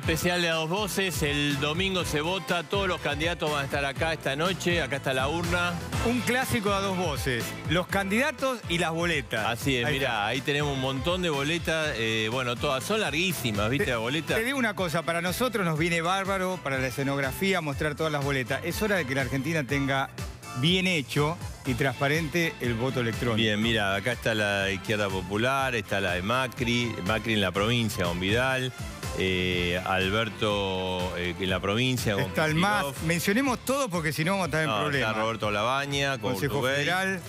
especial de A Dos Voces. El domingo se vota, todos los candidatos van a estar acá esta noche. Acá está la urna. Un clásico de A Dos Voces. Los candidatos y las boletas. Así es, mira, ahí tenemos un montón de boletas. Eh, bueno, todas son larguísimas, ¿viste? las boletas. Te digo una cosa, para nosotros nos viene bárbaro, para la escenografía, mostrar todas las boletas. Es hora de que la Argentina tenga bien hecho y transparente el voto electrónico. Bien, mira, acá está la izquierda popular, está la de Macri, Macri en la provincia, Don Vidal, eh, Alberto eh, en la provincia. está el más. Mencionemos todo porque si no vamos a estar en no, problemas. Está Roberto Labaña, con Consejo Federal.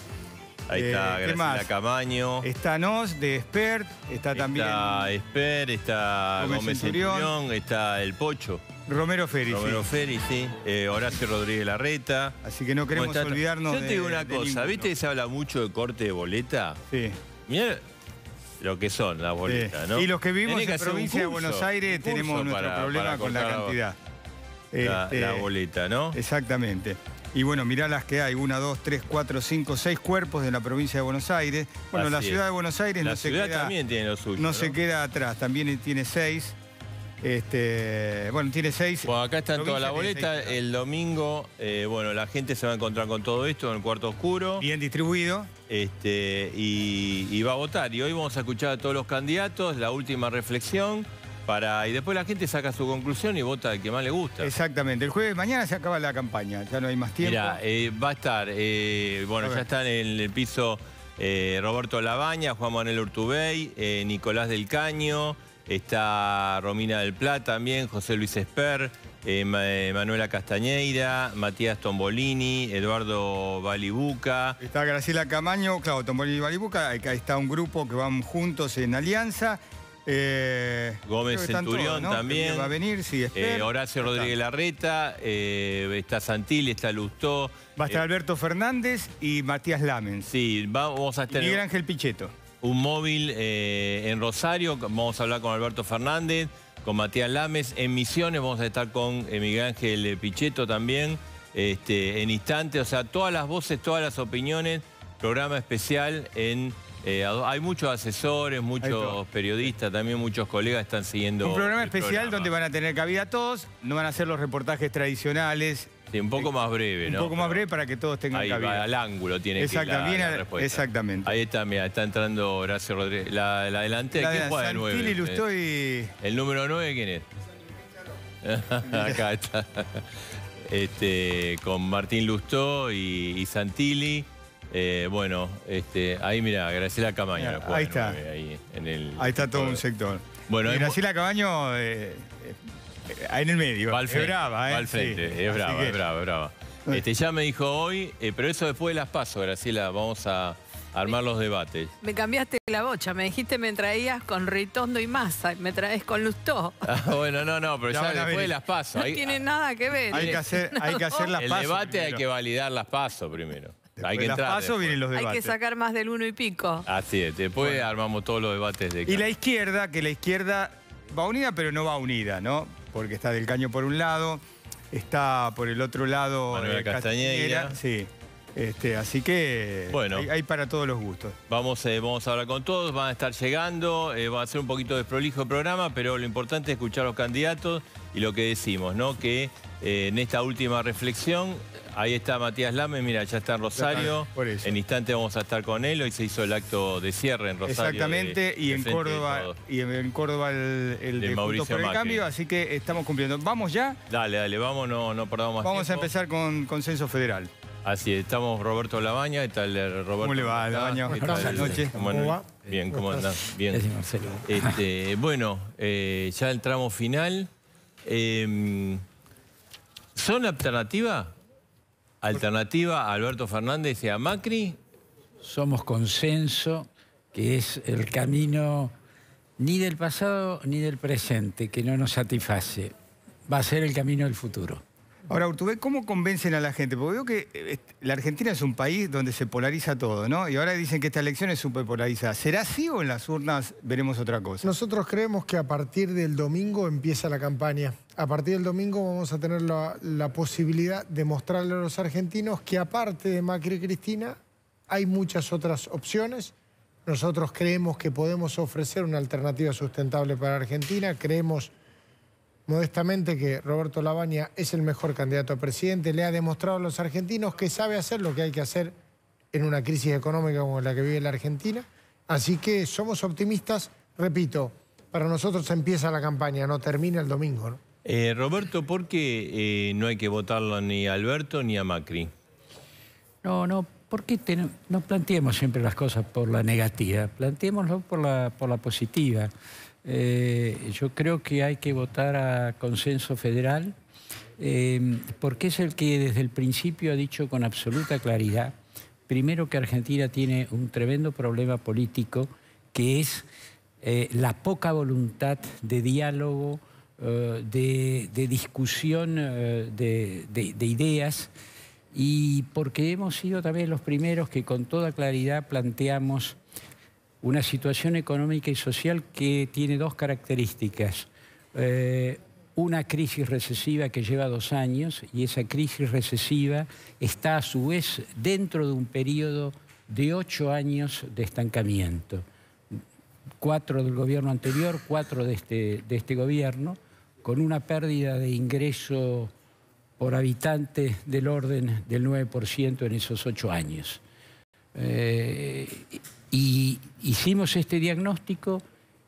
Ahí está eh, Graciela Camaño. Está Nos de Expert, está también... Está Expert, está Gómez, Centurión, está El Pocho. Romero Ferri. Romero Ferri, sí. Horacio Rodríguez Larreta. Así que no queremos olvidarnos de Yo te digo una cosa, ¿viste que se habla mucho de corte de boleta? Sí. Mirá, lo que son las boletas, ¿no? Y los que vivimos en en provincia de Buenos Aires tenemos nuestro problema con la cantidad. La, la, este, boleta, ¿no? Exactamente. Y bueno, mirá las que hay, una, dos, tres, cuatro, cinco, seis cuerpos de la provincia de Buenos Aires. Bueno, la ciudad de Buenos Aires no se queda... también tiene lo suyo, no, no, se queda atrás, también tiene seis. Este, bueno, tiene seis. Pues acá está toda la boleta. el domingo, eh, bueno, la gente se va a encontrar con todo esto en el cuarto oscuro. Bien distribuido. Este, y, va a votar. Y hoy vamos a escuchar a todos los candidatos, la última reflexión. Para, y después la gente saca su conclusión y vota el que más le gusta. Exactamente. El jueves mañana se acaba la campaña, ya no hay más tiempo. Mira, eh, va a estar, eh, bueno, ya están en el piso Roberto Labaña, Juan Manuel Urtubey, Nicolás del Caño, Está Romina del Plata también, José Luis Esper, eh, eh, Manuela Castañeira, Matías Tombolini, Eduardo Balibuca. Está Graciela Camaño, claro, Tombolini y Balibuca. Ahí está un grupo que van juntos en alianza. Eh, Gómez Centurión también. Va a venir, Horacio Rodríguez Larreta, está Santil, está Lustó. Va a estar Alberto Fernández y Matías Lamen. Sí, vamos a estar. Miguel Ángel Pichetto un móvil eh, en Rosario, vamos a hablar con Alberto Fernández, con Matías Lames, en Misiones vamos a estar con eh, Miguel Ángel eh, Pichetto también, este, en instante, o sea, todas las voces, todas las opiniones, programa especial en... hay muchos asesores, muchos periodistas, también muchos colegas están siguiendo. Un programa especial donde van a tener cabida todos, no van a ser los reportajes tradicionales, Sí, un poco más breve, ¿no? Un poco más breve para que todos tengan Ahí Va, al ángulo tiene que ir la, respuesta. Exactamente. Ahí está, mira, está entrando Horacio Rodríguez. La, la delantera, ¿quién juega de Lustó y... Eh, ¿El número 9 quién es? Acá está. Este, con Martín Lustó y, Santilli. Eh, bueno, este, ahí mira, Graciela Camaño. ahí está. ahí, está todo un sector. Bueno, Graciela Camaño... Eh, eh, en el medio. es brava, ¿eh? es, brava, es brava, es eh. brava, Este, ya me dijo hoy, eh, pero eso después de las paso, Graciela, vamos a armar los debates. Me cambiaste la bocha, me dijiste me traías con Ritondo y Massa, me traes con Lustó. Ah, bueno, no, no, pero ya, después de las pasos. No tiene nada que ver. Hay que hacer, las PASO El debate hay que validar las pasos primero. hay que sacar más del uno y pico. Así es, después armamos todos los debates de Y la izquierda, que la izquierda va unida, pero no va unida, ¿no? porque está Del Caño por un lado, está por el otro lado Manuel eh, Castañera. Sí. Este, así que bueno, hay, para todos los gustos. Vamos, eh, vamos a hablar con todos, van a estar llegando, eh, va a ser un poquito desprolijo el programa, pero lo importante es escuchar a los candidatos y lo que decimos, ¿no? Que en esta última reflexión Ahí está Matías Lame, mira, ya está en Rosario. En instante vamos a estar con él. Hoy se hizo el acto de cierre en Rosario. Exactamente, y, en Córdoba, y en, Córdoba el, de, Mauricio por el Cambio, así que estamos cumpliendo. ¿Vamos ya? Dale, dale, vamos, no, no perdamos más Vamos a empezar con Consenso Federal. Así es, estamos Roberto Labaña, Roberto? ¿Cómo le va, Labaña? Buenas noches. ¿Cómo va? Bien, ¿cómo andás? Bien. Este, bueno, eh, ya el tramo final. Eh, ¿Son alternativas? ¿Alternativa a Alberto Fernández y a Macri? Somos consenso, que es el camino ni del pasado ni del presente, que no nos satisface. Va a ser el camino del futuro. Ahora, Urtubé, ¿cómo convencen a la gente? Porque veo que eh, la Argentina es un país donde se polariza todo, ¿no? Y ahora dicen que esta elección es súper polarizada. ¿Será así o en las urnas veremos otra cosa? Nosotros creemos que a partir del domingo empieza la campaña. A partir del domingo vamos a tener la, la posibilidad de mostrarle a los argentinos que aparte de Macri y Cristina hay muchas otras opciones. Nosotros creemos que podemos ofrecer una alternativa sustentable para Argentina. Creemos modestamente que Roberto Labaña es el mejor candidato a presidente, le ha demostrado a los argentinos que sabe hacer lo que hay que hacer en una crisis económica como la que vive la Argentina. Así que somos optimistas, repito, para nosotros empieza la campaña, no termina el domingo. Eh, Roberto, ¿por qué eh, no hay que votarlo ni a Alberto ni a Macri? No, no, porque no planteemos siempre las cosas por la negativa? Planteémoslo por la, por la positiva. Eh, yo creo que hay que votar a consenso federal, eh, porque es el que desde el principio ha dicho con absoluta claridad, primero que Argentina tiene un tremendo problema político, que es eh, la poca voluntad de diálogo, de, discusión de ideas, y porque hemos sido también los primeros que con toda claridad planteamos una situación económica y social que tiene dos características. Eh, una crisis recesiva que lleva dos años y esa crisis recesiva está a su vez dentro de un periodo de ocho años de estancamiento. Cuatro del gobierno anterior, cuatro de este, de este gobierno, con una pérdida de ingreso por habitante del orden del 9% en esos ocho años. Eh, y hicimos este diagnóstico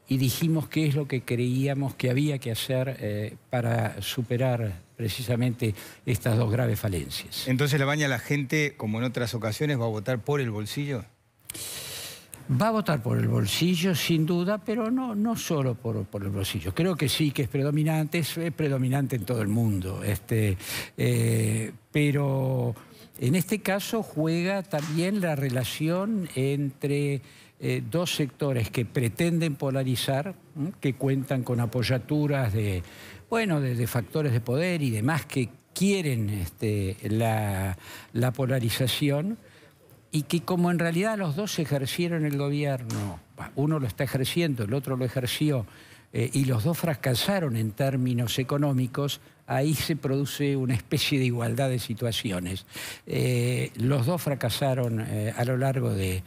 y dijimos qué es lo que creíamos que había que hacer eh, para superar precisamente estas dos graves falencias. Entonces, la baña la gente, como en otras ocasiones, va a votar por el bolsillo. Va a votar por el bolsillo, sin duda, pero no, no solo por, el bolsillo. Creo que sí, que es predominante, es, predominante en todo el mundo. Este, eh, pero en este caso juega también la relación entre eh, dos sectores que pretenden polarizar, que cuentan con apoyaturas de, bueno, factores de poder y demás que quieren este, la, polarización y que como en realidad los dos ejercieron el gobierno, uno lo está ejerciendo, el otro lo ejerció eh, y los dos fracasaron en términos económicos, ahí se produce una especie de igualdad de situaciones. Eh, los dos fracasaron eh, a lo largo de,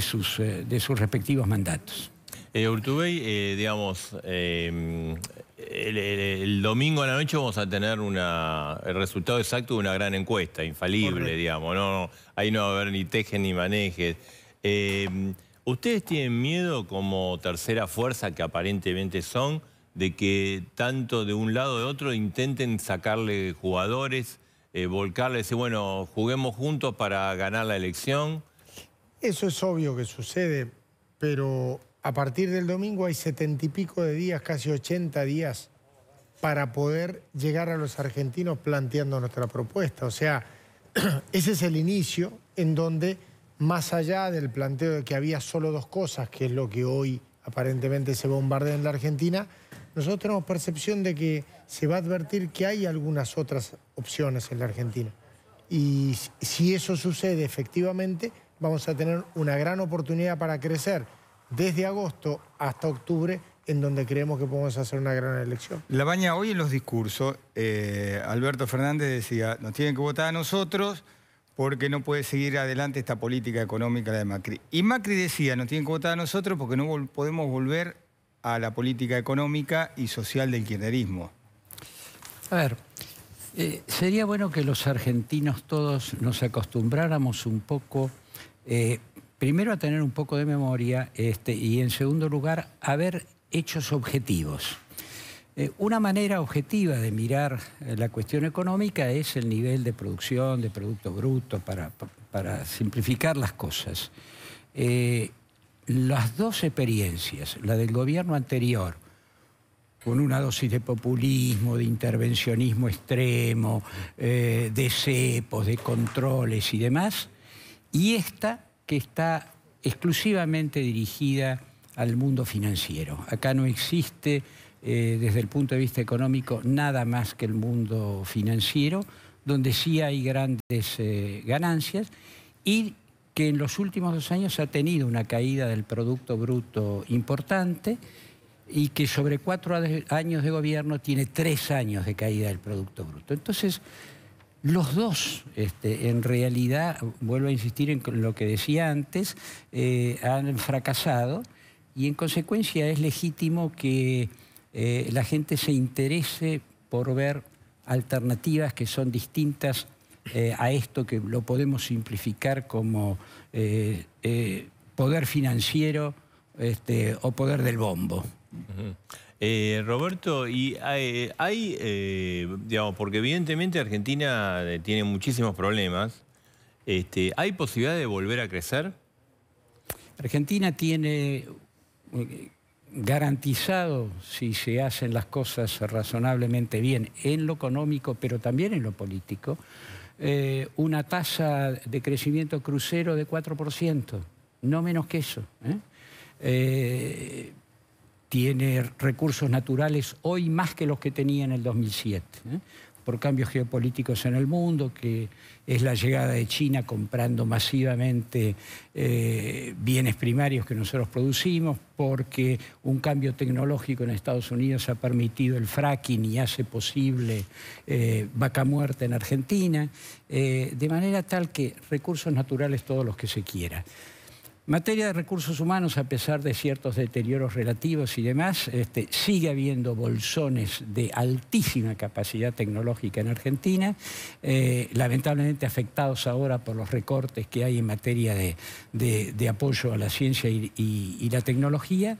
sus, de sus respectivos mandatos. Urtubey, digamos, em, el, domingo a la noche vamos a tener el resultado exacto de una gran encuesta, infalible, digamos. No, ahí no va a haber ni tejes ni manejes. Em, ¿Ustedes tienen miedo como tercera fuerza que aparentemente son de que tanto de un lado o de otro intenten sacarle jugadores, eh, volcarle, decir, bueno, juguemos juntos para ganar la elección? Eso es obvio que sucede, pero a partir del domingo hay setenta y pico de días, casi 80 días, para poder llegar a los argentinos planteando nuestra propuesta. O sea, ese es el inicio en donde más allá del planteo de que había solo dos cosas, que es lo que hoy aparentemente se bombardea en la Argentina, nosotros tenemos percepción de que se va a advertir que hay algunas otras opciones en la Argentina. Y si eso sucede efectivamente, vamos a tener una gran oportunidad para crecer desde agosto hasta octubre, en donde creemos que podemos hacer una gran elección. La baña hoy en los discursos, eh, Alberto Fernández decía, nos tienen que votar a nosotros porque no puede seguir adelante esta política económica de Macri. Y Macri decía, nos tienen que votar a nosotros porque no podemos volver a la política económica y social del kirchnerismo. A ver, eh, sería bueno que los argentinos todos nos acostumbráramos un poco, eh, primero a tener un poco de memoria este, y en segundo lugar a ver hechos objetivos. Eh, una manera objetiva de mirar eh, la cuestión económica es el nivel de producción, de Producto Bruto, para, simplificar las cosas. Eh, las dos experiencias, la del gobierno anterior, con una dosis de populismo, de intervencionismo extremo, de cepos, de controles y demás, y esta que está exclusivamente dirigida al mundo financiero. Acá no existe eh, desde el punto de vista económico nada más que el mundo financiero, donde sí hay grandes eh, ganancias y que en los últimos dos años ha tenido una caída del Producto Bruto importante y que sobre cuatro años de gobierno tiene tres años de caída del Producto Bruto. Entonces, los dos, este, en realidad, vuelvo a insistir en lo que decía antes, eh, han fracasado y en consecuencia es legítimo que eh, la gente se interese por ver alternativas que son distintas eh, a esto que lo podemos simplificar como eh, poder financiero este, o poder del bombo. Roberto, y hay, digamos, porque evidentemente Argentina tiene muchísimos problemas. Este, ¿Hay posibilidad de volver a crecer? Argentina tiene garantizado si se hacen las cosas razonablemente bien en lo económico, pero también en lo político, eh, una tasa de crecimiento crucero de 4%, no menos que eso. ¿eh? Eh, tiene recursos naturales hoy más que los que tenía en el 2007 por cambios geopolíticos en el mundo, que es la llegada de China comprando masivamente eh, bienes primarios que nosotros producimos, porque un cambio tecnológico en Estados Unidos ha permitido el fracking y hace posible eh, vaca muerta en Argentina, eh, de manera tal que recursos naturales todos los que se quiera materia de recursos humanos, a pesar de ciertos deterioros relativos y demás, este, sigue habiendo bolsones de altísima capacidad tecnológica en Argentina, eh, lamentablemente afectados ahora por los recortes que hay en materia de, apoyo a la ciencia y la tecnología.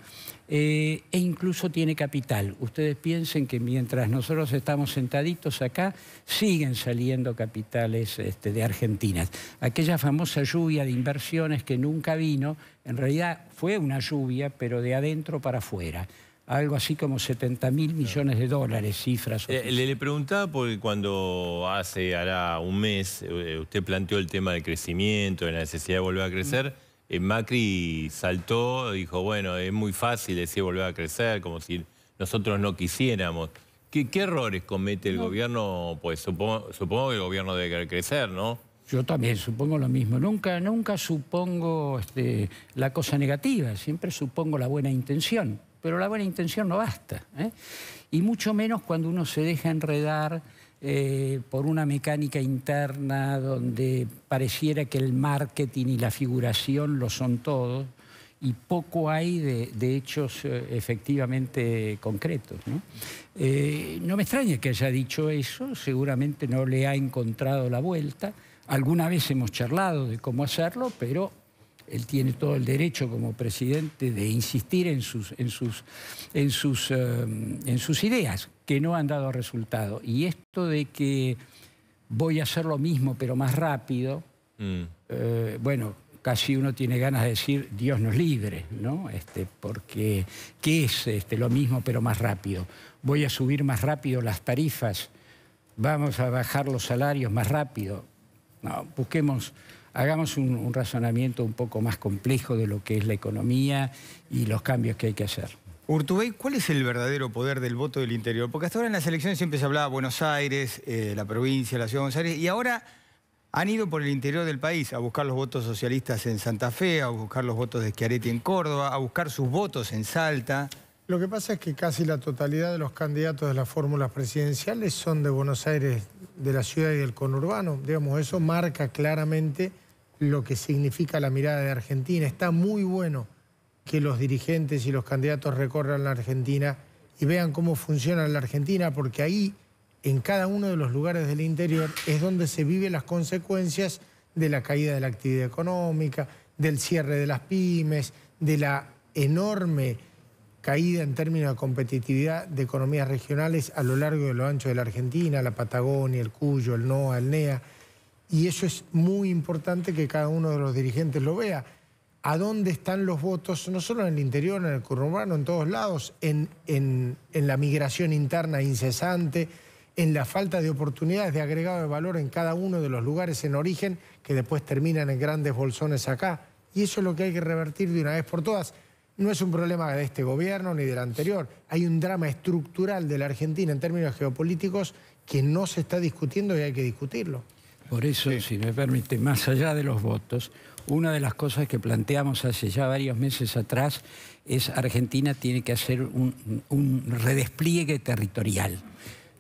Eh, e incluso tiene capital. Ustedes piensen que mientras nosotros estamos sentaditos acá, siguen saliendo capitales este, de Argentina. Aquella famosa lluvia de inversiones que nunca vino, en realidad fue una lluvia, pero de adentro para afuera. Algo así como 70 mil millones de dólares, cifras. Eh, le, preguntaba porque cuando hace, hará un mes, eh, usted planteó el tema del crecimiento, de la necesidad de volver a crecer. Mm. Eh, Macri saltó, dijo, bueno, es muy fácil decir volver a crecer, como si nosotros no quisiéramos. ¿Qué, errores comete el gobierno? Pues supongo, que el gobierno debe crecer, ¿no? Yo también supongo lo mismo. Nunca, nunca supongo este, la cosa negativa, siempre supongo la buena intención. Pero la buena intención no basta. ¿eh? Y mucho menos cuando uno se deja enredar eh, por una mecánica interna donde pareciera que el marketing y la figuración lo son todos y poco hay de, hechos eh, efectivamente concretos. ¿no? Eh, ¿no? me extraña que haya dicho eso, seguramente no le ha encontrado la vuelta. Alguna vez hemos charlado de cómo hacerlo, pero él tiene todo el derecho como presidente de insistir en sus, en sus, en sus, eh, en sus ideas que no han dado resultado. Y esto de que voy a hacer lo mismo pero más rápido, mm. eh, bueno, casi uno tiene ganas de decir Dios nos libre, ¿no? Este, porque ¿qué es este, lo mismo pero más rápido? Voy a subir más rápido las tarifas, vamos a bajar los salarios más rápido. No, busquemos hagamos un, razonamiento un poco más complejo de lo que es la economía y los cambios que hay que hacer. Urtubey, ¿cuál es el verdadero poder del voto del interior? Porque hasta ahora en las elecciones siempre se hablaba Buenos Aires, eh, la provincia, la ciudad de Buenos Aires, y ahora han ido por el interior del país a buscar los votos socialistas en Santa Fe, a buscar los votos de Schiaretti en Córdoba, a buscar sus votos en Salta. Lo que pasa es que casi la totalidad de los candidatos de las fórmulas presidenciales son de Buenos Aires, de la ciudad y del conurbano. Digamos, eso marca claramente lo que significa la mirada de Argentina. Está muy bueno que los dirigentes y los candidatos recorran la Argentina y vean cómo funciona la Argentina, porque ahí, en cada uno de los lugares del interior, es donde se viven las consecuencias de la caída de la actividad económica, del cierre de las pymes, de la enorme caída en términos de competitividad de economías regionales a lo largo de lo ancho de la Argentina, la Patagonia, el Cuyo, el NOA, el NEA y eso es muy importante que cada uno de los dirigentes lo vea. ¿A dónde están los votos, no solo en el interior, en el conurbano, en todos lados, en la migración interna incesante, en la falta de oportunidades de agregado de valor en cada uno de los lugares en origen que después terminan en grandes bolsones acá? Y eso es lo que hay que revertir de una vez por todas. No es un problema de este gobierno ni del anterior. Hay un drama estructural de la Argentina en términos geopolíticos que no se está discutiendo y hay que discutirlo. Por eso, si me permite, más allá de los votos, una de las cosas que planteamos hace ya varios meses atrás es Argentina tiene que hacer un, redespliegue territorial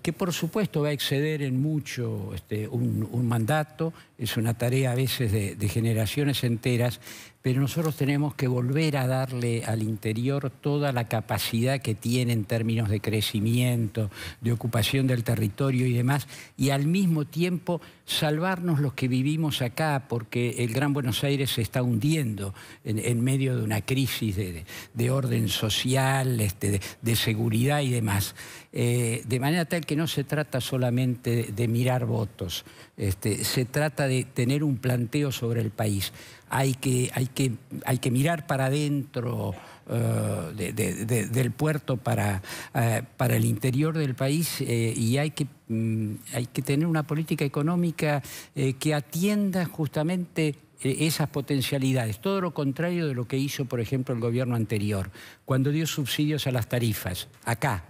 que por supuesto va a exceder en mucho este, un, mandato, es una tarea a veces de generaciones enteras, pero nosotros tenemos que volver a darle al interior toda la capacidad que tiene en términos de crecimiento, de ocupación del territorio y demás, y al mismo tiempo salvarnos los que vivimos acá, porque el Gran Buenos Aires se está hundiendo en, medio de una crisis de, orden social, este, de, seguridad y demás. Eh, de manera tal que no se trata solamente de, mirar votos, este, se trata de tener un planteo sobre el país hay que, hay que, hay que mirar para adentro eh, del puerto para, eh, para el interior del país eh, y hay que, mm, hay que tener una política económica que atienda justamente esas potencialidades, todo lo contrario de lo que hizo, por ejemplo, el gobierno anterior, cuando dio subsidios a las tarifas, acá.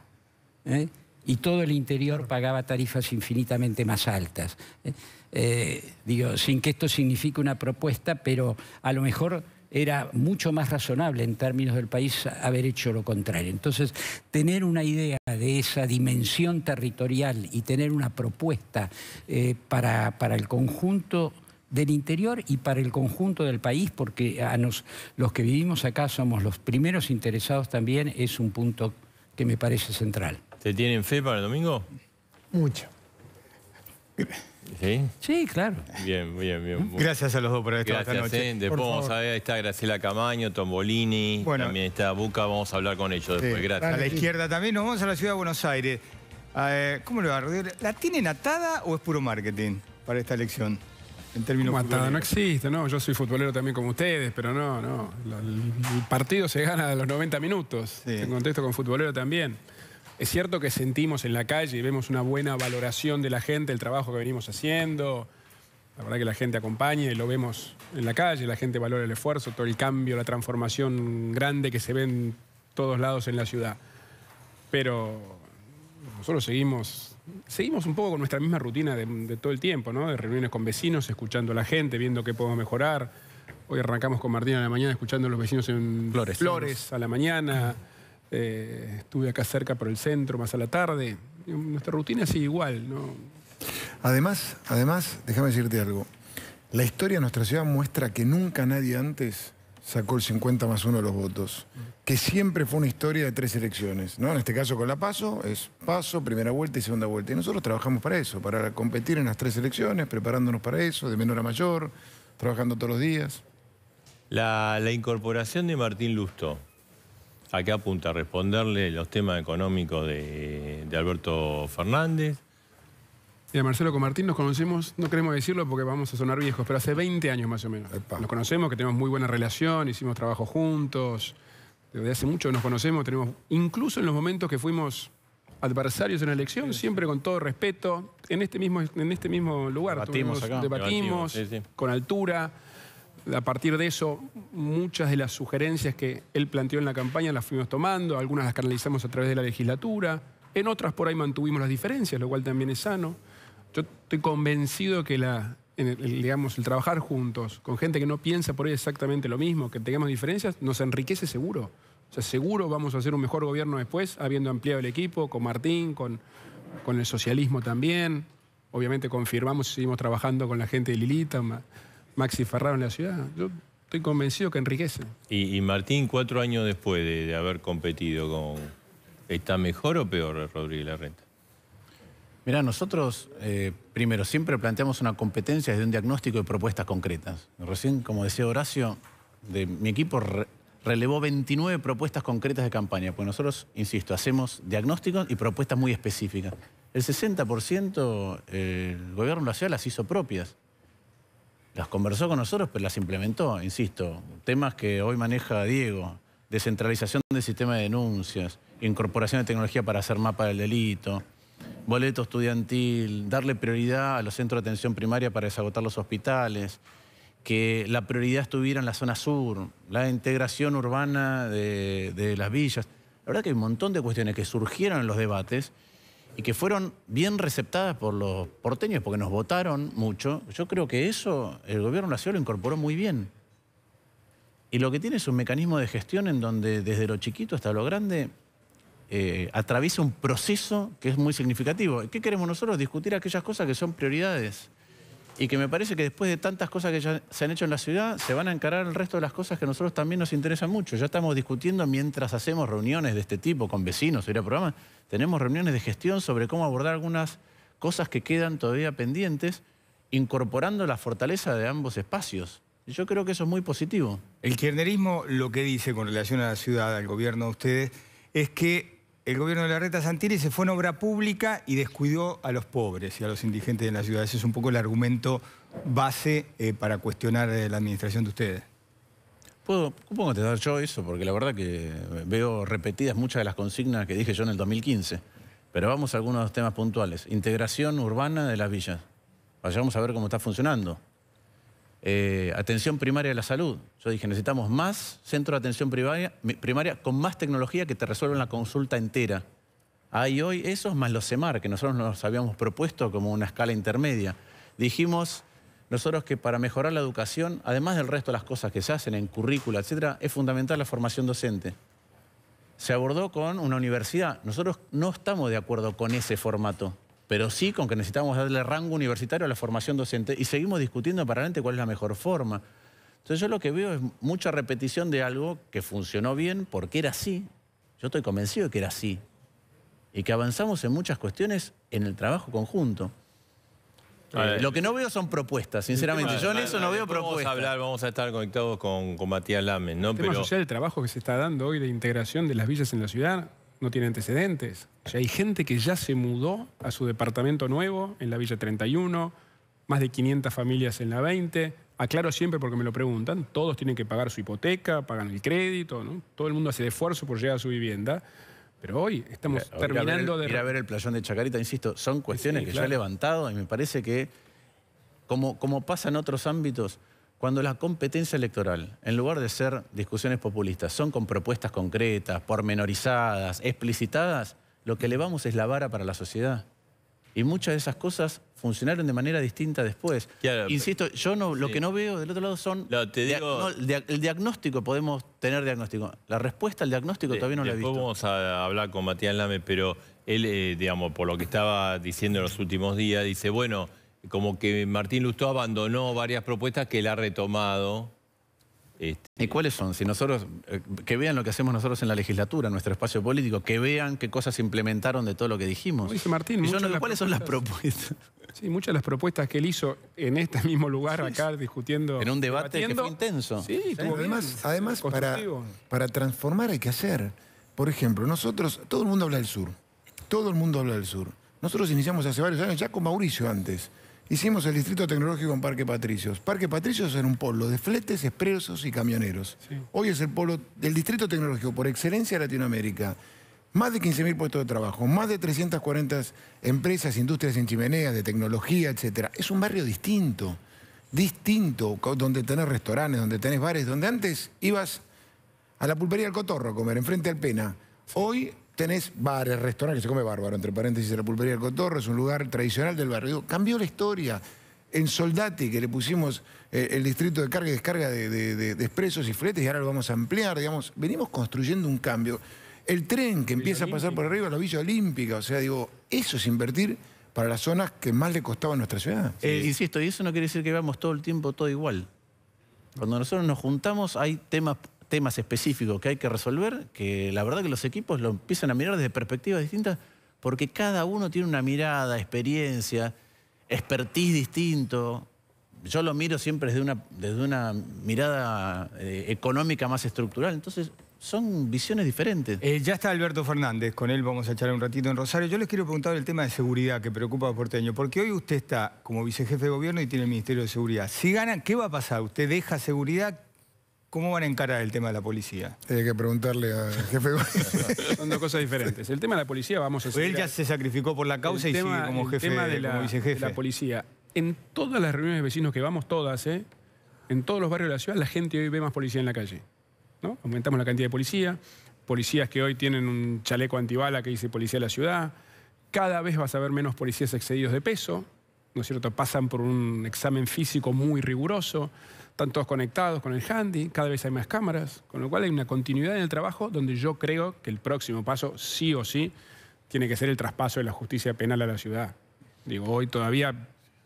Y todo el interior pagaba tarifas infinitamente más altas. Eh, digo, sin que esto signifique una propuesta, pero a lo mejor era mucho más razonable en términos del país haber hecho lo contrario. Entonces, tener una idea de esa dimensión territorial y tener una propuesta eh, para, para el conjunto del interior y para el conjunto del país, porque a nos, los que vivimos acá somos los primeros interesados también, es un punto que me parece central. ¿Te tienen fe para el domingo? Mucho. ¿Sí? Sí, claro. Bien, bien, bien. ¿Mm? Gracias a los dos por estar esta noche. vamos a ver, ahí está Graciela Camaño, Tombolini, bueno. también está Buca, vamos a hablar con ellos después. Gracias. A la izquierda también, nos vamos a la ciudad de Buenos Aires. Eh, ¿Cómo lo va? ¿La tienen atada o es puro marketing para esta elección? En términos atada no existe, no. Yo soy futbolero también como ustedes, pero no, no. El partido se gana a los 90 minutos. En contexto con futbolero también. Es cierto que sentimos en la calle vemos una buena valoración de la gente, el trabajo que venimos haciendo. La verdad que la gente acompaña y lo vemos en la calle, la gente valora el esfuerzo, todo el cambio, la transformación grande que se ve en todos lados en la ciudad. Pero nosotros seguimos, seguimos un poco con nuestra misma rutina de, todo el tiempo, ¿no? De reuniones con vecinos, escuchando a la gente, viendo qué podemos mejorar. Hoy arrancamos con Martín a la mañana escuchando a los vecinos en Flores, Flores a la mañana. Eh, estuve acá cerca por el centro, más a la tarde. Nuestra rutina sigue igual, ¿no? Además, además, déjame decirte algo. La historia de nuestra ciudad muestra que nunca nadie antes sacó el 50 más uno de los votos. Que siempre fue una historia de tres elecciones, ¿no? En este caso con la PASO, es PASO, primera vuelta y segunda vuelta. Y nosotros trabajamos para eso, para competir en las tres elecciones, preparándonos para eso, de menor a mayor, trabajando todos los días. la incorporación de Martín Lusto, ¿A qué apunta? ¿Responderle los temas económicos de, Alberto Fernández? De Marcelo Comartín, nos conocemos, no queremos decirlo porque vamos a sonar viejos, pero hace 20 años más o menos. Nos conocemos, que tenemos muy buena relación, hicimos trabajo juntos, desde hace mucho nos conocemos, tenemos, incluso en los momentos que fuimos adversarios en la elección, siempre con todo respeto, en este mismo, en este mismo lugar. Debatimos, debatimos, con altura a partir de eso, muchas de las sugerencias que él planteó en la campaña las fuimos tomando, algunas las canalizamos a través de la legislatura, en otras por ahí mantuvimos las diferencias, lo cual también es sano. Yo estoy convencido que la, el, digamos, el trabajar juntos con gente que no piensa por ahí exactamente lo mismo, que tengamos diferencias, nos enriquece seguro. O sea, seguro vamos a hacer un mejor gobierno después, habiendo ampliado el equipo, con Martín, con, con el socialismo también. Obviamente confirmamos y seguimos trabajando con la gente de Lilita. Maxi Ferraro en la ciudad, yo estoy convencido que enriquece. Y, Martín, cuatro años después de, haber competido con... ¿Está mejor o peor Rodríguez Larreta? Mirá, nosotros eh, primero siempre planteamos una competencia desde un diagnóstico de propuestas concretas. Recién, como decía Horacio, de, mi equipo relevó 29 propuestas concretas de campaña, Pues nosotros, insisto, hacemos diagnósticos y propuestas muy específicas. El 60% eh, el gobierno de la ciudad las hizo propias las conversó con nosotros, pero las implementó, insisto. Temas que hoy maneja Diego, descentralización del sistema de denuncias, incorporación de tecnología para hacer mapa del delito, boleto estudiantil, darle prioridad a los centros de atención primaria para desagotar los hospitales, que la prioridad estuviera en la zona sur, la integración urbana de, las villas. La verdad que hay un montón de cuestiones que surgieron en los debates y que fueron bien receptadas por los porteños porque nos votaron mucho, yo creo que eso el gobierno nacional lo incorporó muy bien. Y lo que tiene es un mecanismo de gestión en donde desde lo chiquito hasta lo grande eh, atraviesa un proceso que es muy significativo. ¿Qué queremos nosotros? Discutir aquellas cosas que son prioridades y que me parece que después de tantas cosas que ya se han hecho en la ciudad, se van a encarar el resto de las cosas que a nosotros también nos interesan mucho. Ya estamos discutiendo mientras hacemos reuniones de este tipo con vecinos, tenemos reuniones de gestión sobre cómo abordar algunas cosas que quedan todavía pendientes, incorporando la fortaleza de ambos espacios. Y yo creo que eso es muy positivo. El kirnerismo lo que dice con relación a la ciudad, al gobierno de ustedes, es que el gobierno de la reta Santini se fue en obra pública y descuidó a los pobres y a los indigentes de la ciudad. Ese es un poco el argumento base eh, para cuestionar eh, la administración de ustedes. Puedo, contestar yo eso? Porque la verdad que veo repetidas muchas de las consignas que dije yo en el 2015. Pero vamos a algunos temas puntuales. Integración urbana de las villas. Vayamos a ver cómo está funcionando. Eh, atención primaria de la salud. Yo dije, necesitamos más centro de atención primaria, con más tecnología que te resuelvan la consulta entera. Hay hoy esos más los CEMAR, que nosotros nos habíamos propuesto como una escala intermedia. Dijimos nosotros que para mejorar la educación, además del resto de las cosas que se hacen en currícula, etc., es fundamental la formación docente. Se abordó con una universidad. Nosotros no estamos de acuerdo con ese formato pero sí con que necesitamos darle rango universitario a la formación docente y seguimos discutiendo para cuál es la mejor forma. Entonces yo lo que veo es mucha repetición de algo que funcionó bien porque era así. Yo estoy convencido de que era así. Y que avanzamos en muchas cuestiones en el trabajo conjunto. Eh, lo que no veo son propuestas, sinceramente. Yo en eso no veo propuestas. Vamos a hablar, vamos a estar conectados con, Matías Lame. ¿no? Pero... social, el trabajo que se está dando hoy de integración de las villas en la ciudad, no tiene antecedentes. hay gente que ya se mudó a su departamento nuevo en la Villa 31, más de 500 familias en la 20. Aclaro siempre porque me lo preguntan, todos tienen que pagar su hipoteca, pagan el crédito, todo el mundo hace esfuerzo por llegar a su vivienda. Pero hoy estamos terminando de... Ir a ver el playón de Chacarita, insisto, son cuestiones que ya he levantado y me parece que, como, como pasa en otros ámbitos, cuando la competencia electoral, en lugar de ser discusiones populistas, son con propuestas concretas, pormenorizadas, explicitadas, lo que elevamos es la vara para la sociedad. Y muchas de esas cosas funcionaron de manera distinta después. Insisto, yo no, lo que no veo del otro lado son... te digo... el diagnóstico, podemos tener diagnóstico. La respuesta al diagnóstico todavía no la he visto. vamos a hablar con Matías Lame, pero él, eh, digamos, por lo que estaba diciendo en los últimos días, dice, bueno como que Martín Lustó abandonó varias propuestas que él ha retomado. Este, ¿Y cuáles son? Si nosotros, eh, que vean lo que hacemos nosotros en la legislatura, en nuestro espacio político, que vean qué cosas implementaron de todo lo que dijimos. Dice Martín, ¿cuáles son las propuestas? Sí, muchas de las propuestas que él hizo en este mismo lugar, acá, discutiendo. En un debate que fue intenso. Sí, además, para, para transformar hay que hacer. Por ejemplo, nosotros, todo el mundo habla del sur. Todo el mundo habla del sur. Nosotros iniciamos hace varios años, ya con Mauricio antes. Hicimos el Distrito Tecnológico en Parque Patricios. Parque Patricios era un polo de fletes, expresos y camioneros. Hoy es el polo del Distrito Tecnológico por excelencia de Latinoamérica. Más de 15.000 puestos de trabajo, más de 340 empresas, industrias en chimeneas, de tecnología, etc. Es un barrio distinto, distinto, donde tenés restaurantes, donde tenés bares, donde antes ibas a la pulpería del Cotorro a comer, enfrente al Pena. Hoy tenés bares, restaurantes, que se come bárbaro, entre paréntesis, la pulpería del Cotorro, es un lugar tradicional del barrio. cambió la historia. En Soldati, que le pusimos eh, el distrito de carga y descarga de, de, expresos y fletes, y ahora lo vamos a ampliar, digamos, venimos construyendo un cambio. El tren que empieza a pasar por arriba, la Villa Olímpica, o sea, digo, eso es invertir para las zonas que más le costaba a nuestra ciudad. Eh, insisto, y eso no quiere decir que veamos todo el tiempo todo igual. Cuando nosotros nos juntamos hay temas temas específicos que hay que resolver, que la verdad que los equipos lo empiezan a mirar desde perspectivas distintas, porque cada uno tiene una mirada, experiencia, expertise distinto. Yo lo miro siempre desde una, desde una mirada eh, económica más estructural. Entonces, son visiones diferentes. Eh, ya está Alberto Fernández, con él vamos a echar un ratito en Rosario. Yo les quiero preguntar el tema de seguridad que preocupa a Porteño, porque hoy usted está como vicejefe de gobierno y tiene el Ministerio de Seguridad. Si gana, ¿qué va a pasar? ¿Usted deja seguridad? ¿Cómo van a encarar el tema de la policía? Hay que preguntarle al jefe. Son dos cosas diferentes. El tema de la policía vamos a pues seguir... Él ya se sacrificó por la causa y sigue como jefe, de la, la policía. En todas las reuniones de vecinos que vamos, todas, ¿eh? en todos los barrios de la ciudad, la gente hoy ve más policía en la calle. ¿no? Aumentamos la cantidad de policía, policías que hoy tienen un chaleco antibala que dice policía de la ciudad, cada vez vas a ver menos policías excedidos de peso, ¿no es cierto? Pasan por un examen físico muy riguroso están todos conectados con el handy, cada vez hay más cámaras, con lo cual hay una continuidad en el trabajo donde yo creo que el próximo paso, sí o sí, tiene que ser el traspaso de la justicia penal a la ciudad. Digo, hoy todavía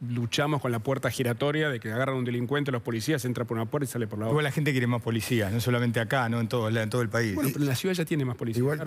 luchamos con la puerta giratoria de que agarran un delincuente, los policías, entra por una puerta y sale por la otra. la gente quiere más policías, no solamente acá, no en todo, en todo el país. Bueno, pero la ciudad ya tiene más policías. Igual...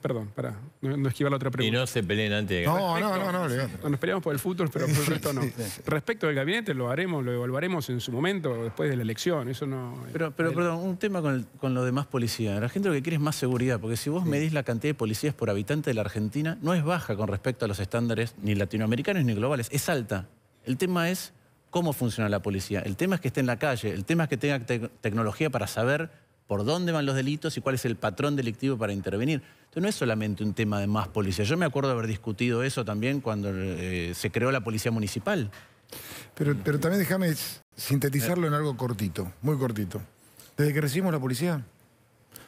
perdón, para no, esquivar la otra pregunta. Y no se peleen antes de No, no, no, no, no, Nos peleamos por el fútbol, pero por el resto no. Respecto del gabinete, lo haremos, lo evaluaremos en su momento, después de la elección, eso no... Pero, pero perdón, un tema con, lo de lo policías policía. La gente lo que quiere es más seguridad, porque si vos medís la cantidad de policías por habitante de la Argentina, no es baja con respecto a los estándares ni latinoamericanos ni globales, es alta. El tema es cómo funciona la policía. El tema es que esté en la calle, el tema es que tenga tecnología para saber por dónde van los delitos y cuál es el patrón delictivo para intervenir. Entonces no es solamente un tema de más policía. Yo me acuerdo de haber discutido eso también cuando eh, se creó la policía municipal. Pero, pero también déjame sintetizarlo en algo cortito, muy cortito. Desde que recibimos la policía,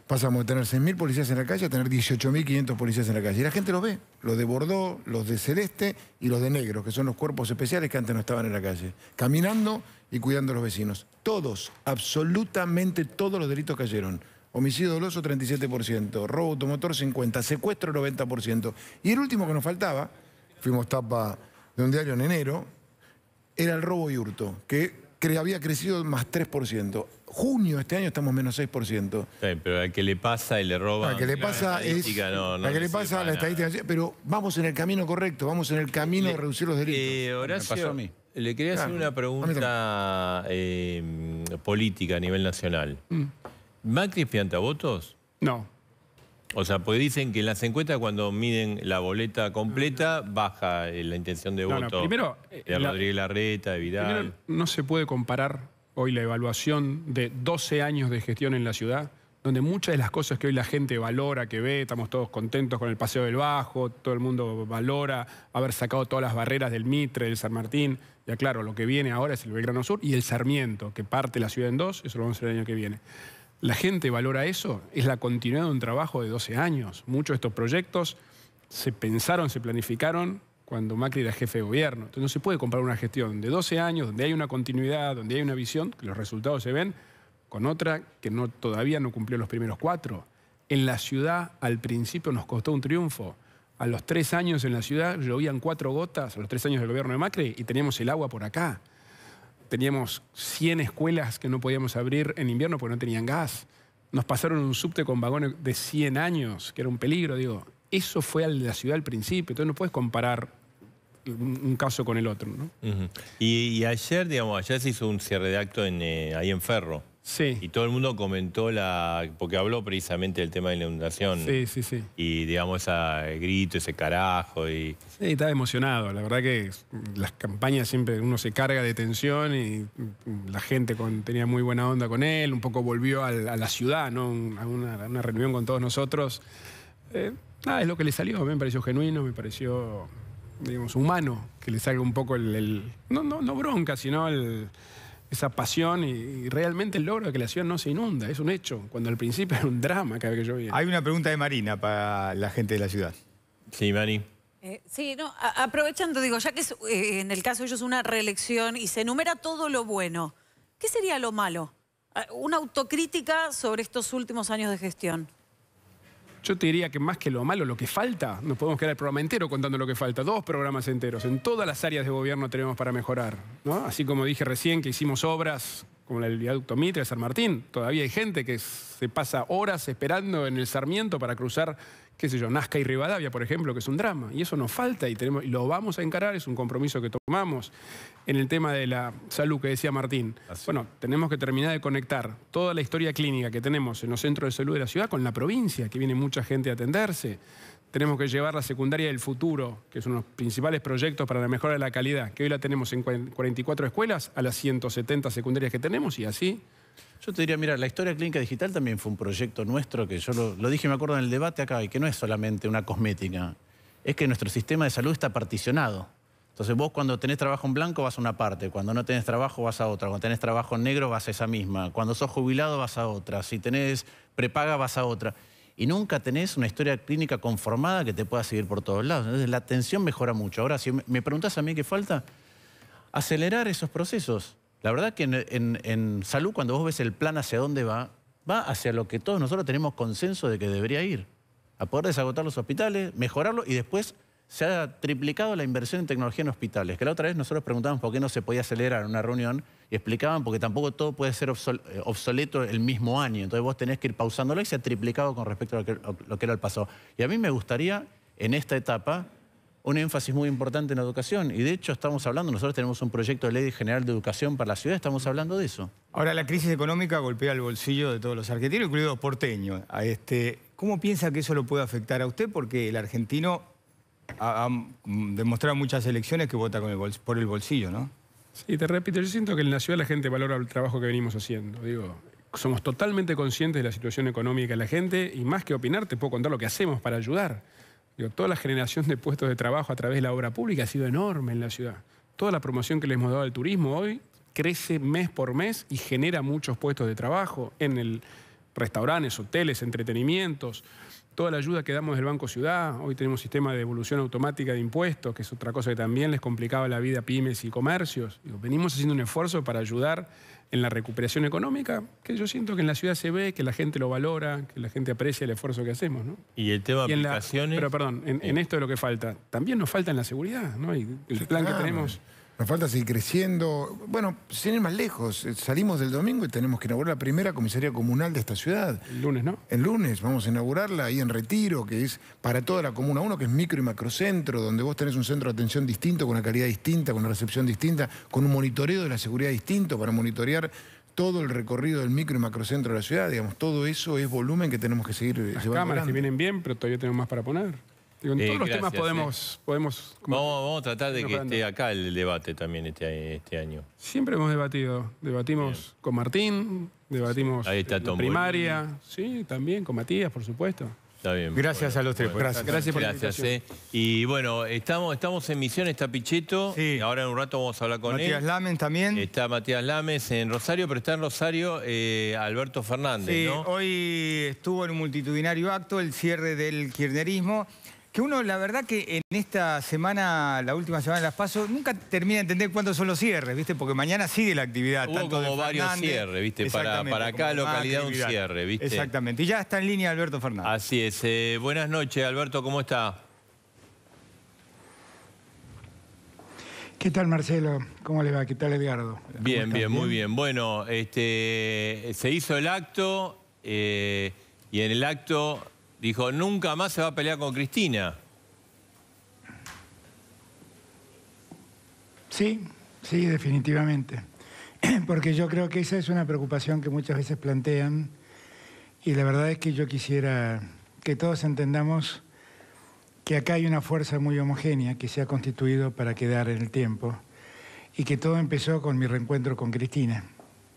Pasamos de tener 6.000 policías en la calle a tener 18.500 policías en la calle. Y la gente los ve, los de Bordeaux, los de Celeste y los de Negro, que son los cuerpos especiales que antes no estaban en la calle, caminando y cuidando a los vecinos. Todos, absolutamente todos los delitos cayeron. Homicidio doloso 37%, robo automotor 50%, secuestro 90%. Y el último que nos faltaba, fuimos tapa de un diario en enero, era el robo y hurto, que había crecido más 3% junio este año estamos menos 6%. pero al que le pasa y le roba. La que le pasa es. No, que le pasa la estadística. Pero vamos en el camino correcto, vamos en el camino de reducir los delitos. Eh, Horacio, le quería hacer una pregunta eh, política a nivel nacional. Mm. ¿Macri es votos? No. O sea, pues dicen que en las encuestas cuando miden la boleta completa baja eh, la intención de voto no, primero, de Rodríguez Larreta, de Vidal. Primero, no se puede comparar hoy la evaluación de 12 años de gestión en la ciudad, donde muchas de las cosas que hoy la gente valora, que ve, estamos todos contentos con el Paseo del Bajo, todo el mundo valora haber sacado todas las barreras del Mitre, del San Martín, ya claro, lo que viene ahora es el Belgrano Sur y el Sarmiento, que parte la ciudad en dos, eso lo vamos a hacer el año que viene. La gente valora eso, es la continuidad de un trabajo de 12 años. Muchos de estos proyectos se pensaron, se planificaron cuando Macri era jefe de gobierno. Entonces no se puede comparar una gestión de 12 años, donde hay una continuidad, donde hay una visión, que los resultados se ven, con otra que todavía no cumplió los primeros cuatro. En la ciudad al principio nos costó un triunfo. A los tres años en la ciudad llovían cuatro gotas, a los tres años del gobierno de Macri, y teníamos el agua por acá. Teníamos 100 escuelas que no podíamos abrir en invierno porque no tenían gas. Nos pasaron un subte con vagones de 100 años, que era un peligro, digo. Eso fue al de la ciudad al principio, entonces no puedes comparar un caso con el otro. ¿no? y, ayer, digamos, ayer se hizo un cierre de acto en, eh, ahí en Ferro. Sí. Y todo el mundo comentó la... Porque habló precisamente del tema de la inundación. Sí, sí, sí. Y, digamos, ese grito, ese carajo y... Sí, estaba emocionado. La verdad que las campañas siempre uno se carga de tensión y mm, la gente tenía muy buena onda con él. Un poco volvió a, la, ciudad, ¿no? A una, reunión con todos nosotros. Eh, nada, es lo que le salió. A Me pareció genuino, me pareció digamos, humano, que le salga un poco el, no, bronca, sino el, esa pasión y, realmente el logro de que la ciudad no se inunda, es un hecho, cuando al principio era un drama cada vez que llovía. Hay una pregunta de Marina para la gente de la ciudad. Sí, Mari. Eh, sí, no, aprovechando, digo, ya que eh, en el caso de ellos una reelección y se enumera todo lo bueno, ¿qué sería lo malo? Ah, una autocrítica sobre estos últimos años de gestión. Yo te diría que más que lo malo, lo que falta, nos podemos quedar el programa entero contando lo que falta, dos programas enteros. En todas las áreas de gobierno tenemos para mejorar. Así como dije recién que hicimos obras como el viaducto Mitre, San Martín, todavía hay gente que se pasa horas esperando en el Sarmiento para cruzar qué sé yo, Nazca y Rivadavia, por ejemplo, que es un drama, y eso nos falta y, lo vamos a encarar, es un compromiso que tomamos. En el tema de la salud que decía Martín, ah, bueno, tenemos que terminar de conectar toda la historia clínica que tenemos en los centros de salud de la ciudad con la provincia, que viene mucha gente a atenderse. Tenemos que llevar la secundaria del futuro, que es uno de los principales proyectos para la mejora de la calidad, que hoy la tenemos en 44 escuelas, a las 170 secundarias que tenemos y así. Yo te diría, mira, la historia clínica digital también fue un proyecto nuestro que yo lo, dije, me acuerdo en el debate acá, y que no es solamente una cosmética, es que nuestro sistema de salud está particionado. Entonces vos cuando tenés trabajo en blanco vas a una parte, cuando no tenés trabajo vas a otra, cuando tenés trabajo en negro vas a esa misma, cuando sos jubilado vas a otra, si tenés prepaga vas a otra. Y nunca tenés una historia clínica conformada que te pueda seguir por todos lados. Entonces la atención mejora mucho. Ahora, si me preguntás a mí qué falta, acelerar esos procesos. La verdad que en, salud, cuando vos ves el plan hacia dónde va, va hacia lo que todos nosotros tenemos consenso de que debería ir. A poder desagotar los hospitales, mejorarlo y después se ha triplicado la inversión en tecnología en hospitales. Que la otra vez nosotros preguntábamos por qué no se podía acelerar una reunión y explicaban porque tampoco todo puede ser eh, obsoleto el mismo año. Entonces vos tenés que ir pausándolo y se ha triplicado con respecto a lo que era el pasado. Y a mí me gustaría, en esta etapa, un énfasis muy importante en la educación. Y de hecho estamos hablando, nosotros tenemos un proyecto de ley general de educación para la ciudad, estamos hablando de eso. Ahora, la crisis económica golpea el bolsillo de todos los argentinos, incluido porteños. A este, ¿Cómo piensa que eso lo puede afectar a usted? Porque el argentino ha, demostrado muchas elecciones que vota por el bolsillo, ¿no? Sí, te repito, yo siento que en la ciudad la gente valora el trabajo que venimos haciendo. Digo, somos totalmente conscientes de la situación económica de la gente y más que opinar te puedo contar lo que hacemos para ayudar toda la generación de puestos de trabajo a través de la obra pública ha sido enorme en la ciudad. Toda la promoción que le hemos dado al turismo hoy crece mes por mes y genera muchos puestos de trabajo en el restaurantes, hoteles, entretenimientos, toda la ayuda que damos del Banco Ciudad, hoy tenemos sistema de devolución automática de impuestos, que es otra cosa que también les complicaba la vida a pymes y comercios. venimos haciendo un esfuerzo para ayudar en la recuperación económica, que yo siento que en la ciudad se ve, que la gente lo valora, que la gente aprecia el esfuerzo que hacemos. ¿no? Y el tema de aplicaciones. pero perdón, en, eh. esto es lo que falta, también nos falta en la seguridad, ¿no? Y el plan que tenemos. Nos falta seguir creciendo. Bueno, sin ir más lejos, eh, salimos del domingo y tenemos que inaugurar la primera comisaría comunal de esta ciudad. El lunes, ¿no? El lunes vamos a inaugurarla ahí en Retiro, que es para toda la Comuna uno que es micro y macrocentro, donde vos tenés un centro de atención distinto, con una calidad distinta, con una recepción distinta, con un monitoreo de la seguridad distinto para monitorear todo el recorrido del micro y macrocentro de la ciudad. Digamos, todo eso es volumen que tenemos que seguir Las cámaras que vienen bien, pero todavía tenemos más para poner. Con eh, todos los temas podemos... Eh. podemos vamos, a tratar de que esté acá el debate también este, este año. Siempre hemos debatido. Debatimos con Martín, debatimos con primaria, sí, también con Matías, por supuesto. Está bien. Gracias a los tres. gracias. Gracias por gracias, eh. Y bueno, estamos, estamos en misión, Tapicheto. Sí. Ahora en un rato vamos a hablar con él. Matías Lames también. Está Matías Lames en Rosario, pero está en Rosario Alberto Fernández, sí, hoy estuvo en un multitudinario acto, el cierre del kirchnerismo que uno, la verdad que en esta semana, la última semana de las PASO, nunca termina de entender cuántos son los cierres, ¿viste? Porque mañana sigue la actividad. Hubo tanto como varios cierres, ¿viste? Para, para cada localidad un cierre, ¿viste? Exactamente. Y ya está en línea Alberto Fernández. Así es. Eh, buenas noches, Alberto, ¿cómo está? ¿Qué tal, Marcelo? ¿Cómo le va? ¿Qué tal, Eduardo Bien, bien, muy bien. Bueno, este, se hizo el acto eh, y en el acto Dijo, nunca más se va a pelear con Cristina. Sí, sí, definitivamente. Porque yo creo que esa es una preocupación que muchas veces plantean y la verdad es que yo quisiera que todos entendamos que acá hay una fuerza muy homogénea que se ha constituido para quedar en el tiempo y que todo empezó con mi reencuentro con Cristina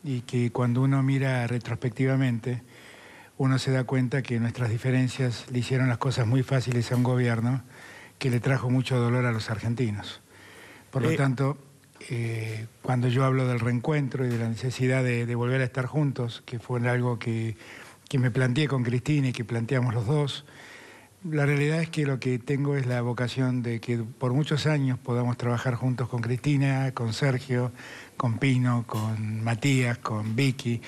y que cuando uno mira retrospectivamente uno se da cuenta que nuestras diferencias le hicieron las cosas muy fáciles a un gobierno que le trajo mucho dolor a los argentinos. Por lo eh. tanto, eh, cuando yo hablo del reencuentro y de la necesidad de, volver a estar juntos, que fue algo que, que, me planteé con Cristina y que planteamos los dos, la realidad es que lo que tengo es la vocación de que por muchos años podamos trabajar juntos con Cristina, con Sergio, con Pino, con Matías, con Vicky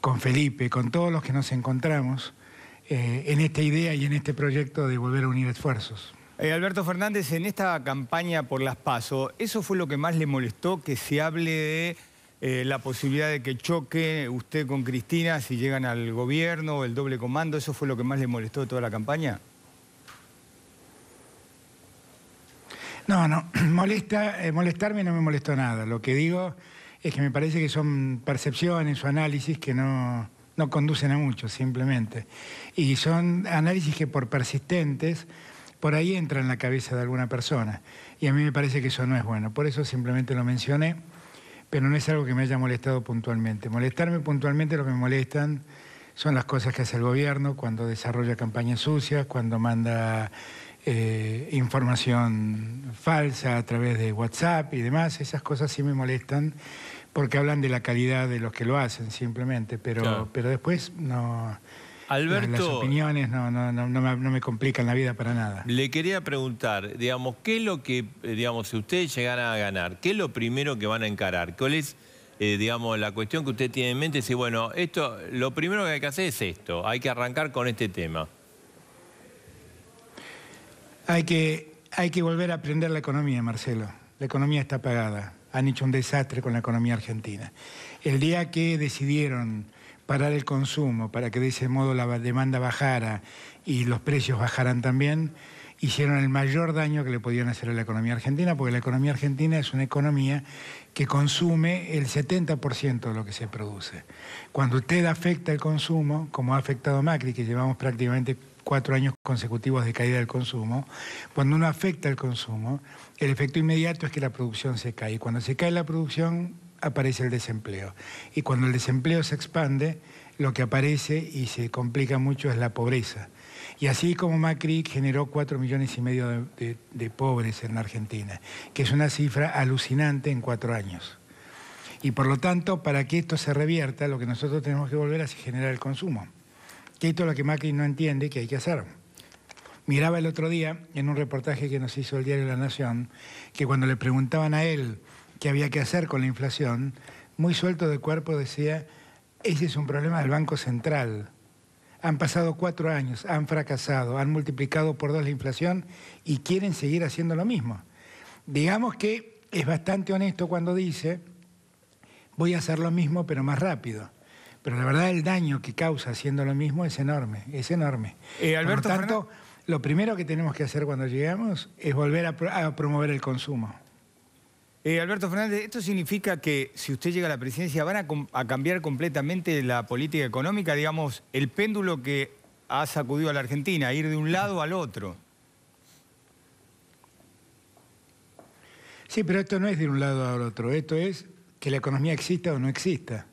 con Felipe, con todos los que nos encontramos eh, en esta idea y en este proyecto de volver a unir esfuerzos. Eh, Alberto Fernández, en esta campaña por las PASO, ¿eso fue lo que más le molestó que se hable de eh, la posibilidad de que choque usted con Cristina si llegan al gobierno, o el doble comando? ¿Eso fue lo que más le molestó de toda la campaña? No, no, molesta, molestarme no me molestó nada. Lo que digo es que me parece que son percepciones o análisis que no, conducen a mucho, simplemente. Y son análisis que por persistentes, por ahí entran en la cabeza de alguna persona. Y a mí me parece que eso no es bueno. Por eso simplemente lo mencioné, pero no es algo que me haya molestado puntualmente. Molestarme puntualmente lo que me molestan son las cosas que hace el gobierno cuando desarrolla campañas sucias, cuando manda eh, información falsa a través de WhatsApp y demás. Esas cosas sí me molestan porque hablan de la calidad de los que lo hacen simplemente, pero, pero después no... Alberto, las opiniones no, no, me, complican la vida para nada. Le quería preguntar, digamos, ¿qué es lo que, eh, digamos, si ustedes llegaran a ganar, qué es lo primero que van a encarar? ¿Cuál es, eh, digamos, la cuestión que usted tiene en mente? Si, bueno, esto, lo primero que hay que hacer es esto, hay que arrancar con este tema. Hay que, hay que volver a aprender la economía, Marcelo. La economía está apagada han hecho un desastre con la economía argentina. El día que decidieron parar el consumo para que de ese modo la demanda bajara y los precios bajaran también, hicieron el mayor daño que le podían hacer a la economía argentina, porque la economía argentina es una economía que consume el 70% de lo que se produce. Cuando usted afecta el consumo, como ha afectado Macri, que llevamos prácticamente cuatro años consecutivos de caída del consumo, cuando uno afecta el consumo, el efecto inmediato es que la producción se cae. Y cuando se cae la producción, aparece el desempleo. Y cuando el desempleo se expande, lo que aparece y se complica mucho es la pobreza. Y así como Macri generó cuatro millones y medio de, pobres en Argentina, que es una cifra alucinante en cuatro años. Y por lo tanto, para que esto se revierta, lo que nosotros tenemos que volver a es generar el consumo que esto es lo que Macri no entiende y que hay que hacer. Miraba el otro día en un reportaje que nos hizo el diario La Nación, que cuando le preguntaban a él qué había que hacer con la inflación, muy suelto de cuerpo decía, ese es un problema del Banco Central. Han pasado cuatro años, han fracasado, han multiplicado por dos la inflación y quieren seguir haciendo lo mismo. Digamos que es bastante honesto cuando dice, voy a hacer lo mismo pero más rápido. Pero la verdad el daño que causa haciendo lo mismo es enorme, es enorme. Alberto, eh, Por lo tanto, lo primero que tenemos que hacer cuando llegamos es volver a, promover el consumo. Eh, Alberto Fernández, ¿esto significa que si usted llega a la presidencia van a, a cambiar completamente la política económica, digamos, el péndulo que ha sacudido a la Argentina, ir de un lado al otro? Sí, pero esto no es de un lado al otro, esto es que la economía exista o no exista.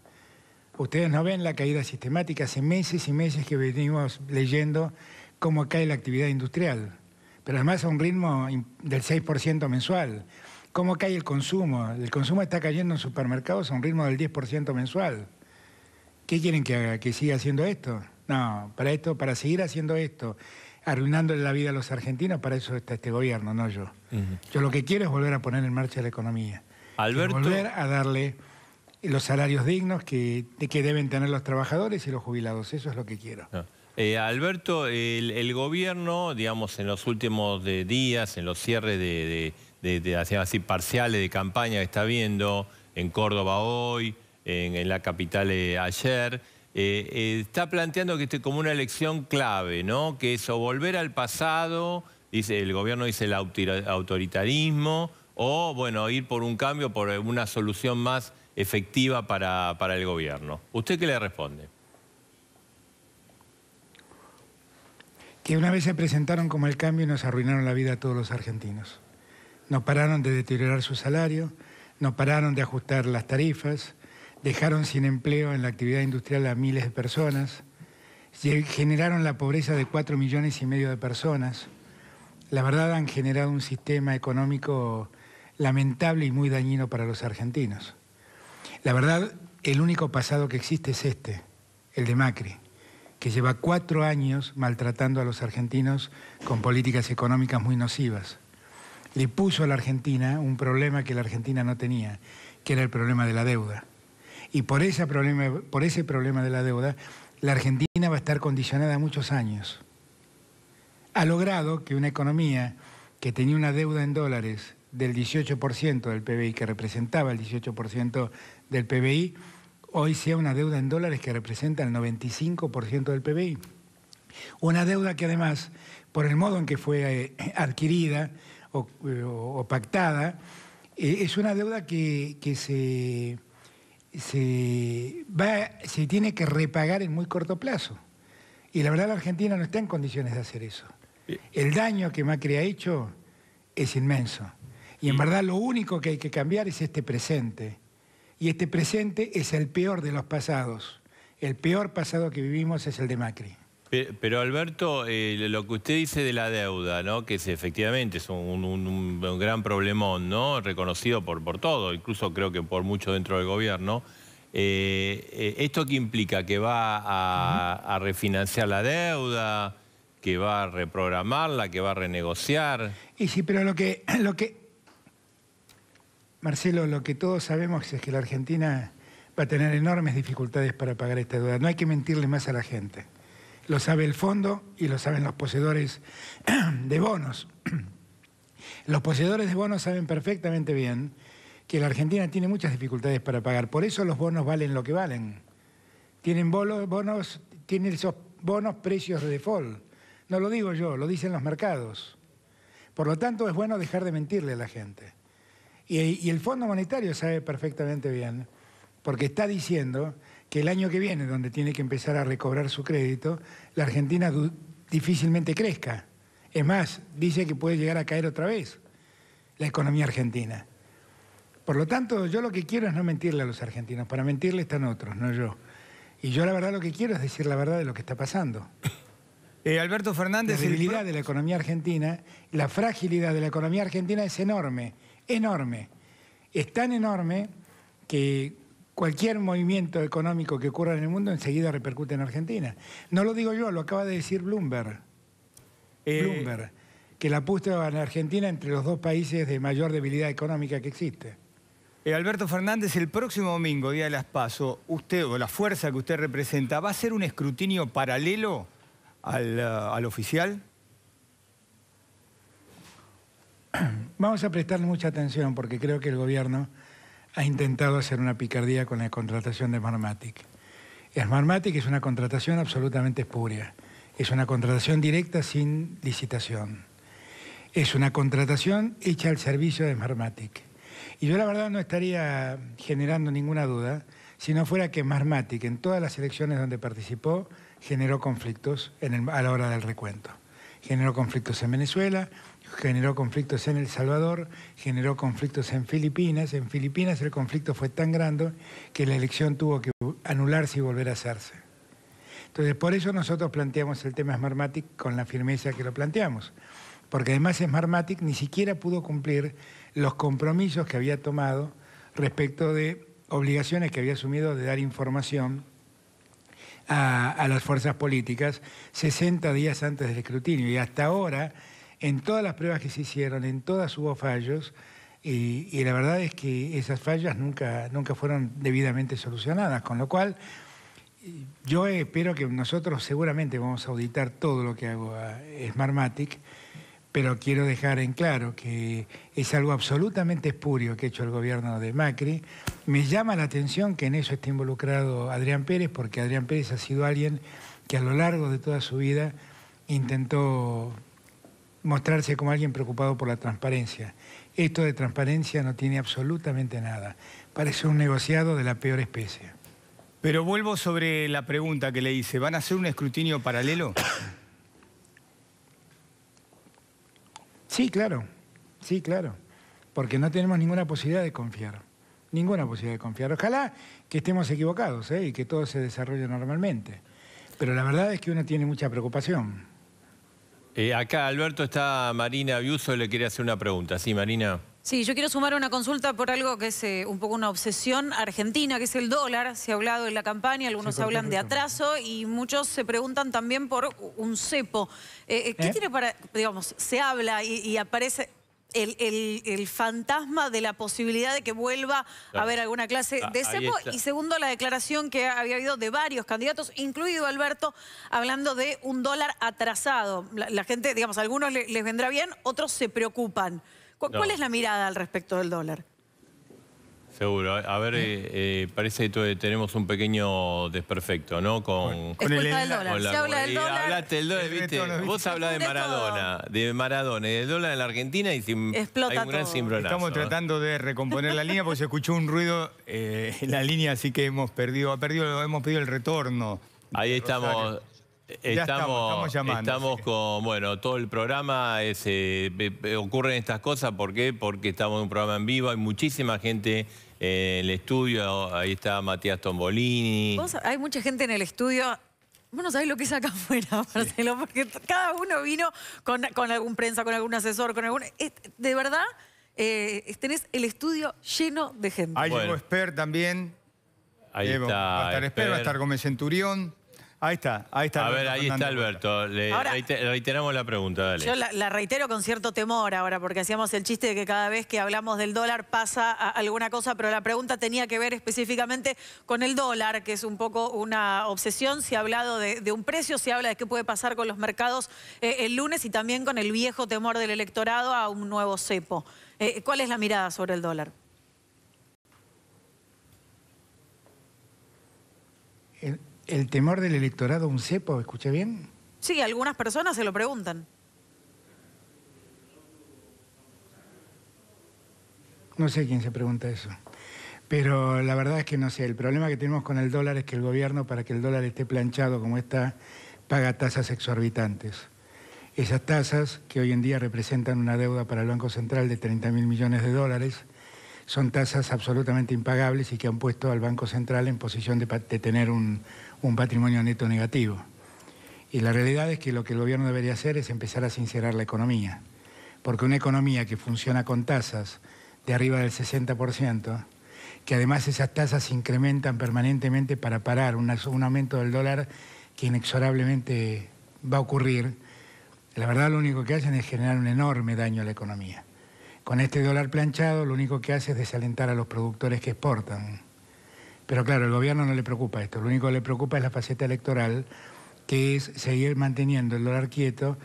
Ustedes no ven la caída sistemática. Hace meses y meses que venimos leyendo cómo cae la actividad industrial, pero además a un ritmo del 6% mensual. Cómo cae el consumo. El consumo está cayendo en supermercados a un ritmo del 10% mensual. ¿Qué quieren que ¿Que siga haciendo esto? No, para esto, para seguir haciendo esto, arruinándole la vida a los argentinos, para eso está este gobierno, no yo. Yo lo que quiero es volver a poner en marcha la economía. Volver a darle los salarios dignos que, deben tener los trabajadores y los jubilados. Eso es lo que quiero. Ah. Eh, Alberto, el, gobierno, digamos, en los últimos eh, días, en los cierres de, de, así, parciales de campaña que está viendo, en Córdoba hoy, en, la capital eh, ayer, está planteando que esté como una elección clave, ¿no? Que es o volver al pasado, dice, el gobierno dice el autoritarismo, o, bueno, ir por un cambio, por una solución más efectiva para, el gobierno. ¿Usted qué le responde? que una vez se presentaron como el cambio y nos arruinaron la vida a todos los argentinos. No pararon de deteriorar su salario, no pararon de ajustar las tarifas, dejaron sin empleo en la actividad industrial a miles de personas, generaron la pobreza de cuatro millones y medio de personas. La verdad han generado un sistema económico lamentable y muy dañino para los argentinos. La verdad, el único pasado que existe es este, el de Macri, que lleva cuatro años maltratando a los argentinos con políticas económicas muy nocivas. Le puso a la Argentina un problema que la Argentina no tenía, que era el problema de la deuda. Y por, ese problema, por ese problema de la deuda, la Argentina va a estar condicionada muchos años. Ha logrado que una economía que tenía una deuda en dólares del 18% del PBI, que representaba el 18% del PBI, hoy sea una deuda en dólares que representa el 95% del PBI. Una deuda que además, por el modo en que fue eh, adquirida o, eh, pactada, eh, es una deuda que, se, se tiene que repagar en muy corto plazo. Y la verdad la Argentina no está en condiciones de hacer eso. El daño que Macri ha hecho es inmenso. Y en verdad lo único que hay que cambiar es este presente. Y este presente es el peor de los pasados. El peor pasado que vivimos es el de Macri. Pero Alberto, eh, lo que usted dice de la deuda, ¿no? que efectivamente es un, gran problemón, ¿no? reconocido por, por todo, incluso creo que por mucho dentro del gobierno, eh, eh, ¿esto qué implica? ¿Que va a, refinanciar la deuda? ¿Que va a reprogramarla? ¿Que va a renegociar? Y sí, pero lo que, lo que Marcelo, lo que todos sabemos es que la Argentina va a tener enormes dificultades para pagar esta deuda. No hay que mentirle más a la gente. Lo sabe el fondo y lo saben los poseedores de bonos. Los poseedores de bonos saben perfectamente bien que la Argentina tiene muchas dificultades para pagar. Por eso los bonos valen lo que valen. Tienen bonos, tienen esos bonos precios de default. No lo digo yo, lo dicen los mercados. Por lo tanto, es bueno dejar de mentirle a la gente. Y, el Fondo Monetario sabe perfectamente bien, porque está diciendo que el año que viene, donde tiene que empezar a recobrar su crédito, la Argentina difícilmente crezca. Es más, dice que puede llegar a caer otra vez la economía argentina. Por lo tanto, yo lo que quiero es no mentirle a los argentinos. Para mentirle están otros, no yo. Y yo la verdad lo que quiero es decir la verdad de lo que está pasando. Eh, Alberto Fernández... La debilidad de la economía argentina, la fragilidad de la economía argentina es enorme enorme. Es tan enorme que cualquier movimiento económico que ocurra en el mundo enseguida repercute en Argentina. No lo digo yo, lo acaba de decir Bloomberg. Eh, Bloomberg, que la apuesta en Argentina entre los dos países de mayor debilidad económica que existe. Eh, Alberto Fernández, el próximo domingo, Día de las Paso, usted o la fuerza que usted representa, ¿va a ser un escrutinio paralelo al, eh, al oficial? Vamos a prestarle mucha atención porque creo que el gobierno ha intentado hacer una picardía con la contratación de Smartmatic. Smartmatic es una contratación absolutamente espuria. Es una contratación directa sin licitación. Es una contratación hecha al servicio de Smartmatic. Y yo la verdad no estaría generando ninguna duda si no fuera que Marmatic en todas las elecciones donde participó generó conflictos a la hora del recuento. Generó conflictos en Venezuela, generó conflictos en El Salvador, generó conflictos en Filipinas. En Filipinas el conflicto fue tan grande que la elección tuvo que anularse y volver a hacerse. Entonces, por eso nosotros planteamos el tema Smartmatic con la firmeza que lo planteamos. Porque además Smartmatic ni siquiera pudo cumplir los compromisos que había tomado respecto de obligaciones que había asumido de dar información a, a las fuerzas políticas 60 días antes del escrutinio. Y hasta ahora en todas las pruebas que se hicieron, en todas hubo fallos, y, la verdad es que esas fallas nunca, nunca fueron debidamente solucionadas, con lo cual eh, yo espero que nosotros seguramente vamos a auditar todo lo que hago a Smartmatic, pero quiero dejar en claro que es algo absolutamente espurio que ha hecho el gobierno de Macri. Me llama la atención que en eso esté involucrado Adrián Pérez, porque Adrián Pérez ha sido alguien que a lo largo de toda su vida intentó mostrarse como alguien preocupado por la transparencia. Esto de transparencia no tiene absolutamente nada. Parece un negociado de la peor especie. Pero vuelvo sobre la pregunta que le hice. ¿Van a hacer un escrutinio paralelo? Sí, claro. Sí, claro. Porque no tenemos ninguna posibilidad de confiar. Ninguna posibilidad de confiar. Ojalá que estemos equivocados ¿eh? y que todo se desarrolle normalmente. Pero la verdad es que uno tiene mucha preocupación. Eh, acá Alberto está Marina y le quiere hacer una pregunta. Sí, Marina. Sí, yo quiero sumar una consulta por algo que es eh, un poco una obsesión argentina, que es el dólar. Se ha hablado en la campaña, algunos hablan de atraso y muchos se preguntan también por un cepo. Eh, ¿Qué tiene para, digamos, se habla y aparece el, el, fantasma de la posibilidad de que vuelva a haber alguna clase ah, de cepo. Y segundo, la declaración que había habido de varios candidatos, incluido Alberto, hablando de un dólar atrasado. La, gente, digamos, a algunos les, vendrá bien, otros se preocupan. ¿Cuál es la mirada al respecto del dólar? Seguro. A ver, eh, eh, parece que tenemos un pequeño desperfecto, ¿no? Con, el dólar. Con habla del dólar. Hablaste del dólar, ¿viste? Vos hablás de, Maradona, de Maradona y del dólar de la Argentina y hay un gran Estamos tratando de recomponer la línea porque se escuchó un ruido eh, en la línea, así que hemos perdido, ha perdido, hemos pedido el retorno. Ahí estamos. Estamos, estamos, llamando, estamos con, bueno, todo el programa, es, ocurren estas cosas, ¿por qué? Porque estamos en un programa en vivo, hay muchísima gente eh, el estudio, ahí está Matías Tombolini. hay mucha gente en el estudio. Vos no sabés lo que es acá afuera, Marcelo, porque cada uno vino con, con, algún prensa, con algún asesor, con algún... De verdad, eh, tenés el estudio lleno de gente. Hay bueno. llegó también. Ahí está. Va a estar Esper, va a estar Gómez Centurión. Ahí está, ahí está. A ver, ahí está Alberto. Le reiteramos la pregunta, dale. Yo la, reitero con cierto temor ahora, porque hacíamos el chiste de que cada vez que hablamos del dólar pasa alguna cosa, pero la pregunta tenía que ver específicamente con el dólar, que es un poco una obsesión. Se ha hablado de, un precio, se habla de qué puede pasar con los mercados eh, el lunes y también con el viejo temor del electorado a un nuevo cepo. Eh, ¿Cuál es la mirada sobre el dólar? el temor del electorado un cepo, ¿escuché bien? Sí, algunas personas se lo preguntan. No sé quién se pregunta eso. Pero la verdad es que no sé. El problema que tenemos con el dólar es que el gobierno, para que el dólar esté planchado como está, paga tasas exorbitantes. Esas tasas, que hoy en día representan una deuda para el Banco Central de 30 mil millones de dólares, son tasas absolutamente impagables y que han puesto al Banco Central en posición de tener un, un patrimonio neto negativo. Y la realidad es que lo que el gobierno debería hacer es empezar a sincerar la economía, porque una economía que funciona con tasas de arriba del 60%, que además esas tasas se incrementan permanentemente para parar un, un aumento del dólar que inexorablemente va a ocurrir, la verdad lo único que hacen es generar un enorme daño a la economía. Con este dólar planchado lo único que hace es desalentar a los productores que exportan pero claro, el gobierno no le preocupa esto, lo único que le preocupa es la faceta electoral, que es seguir manteniendo el dólar quieto,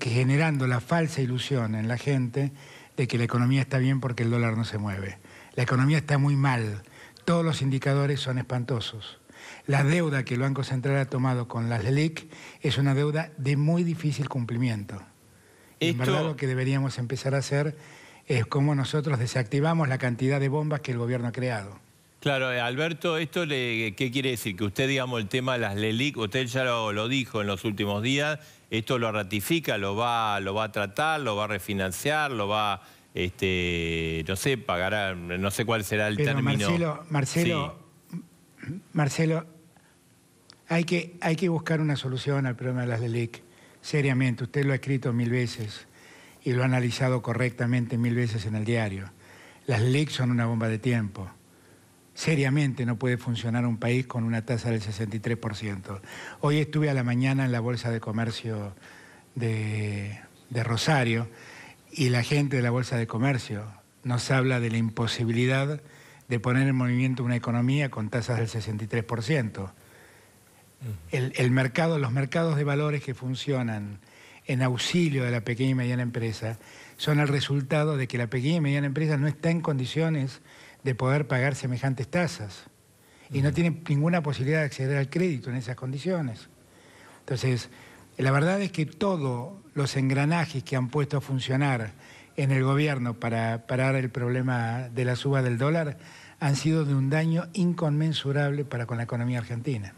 generando la falsa ilusión en la gente de que la economía está bien porque el dólar no se mueve. La economía está muy mal, todos los indicadores son espantosos. La deuda que el Banco Central ha tomado con las LIC es una deuda de muy difícil cumplimiento. En verdad lo que deberíamos empezar a hacer es cómo nosotros desactivamos la cantidad de bombas que el gobierno ha creado. Claro, eh, Alberto, ¿esto le, qué quiere decir? Que usted, digamos, el tema de las LELIC, usted ya lo, dijo en los últimos días, esto lo ratifica, lo va, lo va a tratar, lo va a refinanciar, lo va, este, no sé, pagará, no sé cuál será el término. Marcelo, Marcelo, Marcelo, hay que, hay que buscar una solución al problema de las LELIC, seriamente. Usted lo ha escrito mil veces y lo ha analizado correctamente mil veces en el diario. Las LELIC son una bomba de tiempo seriamente no puede funcionar un país con una tasa del 63%. Hoy estuve a la mañana en la Bolsa de Comercio de, Rosario y la gente de la Bolsa de Comercio nos habla de la imposibilidad de poner en movimiento una economía con tasas del 63%. El, el, mercado, los mercados de valores que funcionan en auxilio de la pequeña y mediana empresa son el resultado de que la pequeña y mediana empresa no está en condiciones de poder pagar semejantes tasas y no tiene ninguna posibilidad de acceder al crédito en esas condiciones. Entonces, la verdad es que todos los engranajes que han puesto a funcionar en el gobierno para parar el problema de la suba del dólar han sido de un daño inconmensurable para con la economía argentina.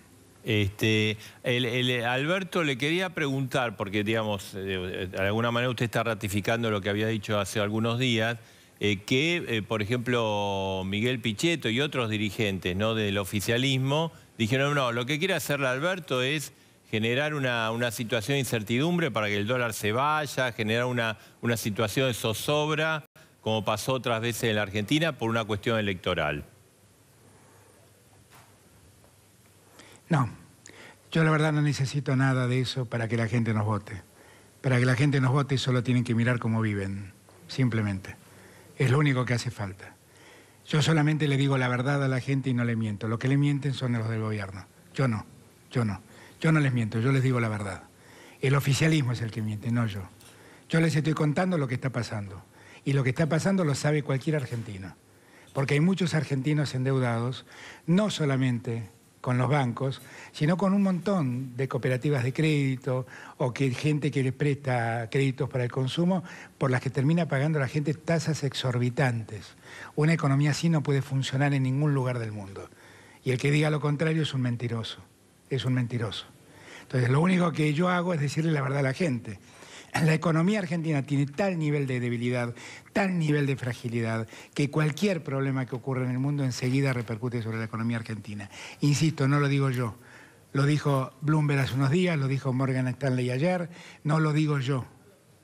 Este, Alberto, le quería preguntar, porque digamos, de, alguna manera usted está ratificando lo que había dicho hace algunos días, eh, que, eh, por ejemplo, Miguel Pichetto y otros dirigentes ¿no? del oficialismo dijeron, no, lo que quiere hacerle Alberto es generar una, situación de incertidumbre para que el dólar se vaya, generar una, una situación de zozobra, como pasó otras veces en la Argentina, por una cuestión electoral. No, yo la verdad no necesito nada de eso para que la gente nos vote. Para que la gente nos vote solo tienen que mirar cómo viven, simplemente. Es lo único que hace falta. Yo solamente le digo la verdad a la gente y no le miento. Lo que le mienten son los del gobierno. Yo no, yo no. Yo no les miento, yo les digo la verdad. El oficialismo es el que miente, no yo. Yo les estoy contando lo que está pasando. Y lo que está pasando lo sabe cualquier argentino. Porque hay muchos argentinos endeudados, no solamente con los bancos, sino con un montón de cooperativas de crédito o que gente que les presta créditos para el consumo, por las que termina pagando la gente tasas exorbitantes. Una economía así no puede funcionar en ningún lugar del mundo. Y el que diga lo contrario es un mentiroso, es un mentiroso. Entonces lo único que yo hago es decirle la verdad a la gente. La economía argentina tiene tal nivel de debilidad, tal nivel de fragilidad, que cualquier problema que ocurra en el mundo enseguida repercute sobre la economía argentina. Insisto, no lo digo yo. Lo dijo Bloomberg hace unos días, lo dijo Morgan Stanley ayer, no lo digo yo,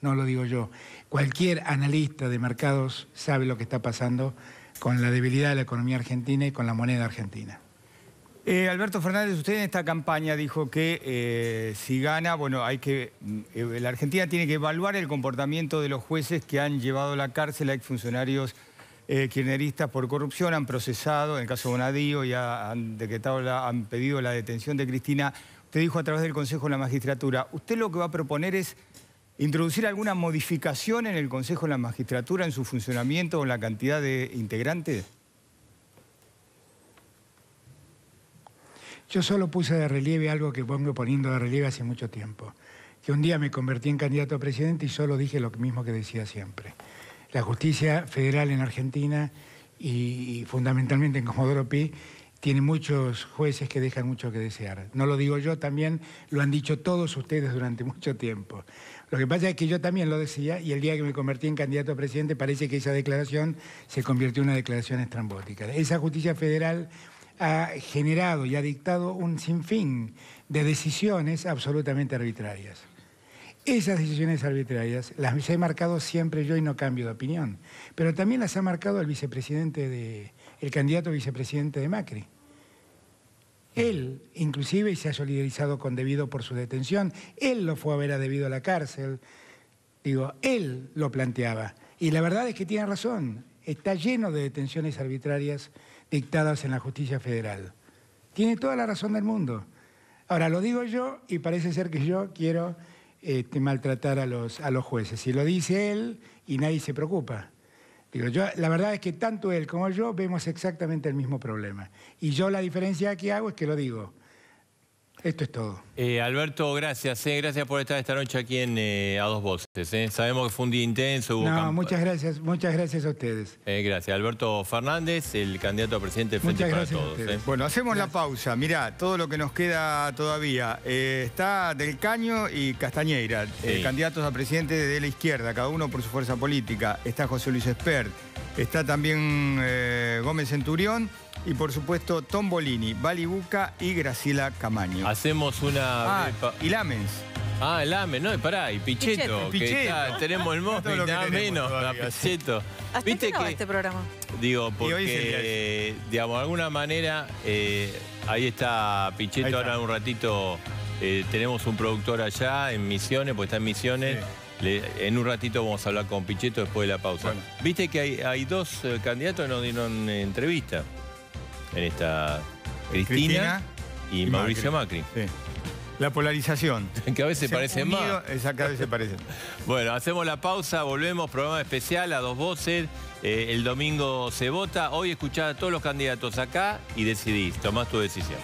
no lo digo yo. Cualquier analista de mercados sabe lo que está pasando con la debilidad de la economía argentina y con la moneda argentina. Eh, Alberto Fernández, usted en esta campaña dijo que eh, si gana, bueno, hay que, mm, eh, la Argentina tiene que evaluar el comportamiento de los jueces que han llevado a la cárcel a funcionarios kirchneristas por corrupción, han procesado, en el caso Bonadío, ya han decretado, han pedido la detención de Cristina. Usted dijo a través del Consejo de la Magistratura, usted lo que va a proponer es introducir alguna modificación en el Consejo de la Magistratura, en su funcionamiento o en la cantidad de integrantes. Yo solo puse de relieve algo que vengo poniendo de relieve hace mucho tiempo, que un día me convertí en candidato a presidente y solo dije lo mismo que decía siempre. La justicia federal en Argentina y, y fundamentalmente en Comodoro Pi tiene muchos jueces que dejan mucho que desear. No lo digo yo, también lo han dicho todos ustedes durante mucho tiempo. Lo que pasa es que yo también lo decía y el día que me convertí en candidato a presidente parece que esa declaración se convirtió en una declaración estrambótica. Esa justicia federal ha generado y ha dictado un sinfín de decisiones absolutamente arbitrarias. Esas decisiones arbitrarias las he marcado siempre yo y no cambio de opinión, pero también las ha marcado el vicepresidente de, el candidato vicepresidente de Macri. Él, inclusive, y se ha solidarizado con Debido por su detención. Él lo fue a ver a Debido a la cárcel. Digo, él lo planteaba. Y la verdad es que tiene razón. Está lleno de detenciones arbitrarias dictadas en la justicia federal. Tiene toda la razón del mundo. Ahora, lo digo yo y parece ser que yo quiero este, maltratar a los, a los jueces. Y lo dice él y nadie se preocupa. Digo, yo, la verdad es que tanto él como yo vemos exactamente el mismo problema. Y yo la diferencia que hago es que lo digo. Esto es todo. Eh, Alberto, gracias. Eh, gracias por estar esta noche aquí en eh, A Dos Voces. Sabemos que fue un día intenso. muchas gracias. Muchas gracias a ustedes. gracias. Alberto Fernández, el candidato a presidente del Frente para Todos. Bueno, hacemos la pausa. Mirá, todo lo que nos queda todavía. está Del Caño y Castañeira, candidatos a presidente de la izquierda, cada uno por su fuerza política. Está José Luis Espert. Está también Gómez Centurión. Y por supuesto, Tom Bolini, Bali Buca y Graciela Camaño. Hacemos una... Ah, eh, y lames Ah, Lame, no, pará, y Pichetto, tenemos el monstruo y nada menos Pichetto. ¿Viste que, este programa? Digo, porque, digamos, de alguna manera, eh, ahí está Pichetto, ahora un ratito eh, tenemos un productor allá en Misiones, pues está en Misiones. en un ratito vamos a hablar con Pichetto después de la pausa. Viste que hay, dos candidatos que nos dieron entrevista en esta Cristina, y, Mauricio Macri. La polarización. que a veces parecen más. bueno, hacemos la pausa, volvemos, programa especial a dos voces. Eh, el domingo se vota. Hoy escuchás a todos los candidatos acá y decidís, tomás tu decisión.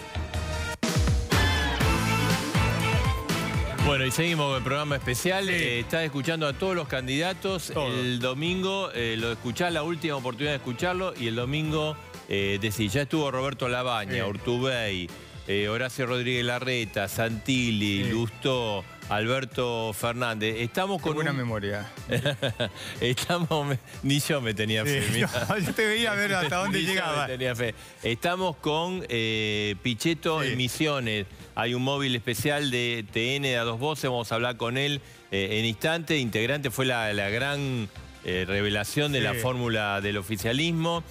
Bueno, y seguimos con el programa especial. Eh, estás escuchando a todos los candidatos. El domingo eh, lo escuchás, la última oportunidad de escucharlo, y el domingo es eh, decir, ya estuvo Roberto Labaña, Urtubey, eh, Horacio Rodríguez Larreta, Santilli, Lusto, Alberto Fernández. Estamos con una memoria. Estamos... Ni yo me tenía fe. yo te veía a ver hasta dónde llegaba. Estamos con eh, Pichetto en Misiones. Hay un móvil especial de TN a dos voces. Vamos a hablar con él en instante. Integrante fue la, la gran revelación de la fórmula del oficialismo.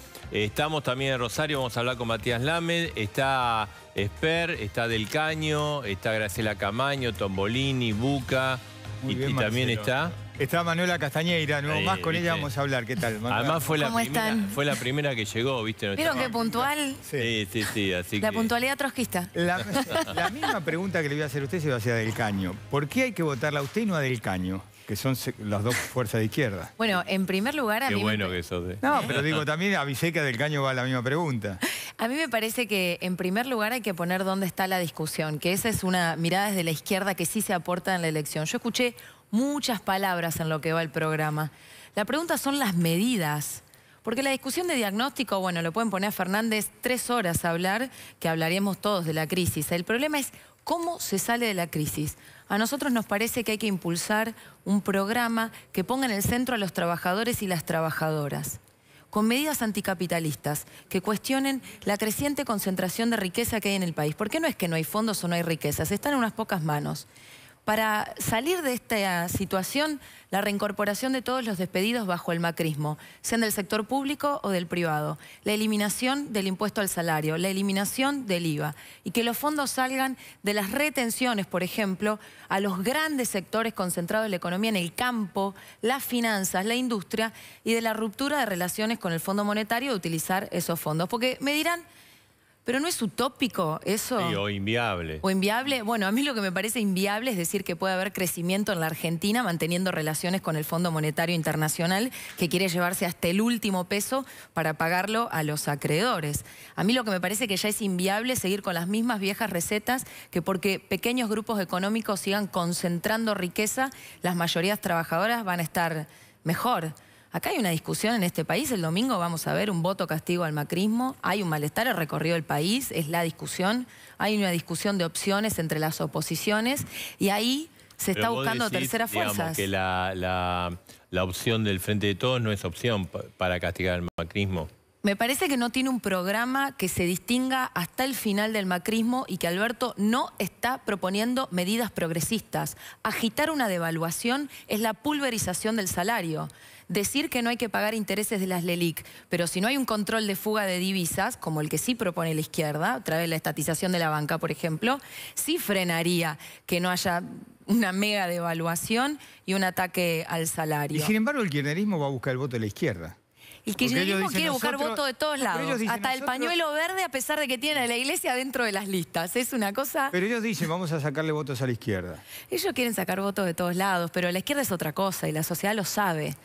Estamos también en Rosario, vamos a hablar con Matías Lamed, está Esper, está Del Caño, está Graciela Camaño, Tombolini, Buca, y, también está... Está Manuela Castañeira, no más con ella vamos a hablar. ¿Qué tal, Además fue la, primera, fue la primera que llegó, ¿viste? ¿Vieron qué puntual? Sí, sí, sí. Así la puntualidad trotskista. La, misma pregunta que le voy a hacer a usted se va a hacer a Del Caño. ¿Por qué hay que votarla a usted y no a Del Caño? que son las dos fuerzas de izquierda. Bueno, en primer lugar... Qué bueno que eso. De... No, pero digo, también a Viseca del caño va la misma pregunta. A mí me parece que en primer lugar hay que poner dónde está la discusión, que esa es una mirada desde la izquierda que sí se aporta en la elección. Yo escuché muchas palabras en lo que va el programa. La pregunta son las medidas. Porque la discusión de diagnóstico, bueno, lo pueden poner a Fernández tres horas a hablar, que hablaríamos todos de la crisis. El problema es cómo se sale de la crisis. A nosotros nos parece que hay que impulsar un programa que ponga en el centro a los trabajadores y las trabajadoras con medidas anticapitalistas que cuestionen la creciente concentración de riqueza que hay en el país. Porque qué no es que no hay fondos o no hay riquezas? Están en unas pocas manos para salir de esta situación, la reincorporación de todos los despedidos bajo el macrismo, sean del sector público o del privado, la eliminación del impuesto al salario, la eliminación del IVA y que los fondos salgan de las retenciones, por ejemplo, a los grandes sectores concentrados en la economía en el campo, las finanzas, la industria y de la ruptura de relaciones con el Fondo Monetario de utilizar esos fondos. Porque me dirán, pero no es utópico eso. o inviable. O inviable. Bueno, a mí lo que me parece inviable es decir que puede haber crecimiento en la Argentina manteniendo relaciones con el Fondo Monetario Internacional que quiere llevarse hasta el último peso para pagarlo a los acreedores. A mí lo que me parece que ya es inviable seguir con las mismas viejas recetas que porque pequeños grupos económicos sigan concentrando riqueza, las mayorías trabajadoras van a estar mejor. Acá hay una discusión en este país, el domingo vamos a ver un voto castigo al macrismo, hay un malestar recorrido del país, es la discusión, hay una discusión de opciones entre las oposiciones y ahí se está buscando tercera terceras que la, la, opción del Frente de Todos no es opción para castigar al macrismo. Me parece que no tiene un programa que se distinga hasta el final del macrismo y que Alberto no está proponiendo medidas progresistas. Agitar una devaluación es la pulverización del salario decir que no hay que pagar intereses de las LELIC, pero si no hay un control de fuga de divisas, como el que sí propone la izquierda, a través de la estatización de la banca, por ejemplo, sí frenaría que no haya una mega devaluación y un ataque al salario. Y sin embargo el kirchnerismo va a buscar el voto de la izquierda. el kirchnerismo quiere buscar voto de todos lados, hasta el pañuelo verde a pesar de que tiene a la iglesia dentro de las listas. Es una cosa... Pero ellos dicen, vamos a sacarle votos a la izquierda. Ellos quieren sacar votos de todos lados, pero la izquierda es otra cosa y la sociedad lo sabe.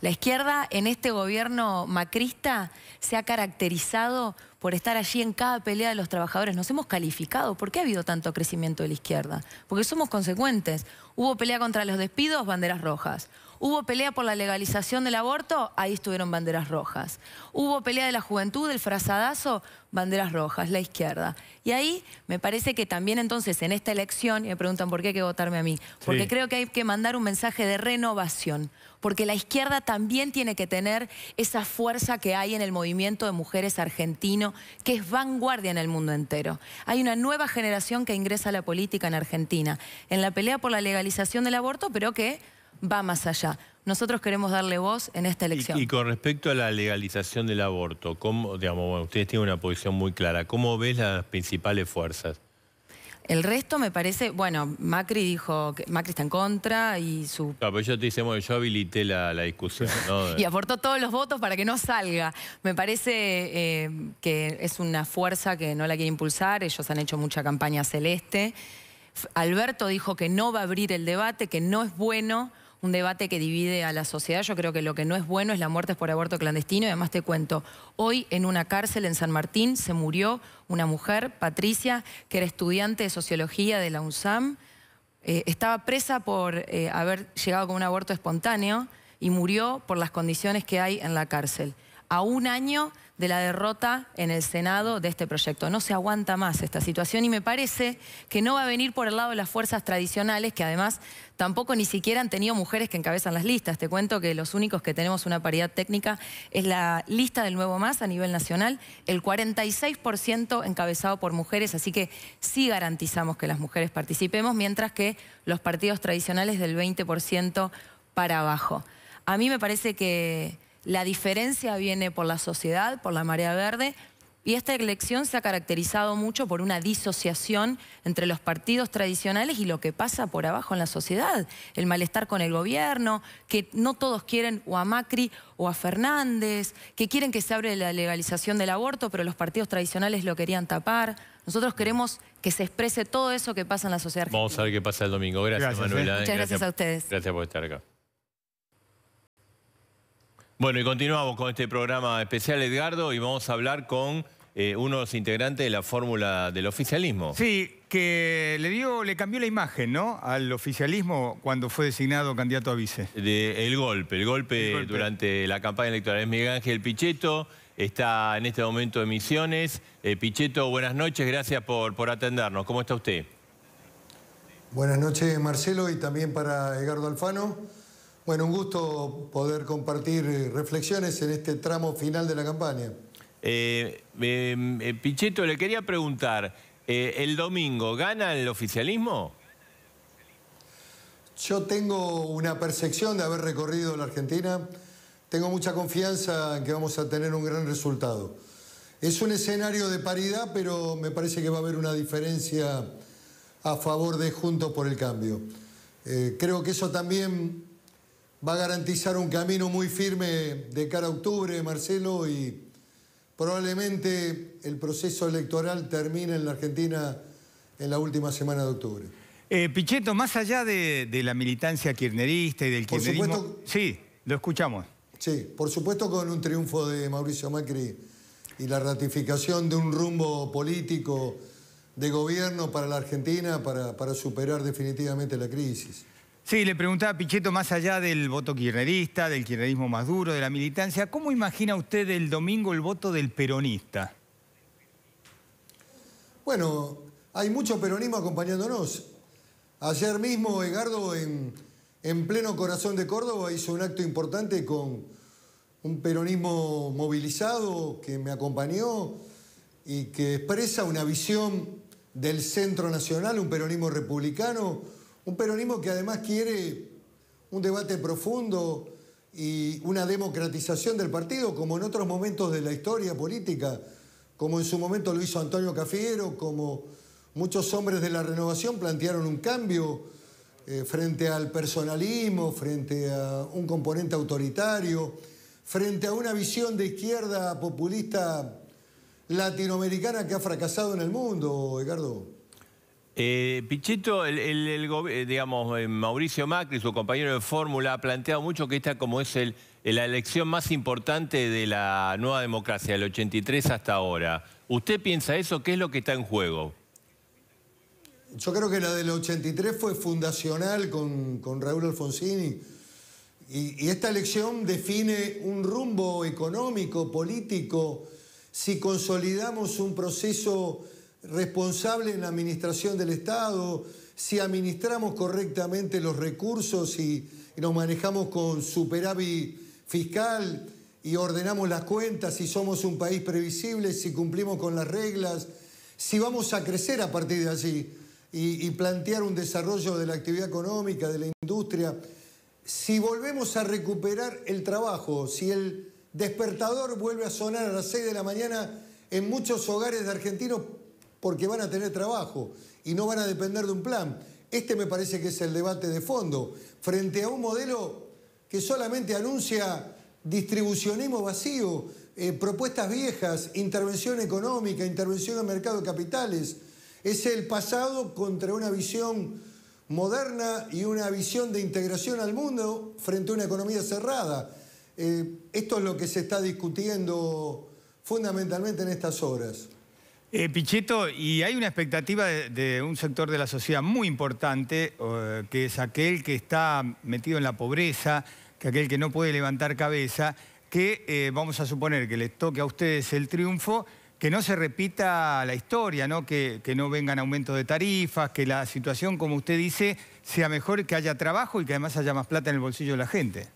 La izquierda en este gobierno macrista se ha caracterizado por estar allí en cada pelea de los trabajadores. Nos hemos calificado. ¿Por qué ha habido tanto crecimiento de la izquierda? Porque somos consecuentes. Hubo pelea contra los despidos, banderas rojas. Hubo pelea por la legalización del aborto, ahí estuvieron banderas rojas. Hubo pelea de la juventud, el frazadazo, banderas rojas, la izquierda. Y ahí me parece que también entonces en esta elección, y me preguntan por qué hay que votarme a mí, porque creo que hay que mandar un mensaje de renovación, porque la izquierda también tiene que tener esa fuerza que hay en el movimiento de mujeres argentino, que es vanguardia en el mundo entero. Hay una nueva generación que ingresa a la política en Argentina, en la pelea por la legalización del aborto, pero que va más allá. Nosotros queremos darle voz en esta elección. Y, con respecto a la legalización del aborto, digamos, ustedes tienen una posición muy clara. ¿Cómo ves las principales fuerzas? El resto me parece, bueno, Macri dijo que Macri está en contra y su... Claro, pero yo te dice, yo habilité la, discusión, y aportó todos los votos para que no salga. Me parece eh, que es una fuerza que no la quiere impulsar, ellos han hecho mucha campaña celeste. Alberto dijo que no va a abrir el debate, que no es bueno un debate que divide a la sociedad. Yo creo que lo que no es bueno es la muerte por aborto clandestino. Y además te cuento, hoy en una cárcel en San Martín se murió una mujer, Patricia, que era estudiante de sociología de la UNSAM. Eh, estaba presa por eh, haber llegado con un aborto espontáneo y murió por las condiciones que hay en la cárcel. A un año de la derrota en el Senado de este proyecto. No se aguanta más esta situación y me parece que no va a venir por el lado de las fuerzas tradicionales, que además tampoco ni siquiera han tenido mujeres que encabezan las listas. Te cuento que los únicos que tenemos una paridad técnica es la lista del Nuevo Más a nivel nacional, el 46% encabezado por mujeres, así que sí garantizamos que las mujeres participemos, mientras que los partidos tradicionales del 20% para abajo. A mí me parece que la diferencia viene por la sociedad, por la marea verde, y esta elección se ha caracterizado mucho por una disociación entre los partidos tradicionales y lo que pasa por abajo en la sociedad. El malestar con el gobierno, que no todos quieren o a Macri o a Fernández, que quieren que se abre la legalización del aborto, pero los partidos tradicionales lo querían tapar. Nosotros queremos que se exprese todo eso que pasa en la sociedad argentina. Vamos a ver qué pasa el domingo. Gracias, Manuela. Eh. Muchas gracias a ustedes. Gracias por estar acá. Bueno, y continuamos con este programa especial, Edgardo, y vamos a hablar con eh, unos uno de los integrantes de la fórmula del oficialismo. Sí, que le dio, le cambió la imagen, ¿no?, al oficialismo cuando fue designado candidato a vice. De, el, golpe, el golpe, durante la campaña electoral. Es Miguel Ángel Pichetto, está en este momento de Misiones. Eh, Pichetto, buenas noches, gracias por, por atendernos. ¿Cómo está usted? Buenas noches, Marcelo, y también para Edgardo Alfano. Bueno, un gusto poder compartir eh, reflexiones en este tramo final de la campaña. Eh, em, eh Pichetto, le quería preguntar, eh, ¿el domingo gana el oficialismo? Yo tengo una percepción de haber recorrido la Argentina, tengo mucha confianza en que vamos a tener un gran resultado. Es un escenario de paridad, pero me parece que va a haber una diferencia a favor de Juntos por el Cambio. creo que eso también va a garantizar un camino muy firme de cara a octubre, Marcelo, y probablemente el proceso electoral termine en la Argentina en la última semana de octubre. Eh, Pichetto, más allá de, la militancia kirchnerista y del por sí, lo escuchamos. Sí, por supuesto con un triunfo de Mauricio Macri y la ratificación de un rumbo político de gobierno para la Argentina para, para superar definitivamente la crisis. Sí, le preguntaba a Pichetto, más allá del voto kirchnerista, del kirchnerismo más duro, de la militancia, ¿cómo imagina usted el domingo el voto del peronista? Bueno, hay mucho peronismo acompañándonos. Ayer mismo, Egardo, en, en pleno corazón de Córdoba, hizo un acto importante con un peronismo movilizado que me acompañó y que expresa una visión del centro nacional, un peronismo republicano, un peronismo que además quiere un debate profundo y una democratización del partido, como en otros momentos de la historia política, como en su momento lo hizo Antonio Cafiero, como muchos hombres de la renovación plantearon un cambio eh, frente al personalismo, frente a un componente autoritario, frente a una visión de izquierda populista latinoamericana que ha fracasado en el mundo, Edgardo. Eh, Pichetto, el, eh, digamos, eh, Mauricio Macri, su compañero de fórmula, ha planteado mucho que esta como es la elección más importante de la nueva democracia, del 83 hasta ahora. ¿Usted piensa eso? ¿Qué es lo que está en juego? Yo creo que la del 83 fue fundacional con, Raúl Alfonsini. y esta elección define un rumbo económico, político, si consolidamos un proceso responsable en la administración del Estado, si administramos correctamente los recursos y, nos manejamos con superávit fiscal y ordenamos las cuentas, si somos un país previsible, si cumplimos con las reglas, si vamos a crecer a partir de allí y, y plantear un desarrollo de la actividad económica, de la industria, si volvemos a recuperar el trabajo, si el despertador vuelve a sonar a las 6 de la mañana en muchos hogares de argentinos porque van a tener trabajo y no van a depender de un plan. Este me parece que es el debate de fondo, frente a un modelo que solamente anuncia distribucionismo vacío, eh, propuestas viejas, intervención económica, intervención en mercado de capitales. Es el pasado contra una visión moderna y una visión de integración al mundo frente a una economía cerrada. Eh, esto es lo que se está discutiendo fundamentalmente en estas horas. Eh, Pichetto, y hay una expectativa de, un sector de la sociedad muy importante, eh, que es aquel que está metido en la pobreza, que aquel que no puede levantar cabeza, que eh, vamos a suponer que les toque a ustedes el triunfo, que no se repita la historia, ¿no? Que, no vengan aumentos de tarifas, que la situación, como usted dice, sea mejor, que haya trabajo y que además haya más plata en el bolsillo de la gente.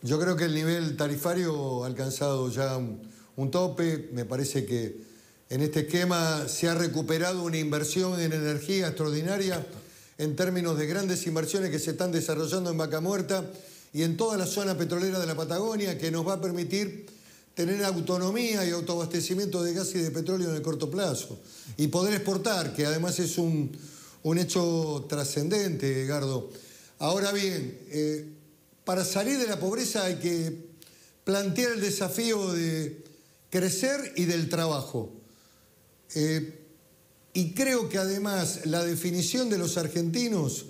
Yo creo que el nivel tarifario ha alcanzado ya un tope, me parece que en este esquema se ha recuperado una inversión en energía extraordinaria en términos de grandes inversiones que se están desarrollando en Vaca Muerta y en toda la zona petrolera de la Patagonia, que nos va a permitir tener autonomía y autoabastecimiento de gas y de petróleo en el corto plazo. Y poder exportar, que además es un, hecho trascendente, Gardo. Ahora bien, eh, para salir de la pobreza hay que plantear el desafío de crecer y del trabajo. Eh, y creo que además la definición de los argentinos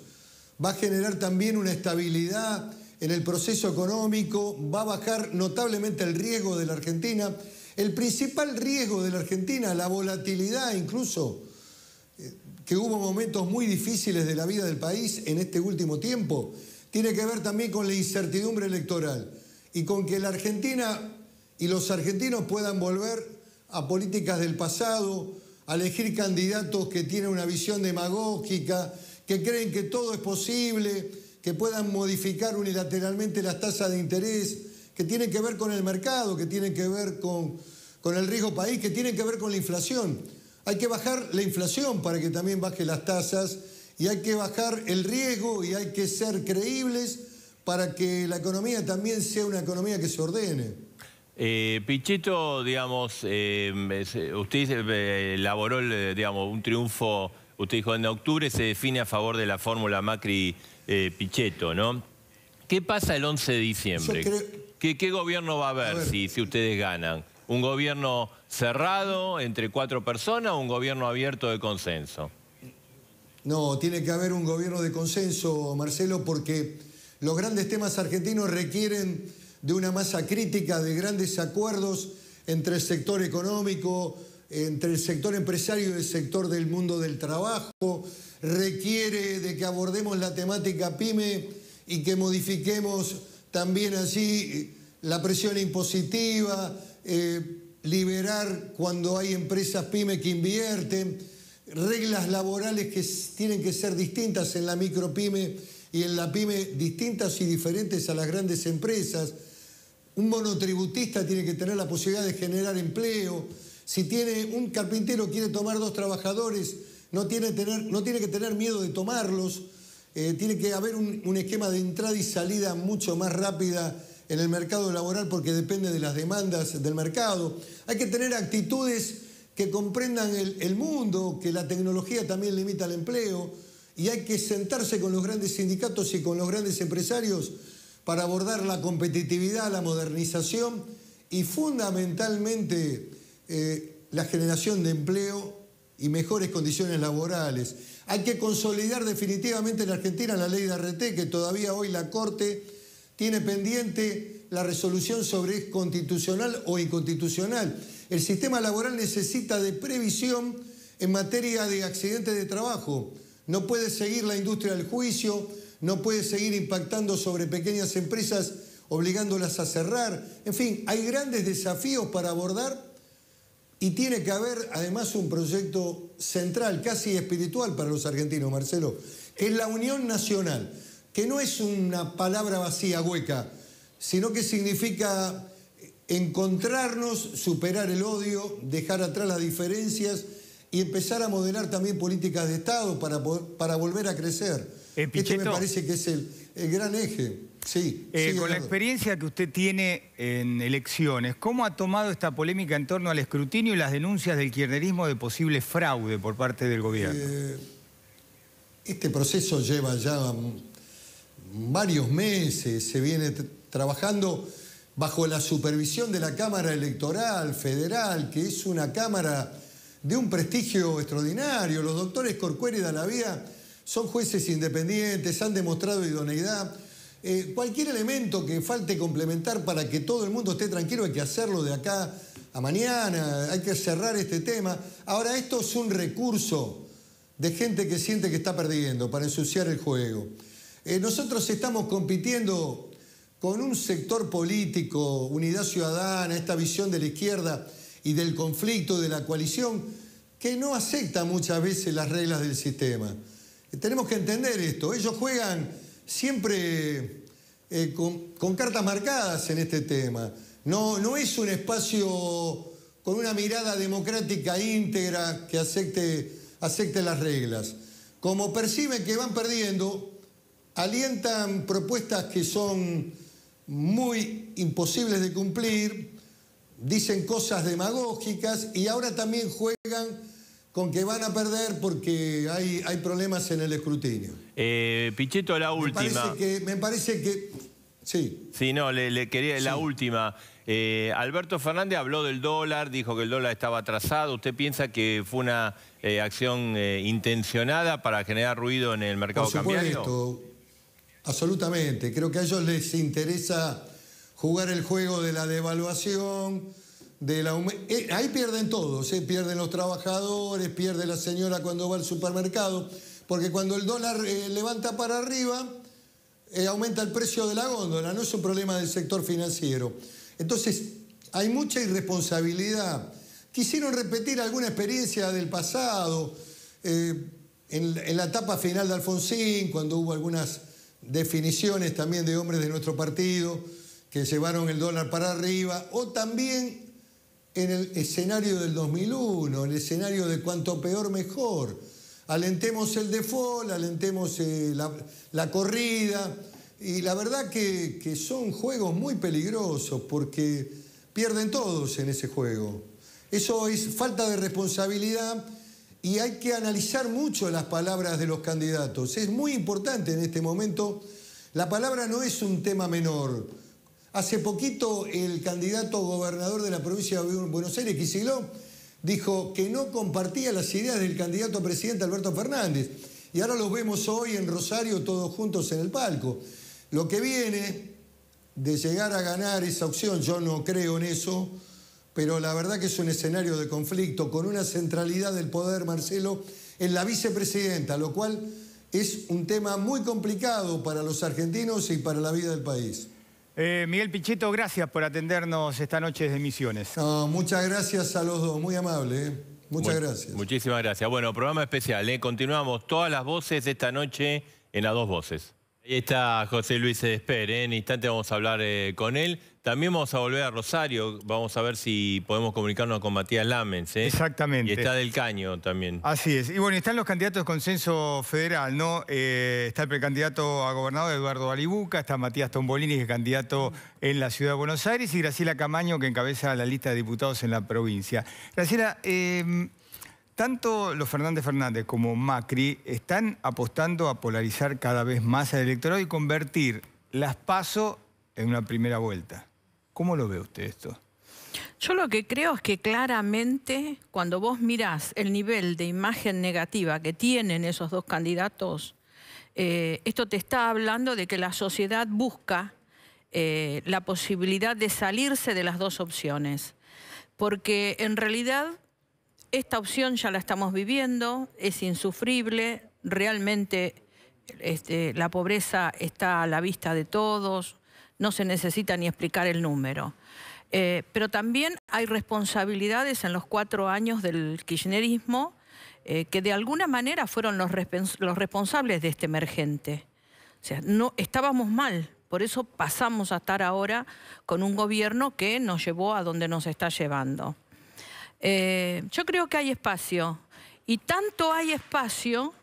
va a generar también una estabilidad en el proceso económico, va a bajar notablemente el riesgo de la Argentina. El principal riesgo de la Argentina, la volatilidad incluso, eh, que hubo momentos muy difíciles de la vida del país en este último tiempo, tiene que ver también con la incertidumbre electoral y con que la Argentina y los argentinos puedan volver a políticas del pasado, a elegir candidatos que tienen una visión demagógica, que creen que todo es posible, que puedan modificar unilateralmente las tasas de interés, que tienen que ver con el mercado, que tienen que ver con, con el riesgo país, que tienen que ver con la inflación. Hay que bajar la inflación para que también baje las tasas y hay que bajar el riesgo y hay que ser creíbles para que la economía también sea una economía que se ordene. Eh, Pichetto, digamos, em, eh, usted eh, elaboró, digamos, un triunfo, usted dijo, en octubre se define a favor de la fórmula Macri-Pichetto, ¿no? ¿Qué pasa el 11 de diciembre? ¿Qué, gobierno va a haber si, si ustedes ganan? ¿Un gobierno cerrado entre cuatro personas o un gobierno abierto de consenso? No, tiene que haber un gobierno de consenso, Marcelo, porque los grandes temas argentinos requieren de una masa crítica de grandes acuerdos entre el sector económico, entre el sector empresario y el sector del mundo del trabajo, requiere de que abordemos la temática pyme y que modifiquemos también así... Eh, la presión impositiva, eh, liberar cuando hay empresas pyme que invierten, reglas laborales que tienen que ser distintas en la micro PYME... y en la pyme, distintas y diferentes a las grandes empresas un monotributista tiene que tener la posibilidad de generar empleo. Si tiene un carpintero quiere tomar dos trabajadores, no tiene, que tener miedo de tomarlos. Eh, tiene que haber un, esquema de entrada y salida mucho más rápida en el mercado laboral porque depende de las demandas del mercado. Hay que tener actitudes que comprendan el, el mundo, que la tecnología también limita el empleo y hay que sentarse con los grandes sindicatos y con los grandes empresarios para abordar la competitividad, la modernización y fundamentalmente eh, la generación de empleo y mejores condiciones laborales. Hay que consolidar definitivamente en Argentina la ley de RT, que todavía hoy la Corte tiene pendiente la resolución sobre es constitucional o inconstitucional. El sistema laboral necesita de previsión en materia de accidentes de trabajo. No puede seguir la industria del juicio, no puede seguir impactando sobre pequeñas empresas obligándolas a cerrar. En fin, hay grandes desafíos para abordar y tiene que haber además un proyecto central, casi espiritual para los argentinos, Marcelo, que es la unión nacional, que no es una palabra vacía, hueca, sino que significa encontrarnos, superar el odio, dejar atrás las diferencias y empezar a modelar también políticas de Estado para, para volver a crecer. Eh, me parece que es el, gran eje. Sí, eh, con la experiencia que usted tiene en elecciones, ¿cómo ha tomado esta polémica en torno al escrutinio y las denuncias del kirchnerismo de posible fraude por parte del gobierno? Eh, este proceso lleva ya varios meses, se viene trabajando bajo la supervisión de la Cámara Electoral Federal, que es una Cámara de un prestigio extraordinario. Los doctores Corcuera y Dalavía son jueces independientes, han demostrado idoneidad. Eh, cualquier elemento que falte complementar para que todo el mundo esté tranquilo hay que hacerlo de acá a mañana, hay que cerrar este tema. Ahora, esto es un recurso de gente que siente que está perdiendo para ensuciar el juego. Eh, nosotros estamos compitiendo con un sector político, Unidad Ciudadana, esta visión de la izquierda y del conflicto, de la coalición, que no acepta muchas veces las reglas del sistema tenemos que entender esto. Ellos juegan siempre eh, con, cartas marcadas en este tema. No, no es un espacio con una mirada democrática íntegra que acepte, acepte las reglas. Como perciben que van perdiendo, alientan propuestas que son muy imposibles de cumplir, dicen cosas demagógicas y ahora también juegan con que van a perder porque hay, hay problemas en el escrutinio. Eh, Pichetto, la última. Me parece que... sí. Sí, no, le, quería la última. Eh, Alberto Fernández habló del dólar, dijo que el dólar estaba atrasado. ¿Usted piensa que fue una eh, acción eh, intencionada para generar ruido en el mercado Absolutamente. Creo que a ellos les interesa jugar el juego de la devaluación eh, ahí pierden todos, eh, pierden los trabajadores, pierde la señora cuando va al supermercado, porque cuando el dólar eh, levanta para arriba, aumenta el precio de la góndola, no es un problema del sector financiero. Entonces, hay mucha irresponsabilidad. Quisieron repetir alguna experiencia del pasado, en, en la etapa final de Alfonsín, cuando hubo algunas definiciones también de hombres de nuestro partido que llevaron el dólar para arriba, o también en el escenario del 2001, en el escenario de cuanto peor mejor. Alentemos el default, alentemos eh, la, corrida. Y la verdad que son juegos muy peligrosos porque pierden todos en ese juego. Eso es falta de responsabilidad y hay que analizar mucho las palabras de los candidatos. Es muy importante en este momento. La palabra no es un tema menor. Hace poquito el candidato gobernador de la provincia de Buenos Aires, Quisiló, dijo que no compartía las ideas del candidato a presidente Alberto Fernández. Y ahora los vemos hoy en Rosario todos juntos en el palco. Lo que viene de llegar a ganar esa opción, yo no creo en eso, pero la verdad que es un escenario de conflicto con una centralidad del poder, Marcelo, en la vicepresidenta, lo cual es un tema muy complicado para los argentinos y para la vida del país. Eh, Miguel Picheto, gracias por atendernos esta noche de Misiones. muchas gracias a los dos, muy amable. ¿eh? Muchas gracias. Muchísimas gracias. Bueno, programa especial, ¿eh? continuamos todas las voces de esta noche en las dos voces. Ahí está José Luis Esper, en instante vamos a hablar con él. También vamos a volver a Rosario, vamos a ver si podemos comunicarnos con Matías Lamens. ¿eh? Exactamente. Y está del caño también. Así es. Y bueno, están los candidatos de consenso federal, ¿no? Eh, está el precandidato a gobernador Eduardo Alibuca, está Matías Tombolini, que es candidato en la Ciudad de Buenos Aires, y Graciela Camaño, que encabeza la lista de diputados en la provincia. Graciela, em, tanto los Fernández Fernández como Macri están apostando a polarizar cada vez más al electorado y convertir las PASO en una primera vuelta. ¿Cómo lo ve usted esto? Yo lo que creo es que claramente cuando vos mirás el nivel de imagen negativa que tienen esos dos candidatos, eh, esto te está hablando de que la sociedad busca eh, la posibilidad de salirse de las dos opciones. Porque en realidad esta opción ya la estamos viviendo, es insufrible, realmente este, la pobreza está a la vista de todos, no se necesita ni explicar el número. Eh, pero también hay responsabilidades en los cuatro años del kirchnerismo eh, que de alguna manera fueron los, responsables de este emergente. O sea, no, estábamos mal, por eso pasamos a estar ahora con un gobierno que nos llevó a donde nos está llevando. Eh, yo creo que hay espacio, y tanto hay espacio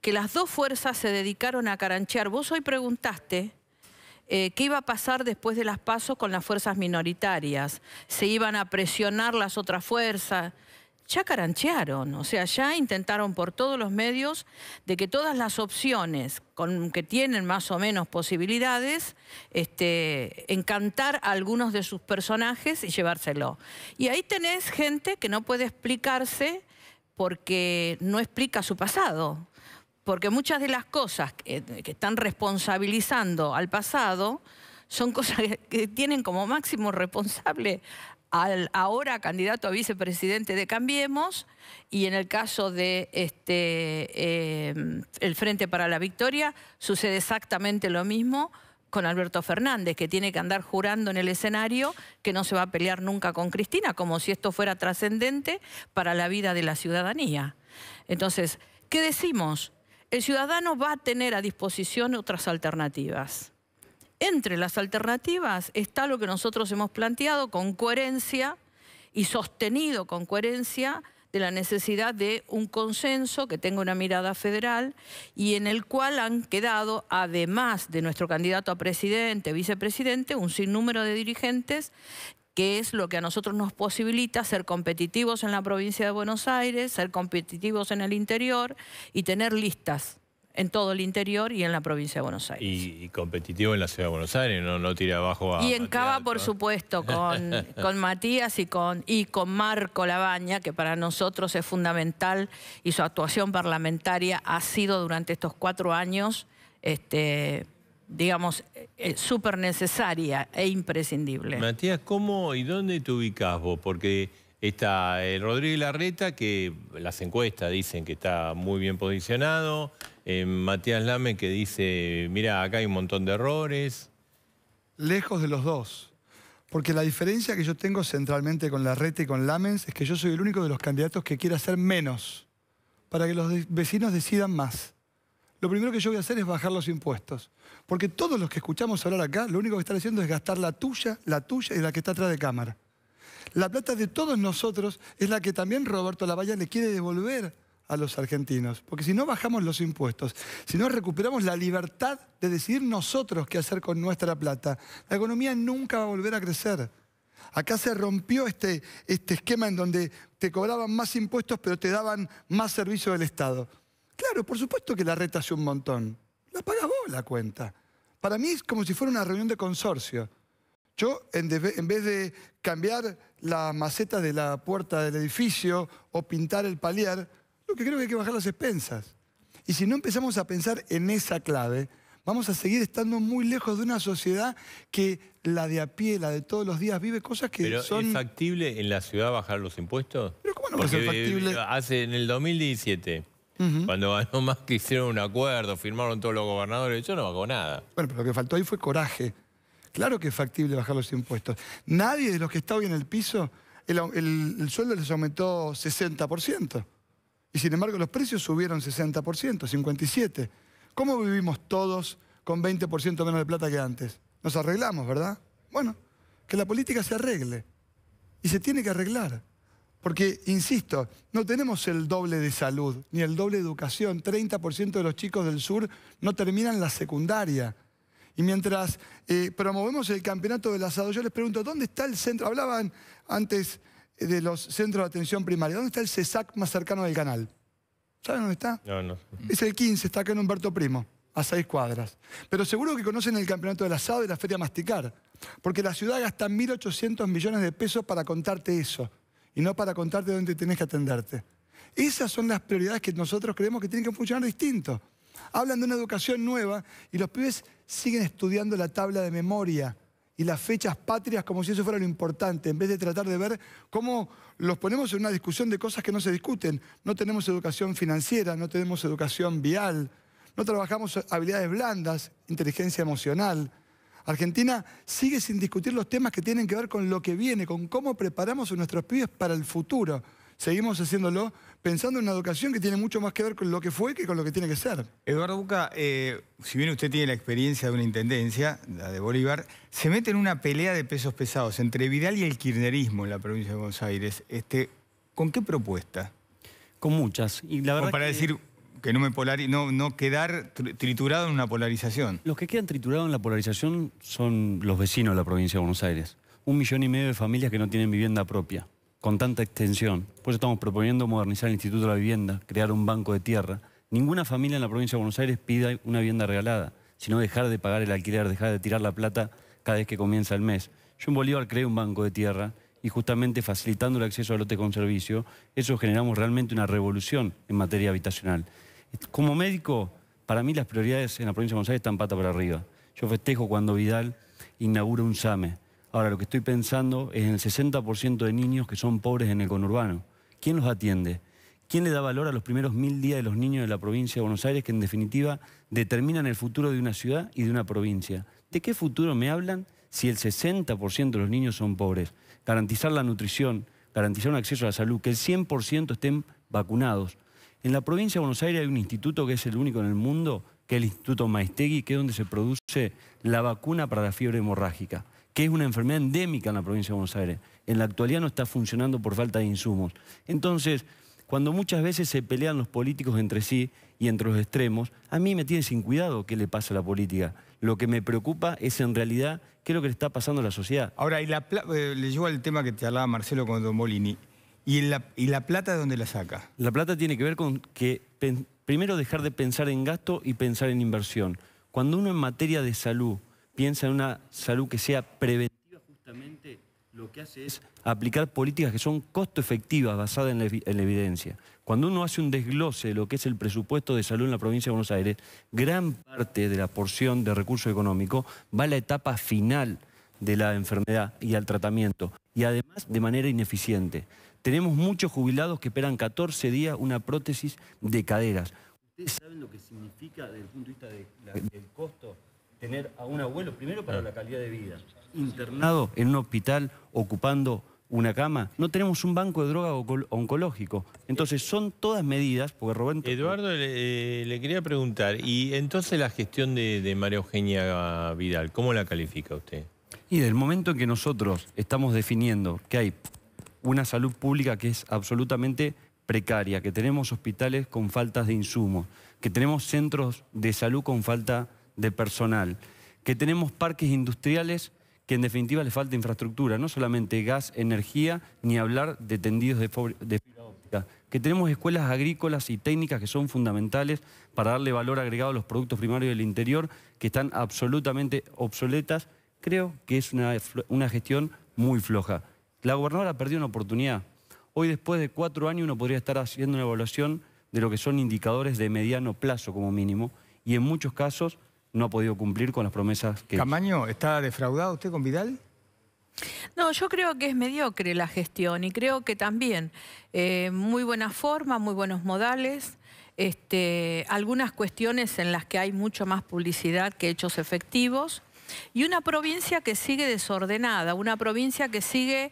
que las dos fuerzas se dedicaron a caranchear. Vos hoy preguntaste eh, qué iba a pasar después de las pasos con las fuerzas minoritarias. Se iban a presionar las otras fuerzas. Ya caranchearon, o sea, ya intentaron por todos los medios de que todas las opciones con, que tienen más o menos posibilidades, este, encantar a algunos de sus personajes y llevárselo. Y ahí tenés gente que no puede explicarse porque no explica su pasado porque muchas de las cosas que, están responsabilizando al pasado son cosas que, tienen como máximo responsable al ahora candidato a vicepresidente de Cambiemos y en el caso de este, eh, el Frente para la Victoria sucede exactamente lo mismo con Alberto Fernández, que tiene que andar jurando en el escenario que no se va a pelear nunca con Cristina, como si esto fuera trascendente para la vida de la ciudadanía. Entonces, ¿qué decimos? el ciudadano va a tener a disposición otras alternativas. Entre las alternativas está lo que nosotros hemos planteado con coherencia y sostenido con coherencia de la necesidad de un consenso que tenga una mirada federal y en el cual han quedado, además de nuestro candidato a presidente, vicepresidente, un sinnúmero de dirigentes que es lo que a nosotros nos posibilita ser competitivos en la provincia de Buenos Aires, ser competitivos en el interior y tener listas en todo el interior y en la provincia de Buenos Aires. Y, competitivo en la ciudad de Buenos Aires, no, no tira abajo a... Y en Cava, por supuesto, con, con, Matías y con, y con Marco Labaña, que para nosotros es fundamental y su actuación parlamentaria ha sido durante estos cuatro años... Este, digamos, eh, eh, súper necesaria e imprescindible. Matías, ¿cómo y dónde te ubicás vos? Porque está el eh, Rodríguez Larreta, que las encuestas dicen que está muy bien posicionado, Matías Lame, que dice, mira, acá hay un montón de errores. Lejos de los dos. Porque la diferencia que yo tengo centralmente con Larreta y con Lamens es que yo soy el único de los candidatos que quiere hacer menos para que los vecinos decidan más. Lo primero que yo voy a hacer es bajar los impuestos. Porque todos los que escuchamos hablar acá, lo único que están haciendo es gastar la tuya, la tuya y la que está atrás de cámara. La plata de todos nosotros es la que también Roberto Lavalla le quiere devolver a los argentinos. Porque si no bajamos los impuestos, si no recuperamos la libertad de decidir nosotros qué hacer con nuestra plata, la economía nunca va a volver a crecer. Acá se rompió este, este esquema en donde te cobraban más impuestos pero te daban más servicio del Estado. Claro, por supuesto que la reta hace un montón la pagas vos la cuenta. Para mí es como si fuera una reunión de consorcio. Yo, en, vez de cambiar la maceta de la puerta del edificio o pintar el paliar, lo que creo que hay que bajar las expensas. Y si no empezamos a pensar en esa clave, vamos a seguir estando muy lejos de una sociedad que la de a pie, la de todos los días, vive cosas que Pero ¿Es factible en la ciudad bajar los impuestos? ¿Pero cómo no va factible? Hace en el 2017 cuando ganó más que hicieron un acuerdo, firmaron todos los gobernadores, yo no hago nada. Bueno, pero lo que faltó ahí fue coraje. Claro que es factible bajar los impuestos. Nadie de los que está hoy en el piso, el, el sueldo les aumentó 60%. Y sin embargo los precios subieron 60%, 57%. ¿Cómo vivimos todos con 20% menos de plata que antes? Nos arreglamos, ¿verdad? Bueno, que la política se arregle. Y se tiene que arreglar. Porque, insisto, no tenemos el doble de salud, ni el doble de educación. 30% de los chicos del sur no terminan la secundaria. Y mientras eh, promovemos el campeonato del asado, yo les pregunto, ¿dónde está el centro? Hablaban antes eh, de los centros de atención primaria. ¿Dónde está el CESAC más cercano del canal? ¿Saben dónde está? No, no. Es el 15, está acá en Humberto Primo, a seis cuadras. Pero seguro que conocen el campeonato del asado y la feria Masticar, porque la ciudad gasta 1.800 millones de pesos para contarte eso y no para contarte dónde tenés que atenderte. Esas son las prioridades que nosotros creemos que tienen que funcionar distinto. Hablan de una educación nueva y los pibes siguen estudiando la tabla de memoria y las fechas patrias como si eso fuera lo importante, en vez de tratar de ver cómo los ponemos en una discusión de cosas que no se discuten. No tenemos educación financiera, no tenemos educación vial, no trabajamos habilidades blandas, inteligencia emocional, Argentina sigue sin discutir los temas que tienen que ver con lo que viene, con cómo preparamos a nuestros pibes para el futuro. Seguimos haciéndolo pensando en una educación que tiene mucho más que ver con lo que fue que con lo que tiene que ser. Eduardo Buca, eh, si bien usted tiene la experiencia de una intendencia, la de Bolívar, se mete en una pelea de pesos pesados entre Vidal y el kirnerismo en la provincia de Buenos Aires. Este, ¿Con qué propuesta? Con muchas. la verdad para decir, que no me no, no quedar triturado en una polarización. Los que quedan triturados en la polarización son los vecinos de la provincia de Buenos Aires. Un millón y medio de familias que no tienen vivienda propia, con tanta extensión. Por eso estamos proponiendo modernizar el Instituto de la Vivienda, crear un banco de tierra. Ninguna familia en la provincia de Buenos Aires pida una vivienda regalada, sino dejar de pagar el alquiler, dejar de tirar la plata cada vez que comienza el mes. Yo en Bolívar creé un banco de tierra y justamente facilitando el acceso al lote con servicio, eso generamos realmente una revolución en materia habitacional. Como médico, para mí las prioridades en la provincia de Buenos Aires están pata para arriba. Yo festejo cuando Vidal inaugura un SAME. Ahora, lo que estoy pensando es en el 60% de niños que son pobres en el conurbano. ¿Quién los atiende? ¿Quién le da valor a los primeros mil días de los niños de la provincia de Buenos Aires que en definitiva determinan el futuro de una ciudad y de una provincia? ¿De qué futuro me hablan si el 60% de los niños son pobres? Garantizar la nutrición, garantizar un acceso a la salud, que el 100% estén vacunados. En la provincia de Buenos Aires hay un instituto que es el único en el mundo, que es el Instituto Maestegui, que es donde se produce la vacuna para la fiebre hemorrágica, que es una enfermedad endémica en la provincia de Buenos Aires. En la actualidad no está funcionando por falta de insumos. Entonces, cuando muchas veces se pelean los políticos entre sí y entre los extremos, a mí me tiene sin cuidado qué le pasa a la política. Lo que me preocupa es en realidad qué es lo que le está pasando a la sociedad. Ahora, y la, eh, le llevo al tema que te hablaba Marcelo con Don Molini. ¿Y la, plata de dónde la saca? La plata tiene que ver con que primero dejar de pensar en gasto y pensar en inversión. Cuando uno en materia de salud piensa en una salud que sea preventiva, justamente lo que hace es aplicar políticas que son costo efectivas basadas en la, en la evidencia. Cuando uno hace un desglose de lo que es el presupuesto de salud en la provincia de Buenos Aires, gran parte de la porción de recurso económico va a la etapa final de la enfermedad y al tratamiento, y además de manera ineficiente. Tenemos muchos jubilados que esperan 14 días una prótesis de caderas. ¿Ustedes saben lo que significa desde el punto de vista del costo tener a un abuelo, primero para la calidad de vida, internado en un hospital ocupando una cama, no tenemos un banco de droga oncológico. Entonces son todas medidas, porque Roberto... Eduardo, le, eh, quería preguntar, y entonces la gestión de, María Eugenia Vidal, ¿cómo la califica usted? Y del momento en que nosotros estamos definiendo que hay una salud pública que es absolutamente precaria, que tenemos hospitales con faltas de insumos, que tenemos centros de salud con falta de personal, que tenemos parques industriales que en definitiva les falta infraestructura, no solamente gas, energía, ni hablar de tendidos de, fibra óptica, que tenemos escuelas agrícolas y técnicas que son fundamentales para darle valor agregado a los productos primarios del interior, que están absolutamente obsoletas, creo que es una, una gestión muy floja. La gobernadora perdió una oportunidad. Hoy, después de cuatro años, uno podría estar haciendo una evaluación de lo que son indicadores de mediano plazo como mínimo, y en muchos casos no ha podido cumplir con las promesas que... Camaño, ¿está defraudado usted con Vidal? No, yo creo que es mediocre la gestión y creo que también eh, muy buena forma, muy buenos modales, este, algunas cuestiones en las que hay mucho más publicidad que hechos efectivos, y una provincia que sigue desordenada, una provincia que sigue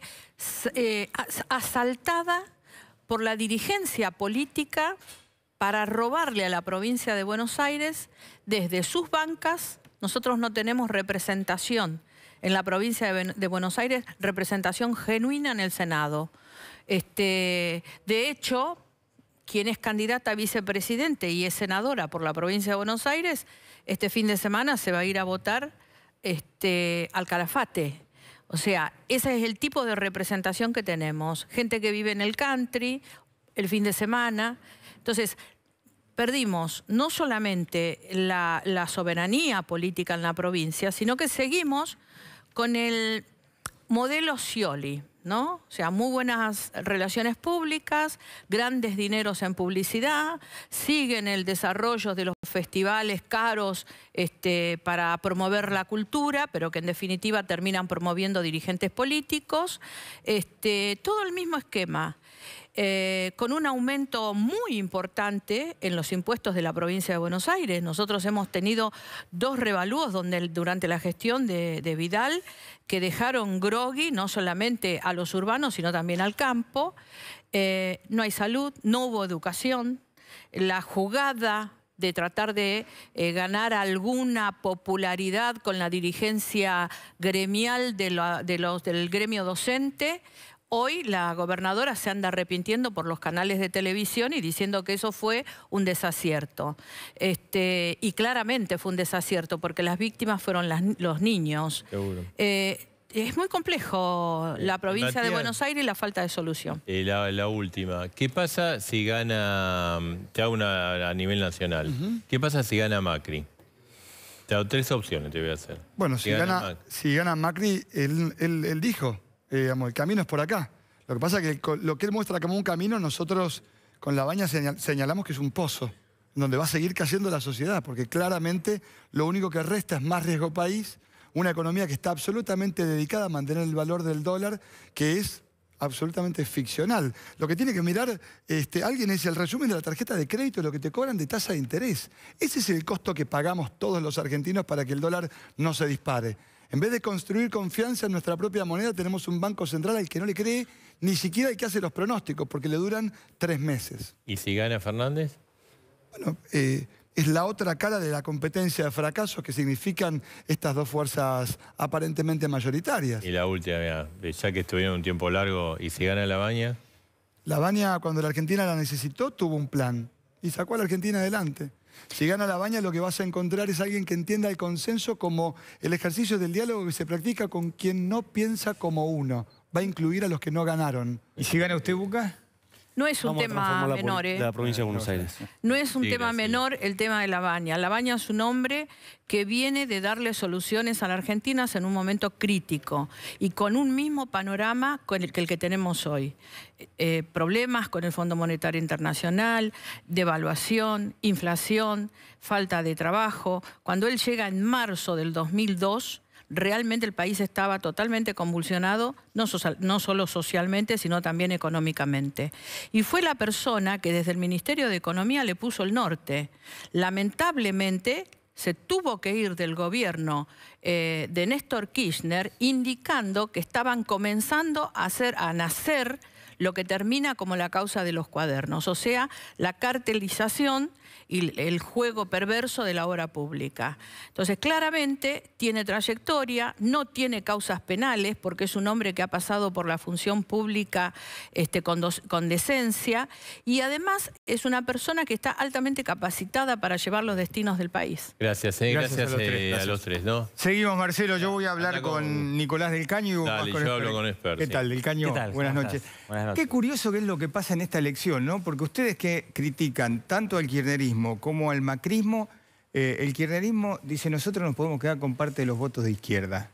eh, asaltada por la dirigencia política para robarle a la provincia de Buenos Aires desde sus bancas. Nosotros no tenemos representación en la provincia de, Buenos Aires, representación genuina en el Senado. Este, de hecho, quien es candidata a vicepresidente y es senadora por la provincia de Buenos Aires, este fin de semana se va a ir a votar este, al calafate. O sea, ese es el tipo de representación que tenemos. Gente que vive en el country, el fin de semana. Entonces, perdimos no solamente la, la soberanía política en la provincia, sino que seguimos con el modelo Scioli. O sea, muy buenas relaciones públicas, grandes dineros en publicidad, siguen el desarrollo de los festivales caros este, para promover la cultura, pero que en definitiva terminan promoviendo dirigentes políticos. Este, todo el mismo esquema. Eh, con un aumento muy importante en los impuestos de la provincia de Buenos Aires. Nosotros hemos tenido dos revalúos donde, durante la gestión de, Vidal que dejaron grogui no solamente a los urbanos, sino también al campo. Eh, no hay salud, no hubo educación. La jugada de tratar de eh, ganar alguna popularidad con la dirigencia gremial del gremio docente Hoy la gobernadora se anda arrepintiendo por los canales de televisión y diciendo que eso fue un desacierto. Este, y claramente fue un desacierto porque las víctimas fueron los niños. Seguro. Eh, es muy complejo eh, la provincia de Buenos Aires y la falta de solución. y eh, la, última. ¿Qué pasa si gana, mm, te una, a nivel nacional, ¿qué pasa si gana Macri? Te hago tres opciones, te voy a hacer. Bueno, si, gana, Macri, él dijo eh, el camino es por acá. Lo que pasa es que lo que él muestra como un camino, nosotros con la baña señalamos que es un pozo, donde va a seguir cayendo la sociedad, porque claramente lo único que resta es más riesgo país, una economía que está absolutamente dedicada a mantener el valor del dólar, que es absolutamente ficcional. Lo que tiene que mirar este, alguien es el resumen de la tarjeta de crédito, lo que te cobran de tasa de interés. Ese es el costo que pagamos todos los argentinos para que el dólar no se dispare. En vez de construir confianza en nuestra propia moneda, tenemos un banco central al que no le cree ni siquiera el que hace los pronósticos, porque le duran tres meses. ¿Y si gana Fernández? Bueno, eh, es la otra cara de la competencia de fracasos que significan estas dos fuerzas aparentemente mayoritarias. Y la última, ya que estuvieron un tiempo largo, ¿y si gana La Baña? La Baña, cuando la Argentina la necesitó, tuvo un plan y sacó a la Argentina adelante. Si gana la baña, lo que vas a encontrar es alguien que entienda el consenso como el ejercicio del diálogo que se practica con quien no piensa como uno. Va a incluir a los que no ganaron. ¿Y si gana usted, Buca? No es un tema menor, ¿eh? la, provincia de Buenos Aires. No es un tema menor el tema de La Baña. La Baña es un hombre que viene de darle soluciones a las argentinas en un momento crítico y con un mismo panorama con el que, el que tenemos hoy. Eh, problemas con el Fondo Monetario Internacional, devaluación, inflación, falta de trabajo. Cuando él llega en marzo del 2002 realmente el país estaba totalmente convulsionado, no, solo socialmente, sino también económicamente. Y fue la persona que desde el Ministerio de Economía le puso el norte. Lamentablemente se tuvo que ir del gobierno eh, de Néstor Kirchner indicando que estaban comenzando a, hacer, a nacer lo que termina como la causa de los cuadernos, o sea, la cartelización y el juego perverso de la obra pública. Entonces, claramente tiene trayectoria, no tiene causas penales porque es un hombre que ha pasado por la función pública este, con, con decencia y además es una persona que está altamente capacitada para llevar los destinos del país. Gracias, eh, gracias, a los, tres, eh, Seguimos, Marcelo. Yo voy a hablar con... Nicolás del Caño. Y con yo hablo con ¿Qué tal, del Caño? Buenas, noches. Qué curioso que es lo que pasa en esta elección, ¿no? Porque ustedes que critican tanto al kirchnerismo como al macrismo, eh, el kirchnerismo dice nosotros nos podemos quedar con parte de los votos de izquierda.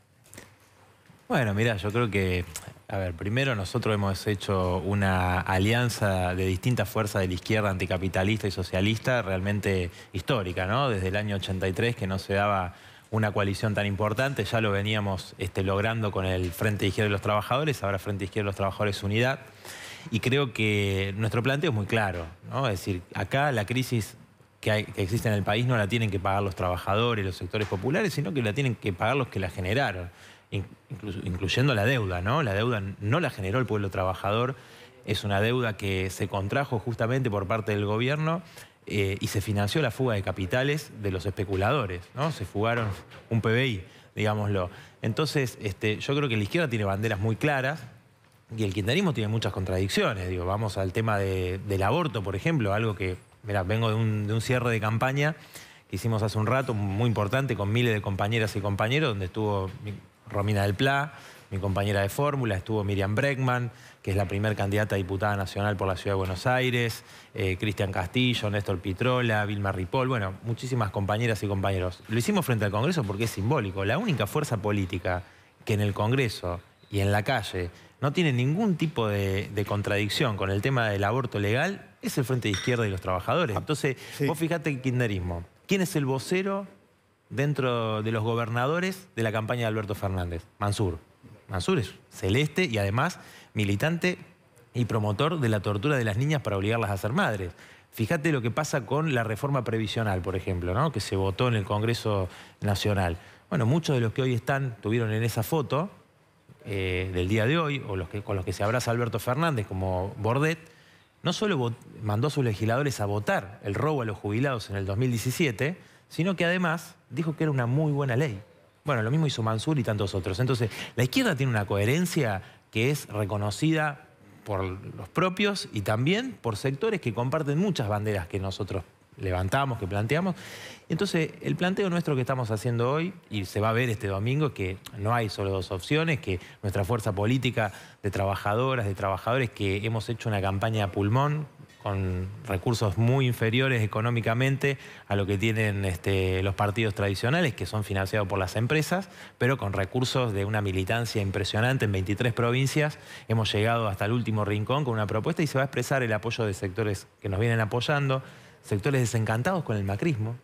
Bueno, mira, yo creo que, a ver, primero nosotros hemos hecho una alianza de distintas fuerzas de la izquierda anticapitalista y socialista realmente histórica, ¿no? Desde el año 83 que no se daba una coalición tan importante, ya lo veníamos este, logrando con el Frente Izquierdo de los Trabajadores, ahora Frente Izquierdo de los Trabajadores Unidad, y creo que nuestro planteo es muy claro, ¿no? es decir, acá la crisis que, existe en el país no la tienen que pagar los trabajadores, los sectores populares, sino que la tienen que pagar los que la generaron, incluyendo la deuda, ¿no? La deuda no la generó el pueblo trabajador, es una deuda que se contrajo justamente por parte del gobierno eh, y se financió la fuga de capitales de los especuladores, ¿no? Se fugaron un PBI, digámoslo. Entonces, este, yo creo que la izquierda tiene banderas muy claras, y el kirchnerismo tiene muchas contradicciones. Digo, vamos al tema del aborto, por ejemplo, algo que Mirá, vengo de un, cierre de campaña que hicimos hace un rato, muy importante, con miles de compañeras y compañeros, donde estuvo Romina del Pla, mi compañera de fórmula, estuvo Miriam Breckman, que es la primer candidata a diputada nacional por la Ciudad de Buenos Aires, eh, Cristian Castillo, Néstor Pitrola, Vilma Ripoll, bueno, muchísimas compañeras y compañeros. Lo hicimos frente al Congreso porque es simbólico. La única fuerza política que en el Congreso y en la calle no tiene ningún tipo de contradicción con el tema del aborto legal es el Frente de Izquierda y los trabajadores. Ah, Entonces, vos fijate el kinderismo. ¿Quién es el vocero dentro de los gobernadores de la campaña de Alberto Fernández? Mansur. Mansur es celeste y además militante y promotor de la tortura de las niñas para obligarlas a ser madres. Fíjate lo que pasa con la reforma previsional, por ejemplo, ¿no? que se votó en el Congreso Nacional. Bueno, muchos de los que hoy están, tuvieron en esa foto eh, del día de hoy, o los que, con los que se abraza Alberto Fernández, como Bordet, no solo mandó a sus legisladores a votar el robo a los jubilados en el 2017, sino que además dijo que era una muy buena ley. Bueno, lo mismo hizo Mansur y tantos otros. Entonces, la izquierda tiene una coherencia que es reconocida por los propios y también por sectores que comparten muchas banderas que nosotros levantamos, que planteamos. Entonces, el planteo nuestro que estamos haciendo hoy, y se va a ver este domingo, que no hay solo dos opciones, que nuestra fuerza política de trabajadoras, de trabajadores, que hemos hecho una campaña a pulmón, con recursos muy inferiores económicamente a lo que tienen este, los partidos tradicionales, que son financiados por las empresas, pero con recursos de una militancia impresionante en 23 provincias. Hemos llegado hasta el último rincón con una propuesta y se va a expresar el apoyo de sectores que nos vienen apoyando, sectores desencantados con el macrismo,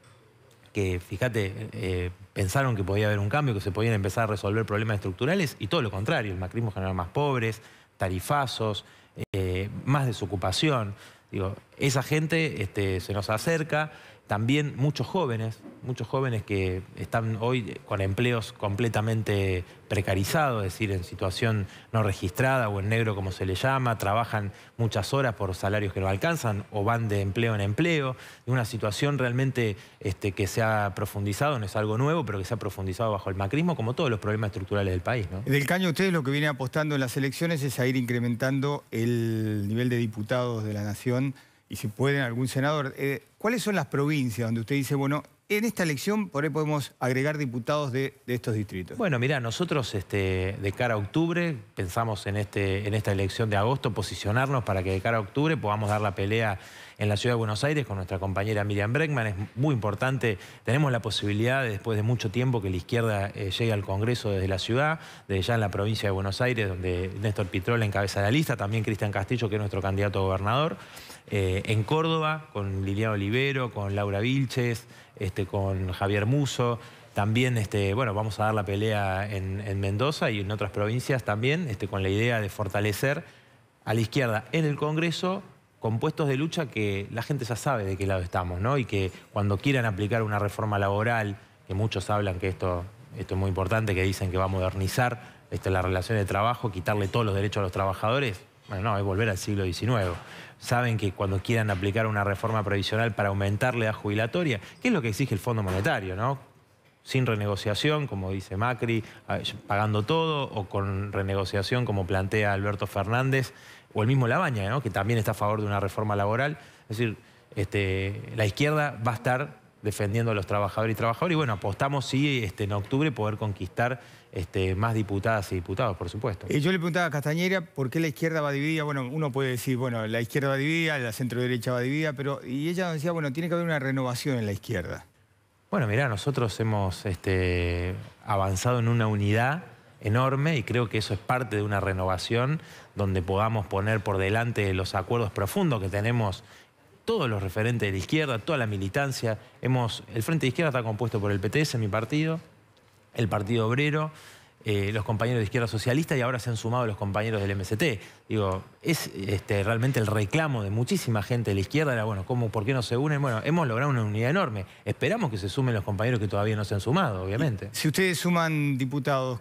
que fíjate, eh, pensaron que podía haber un cambio, que se podían empezar a resolver problemas estructurales, y todo lo contrario, el macrismo generó más pobres, tarifazos, eh, más desocupación. Digo, esa gente este, se nos acerca también muchos jóvenes, muchos jóvenes que están hoy con empleos completamente precarizados, es decir, en situación no registrada o en negro como se le llama, trabajan muchas horas por salarios que no alcanzan o van de empleo en empleo, una situación realmente este, que se ha profundizado, no es algo nuevo, pero que se ha profundizado bajo el macrismo, como todos los problemas estructurales del país. Del Caño, ustedes lo que vienen apostando en las elecciones es a ir incrementando el nivel de diputados de la Nación y si pueden algún senador, eh, ¿cuáles son las provincias donde usted dice, bueno, en esta elección por ahí podemos agregar diputados de, estos distritos? Bueno, mira, nosotros este, de cara a octubre pensamos en, este, en esta elección de agosto posicionarnos para que de cara a octubre podamos dar la pelea en la ciudad de Buenos Aires con nuestra compañera Miriam Breckman. Es muy importante, tenemos la posibilidad después de mucho tiempo que la izquierda eh, llegue al Congreso desde la ciudad, desde ya en la provincia de Buenos Aires, donde Néstor Pitrol encabeza la lista, también Cristian Castillo, que es nuestro candidato a gobernador. Eh, en Córdoba, con Liliana Olivero, con Laura Vilches, este, con Javier Muso. También este, bueno, vamos a dar la pelea en, Mendoza y en otras provincias también, este, con la idea de fortalecer a la izquierda en el Congreso con puestos de lucha que la gente ya sabe de qué lado estamos, ¿no? Y que cuando quieran aplicar una reforma laboral, que muchos hablan que esto, es muy importante, que dicen que va a modernizar este, la relación de trabajo, quitarle todos los derechos a los trabajadores, bueno, no, es volver al siglo XIX saben que cuando quieran aplicar una reforma previsional para aumentar la edad jubilatoria, qué es lo que exige el Fondo Monetario, ¿no? Sin renegociación, como dice Macri, pagando todo, o con renegociación, como plantea Alberto Fernández, o el mismo Labaña, que también está a favor de una reforma laboral. Es decir, este, la izquierda va a estar defendiendo a los trabajadores y trabajadoras, y bueno, apostamos, sí, este, en octubre poder conquistar este, más diputadas y diputados, por supuesto. Y eh, yo le preguntaba a Castañera por qué la izquierda va dividida. Bueno, uno puede decir, bueno, la izquierda va dividida, la centro-derecha va dividida, pero... Y ella decía, bueno, tiene que haber una renovación en la izquierda. Bueno, mirá, nosotros hemos este, avanzado en una unidad enorme y creo que eso es parte de una renovación donde podamos poner por delante los acuerdos profundos que tenemos todos los referentes de la izquierda, toda la militancia. Hemos, el Frente de Izquierda está compuesto por el PTS, mi partido, el Partido Obrero, eh, los compañeros de Izquierda Socialista y ahora se han sumado los compañeros del MST. Digo, es este, realmente el reclamo de muchísima gente de la izquierda, era, bueno, ¿cómo, ¿por qué no se unen? Bueno, hemos logrado una unidad enorme. Esperamos que se sumen los compañeros que todavía no se han sumado, obviamente. Si ustedes suman diputados,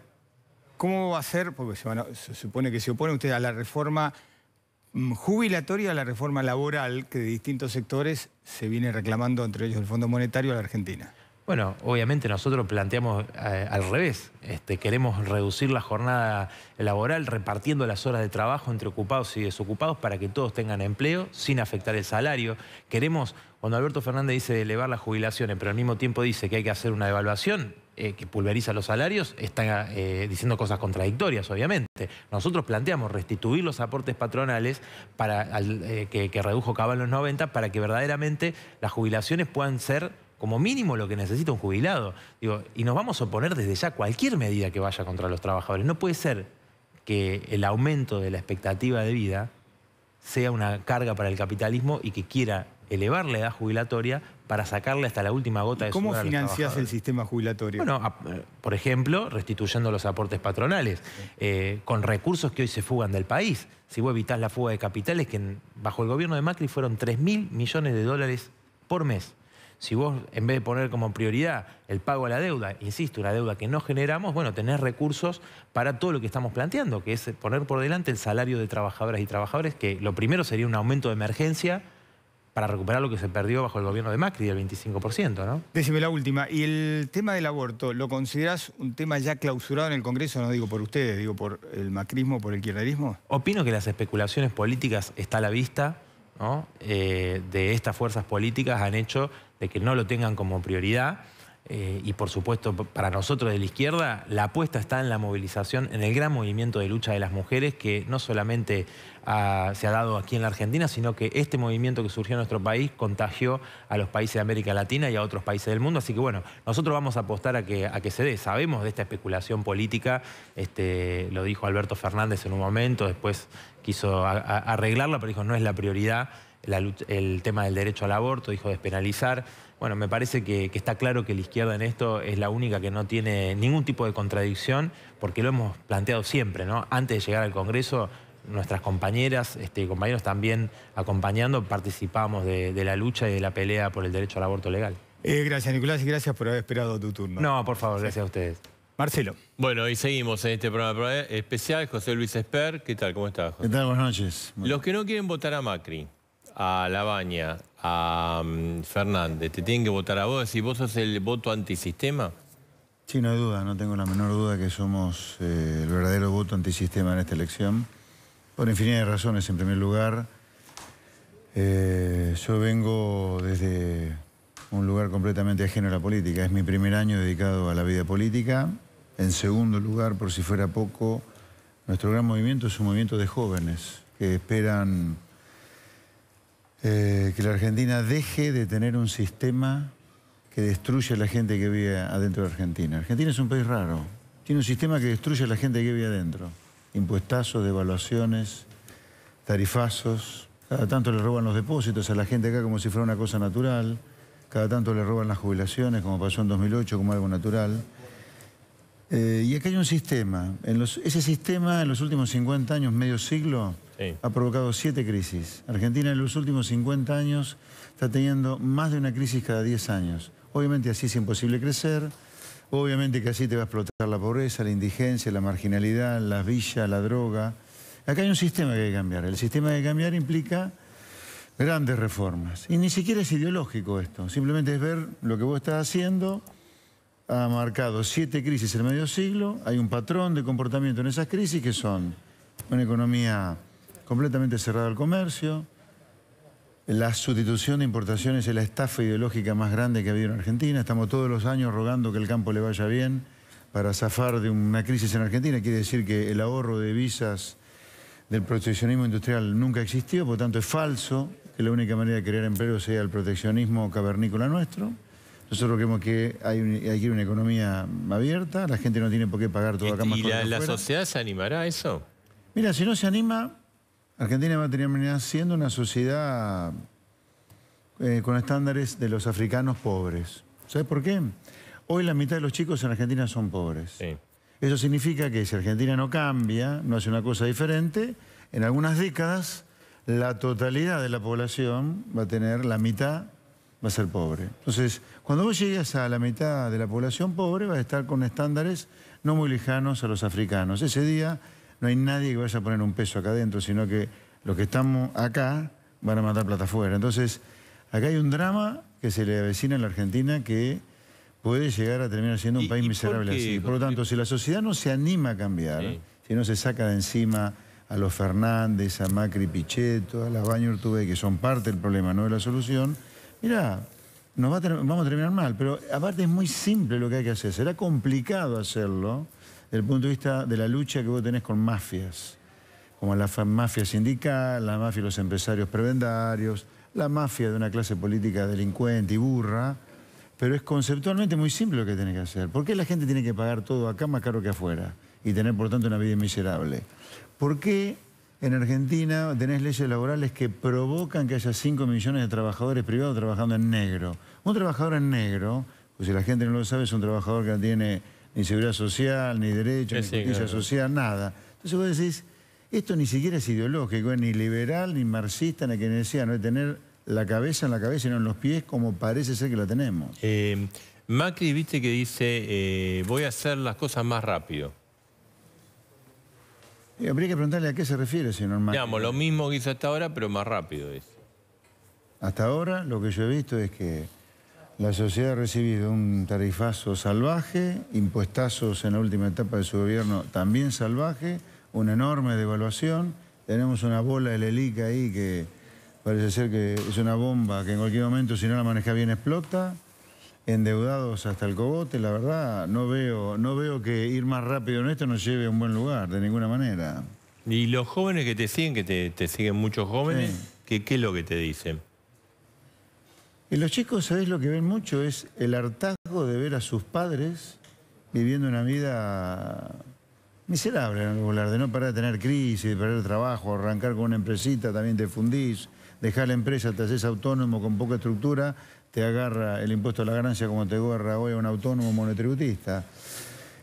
¿cómo va a ser? Porque se, supone que se opone usted a la reforma mm, jubilatoria, a la reforma laboral que de distintos sectores se viene reclamando, entre ellos el Fondo Monetario, a la Argentina. Bueno, obviamente nosotros planteamos eh, al revés. Este, queremos reducir la jornada laboral repartiendo las horas de trabajo entre ocupados y desocupados para que todos tengan empleo sin afectar el salario. Queremos, cuando Alberto Fernández dice elevar las jubilaciones, pero al mismo tiempo dice que hay que hacer una devaluación eh, que pulveriza los salarios, está eh, diciendo cosas contradictorias, obviamente. Nosotros planteamos restituir los aportes patronales que, redujo Cabal en los 90 para que verdaderamente las jubilaciones puedan ser como mínimo lo que necesita un jubilado. Digo, y nos vamos a oponer desde ya cualquier medida que vaya contra los trabajadores. No puede ser que el aumento de la expectativa de vida sea una carga para el capitalismo y que quiera elevar la edad jubilatoria para sacarle hasta la última gota de ¿Cómo financias el sistema jubilatorio? Bueno, eh, por ejemplo, restituyendo los aportes patronales, eh, con recursos que hoy se fugan del país. Si vos evitás la fuga de capitales, que bajo el gobierno de Macri fueron 3.000 mil millones de dólares por mes si vos, en vez de poner como prioridad el pago a la deuda, insisto, una deuda que no generamos, bueno, tenés recursos para todo lo que estamos planteando, que es poner por delante el salario de trabajadoras y trabajadores, que lo primero sería un aumento de emergencia para recuperar lo que se perdió bajo el gobierno de Macri del 25%, ¿no? Décime la última. ¿Y el tema del aborto, lo considerás un tema ya clausurado en el Congreso? No digo por ustedes, digo por el macrismo, por el kirchnerismo. Opino que las especulaciones políticas está a la vista, ¿no? Eh, de estas fuerzas políticas han hecho de que no lo tengan como prioridad. Eh, y por supuesto, para nosotros de la izquierda, la apuesta está en la movilización, en el gran movimiento de lucha de las mujeres que no solamente ah, se ha dado aquí en la Argentina, sino que este movimiento que surgió en nuestro país contagió a los países de América Latina y a otros países del mundo. Así que bueno, nosotros vamos a apostar a que, a que se dé. Sabemos de esta especulación política, este, lo dijo Alberto Fernández en un momento, después quiso arreglarla, pero dijo no es la prioridad el tema del derecho al aborto, dijo despenalizar. Bueno, me parece que, está claro que la izquierda en esto es la única que no tiene ningún tipo de contradicción, porque lo hemos planteado siempre, ¿no? Antes de llegar al Congreso, nuestras compañeras este, compañeros también acompañando, participamos de, la lucha y de la pelea por el derecho al aborto legal. Eh, gracias, Nicolás, y gracias por haber esperado tu turno. No, por favor, gracias a ustedes. Marcelo. Bueno, y seguimos en este programa especial. José Luis Esper, ¿qué tal? ¿Cómo estás, ¿Qué tal? Buenas noches. Los que no quieren votar a Macri, a Labaña, a mm, Fernández, te tienen que votar a vos, si vos sos el voto antisistema. Sí, no hay duda, no tengo la menor duda que somos eh, el verdadero voto antisistema en esta elección, por infinidad de razones. En primer lugar, eh, yo vengo desde un lugar completamente ajeno a la política. Es mi primer año dedicado a la vida política. En segundo lugar, por si fuera poco, nuestro gran movimiento es un movimiento de jóvenes que esperan eh, que la Argentina deje de tener un sistema que destruye a la gente que vive adentro de Argentina. Argentina es un país raro. Tiene un sistema que destruye a la gente que vive adentro. Impuestazos, devaluaciones, tarifazos. Cada tanto le roban los depósitos a la gente acá como si fuera una cosa natural. Cada tanto le roban las jubilaciones, como pasó en 2008, como algo natural. Eh, y acá hay un sistema. ese sistema en los últimos 50 años, medio siglo, ha provocado siete crisis. Argentina en los últimos 50 años está teniendo más de una crisis cada 10 años. Obviamente así es imposible crecer, obviamente que así te va a explotar la pobreza, la indigencia, la marginalidad, las villas, la droga. Acá hay un sistema que hay que cambiar. El sistema que hay que cambiar implica grandes reformas. Y ni siquiera es ideológico esto, simplemente es ver lo que vos estás haciendo ha marcado siete crisis en medio siglo, hay un patrón de comportamiento en esas crisis que son una economía completamente cerrada al comercio, la sustitución de importaciones es la estafa ideológica más grande que ha habido en Argentina, estamos todos los años rogando que el campo le vaya bien para zafar de una crisis en Argentina, quiere decir que el ahorro de visas del proteccionismo industrial nunca existió, por tanto es falso que la única manera de crear empleo sea el proteccionismo cavernícola nuestro. Nosotros creemos que hay, que ir una economía abierta, la gente no tiene por qué pagar toda acá más ¿Y la, la sociedad se animará a eso? Mira, si no se anima, Argentina va a terminar siendo una sociedad eh, con estándares de los africanos pobres. ¿Sabes por qué? Hoy la mitad de los chicos en Argentina son pobres. Eso significa que si Argentina no cambia, no hace una cosa diferente, en algunas décadas la totalidad de la población va a tener la mitad va a ser pobre. Entonces, cuando vos llegues a la mitad de la población pobre, vas a estar con estándares no muy lejanos a los africanos. Ese día no hay nadie que vaya a poner un peso acá adentro, sino que los que estamos acá van a mandar plata afuera. Entonces, acá hay un drama que se le avecina en la Argentina que puede llegar a terminar siendo un país miserable así. Por lo tanto, si la sociedad no se anima a cambiar, si no se saca de encima a los Fernández, a Macri Pichetto, a las Baño Urtubey, que son parte del problema, no de la solución, mira, nos vamos a terminar mal, pero aparte es muy simple lo que hay que hacer. Será complicado hacerlo desde el punto de vista de la lucha que vos tenés con mafias, como la mafia sindical, la mafia de los empresarios prebendarios, la mafia de una clase política delincuente y burra, pero es conceptualmente muy simple lo que tenés que hacer. ¿Por qué la gente tiene que pagar todo acá más caro que afuera y tener, por tanto, una vida miserable? ¿Por qué en Argentina tenés leyes laborales que provocan que haya 5 millones de trabajadores privados trabajando en negro. Un trabajador en negro, pues si la gente no lo sabe, es un trabajador que no tiene ni seguridad social, ni derecho, ni justicia social, nada. Entonces vos decís, esto ni siquiera es ideológico, ni liberal, ni marxista, ni no es tener la cabeza en la cabeza y no en los pies como parece ser que la tenemos. Eh, Macri, viste que dice, eh, voy a hacer las cosas más rápido. Y habría que preguntarle a qué se refiere, señor Macri. Digamos, lo mismo que hizo hasta ahora, pero más rápido es. Hasta ahora lo que yo he visto es que la sociedad ha recibido un tarifazo salvaje, impuestazos en la última etapa de su gobierno también salvaje, una enorme devaluación, tenemos una bola de lelica ahí que parece ser que es una bomba que en cualquier momento si no la maneja bien explota endeudados hasta el cogote, la verdad, no veo, no veo que ir más rápido en esto nos lleve a un buen lugar, de ninguna manera. Y los jóvenes que te siguen, que te, siguen muchos jóvenes, ¿qué, es lo que te dicen? Y los chicos, ¿sabés lo que ven mucho? Es el hartazgo de ver a sus padres viviendo una vida miserable de no parar de tener crisis, de perder trabajo, arrancar con una empresita, también te fundís, dejar la empresa, te haces autónomo con poca estructura agarra el impuesto a la ganancia como te agarra hoy a un autónomo monotributista.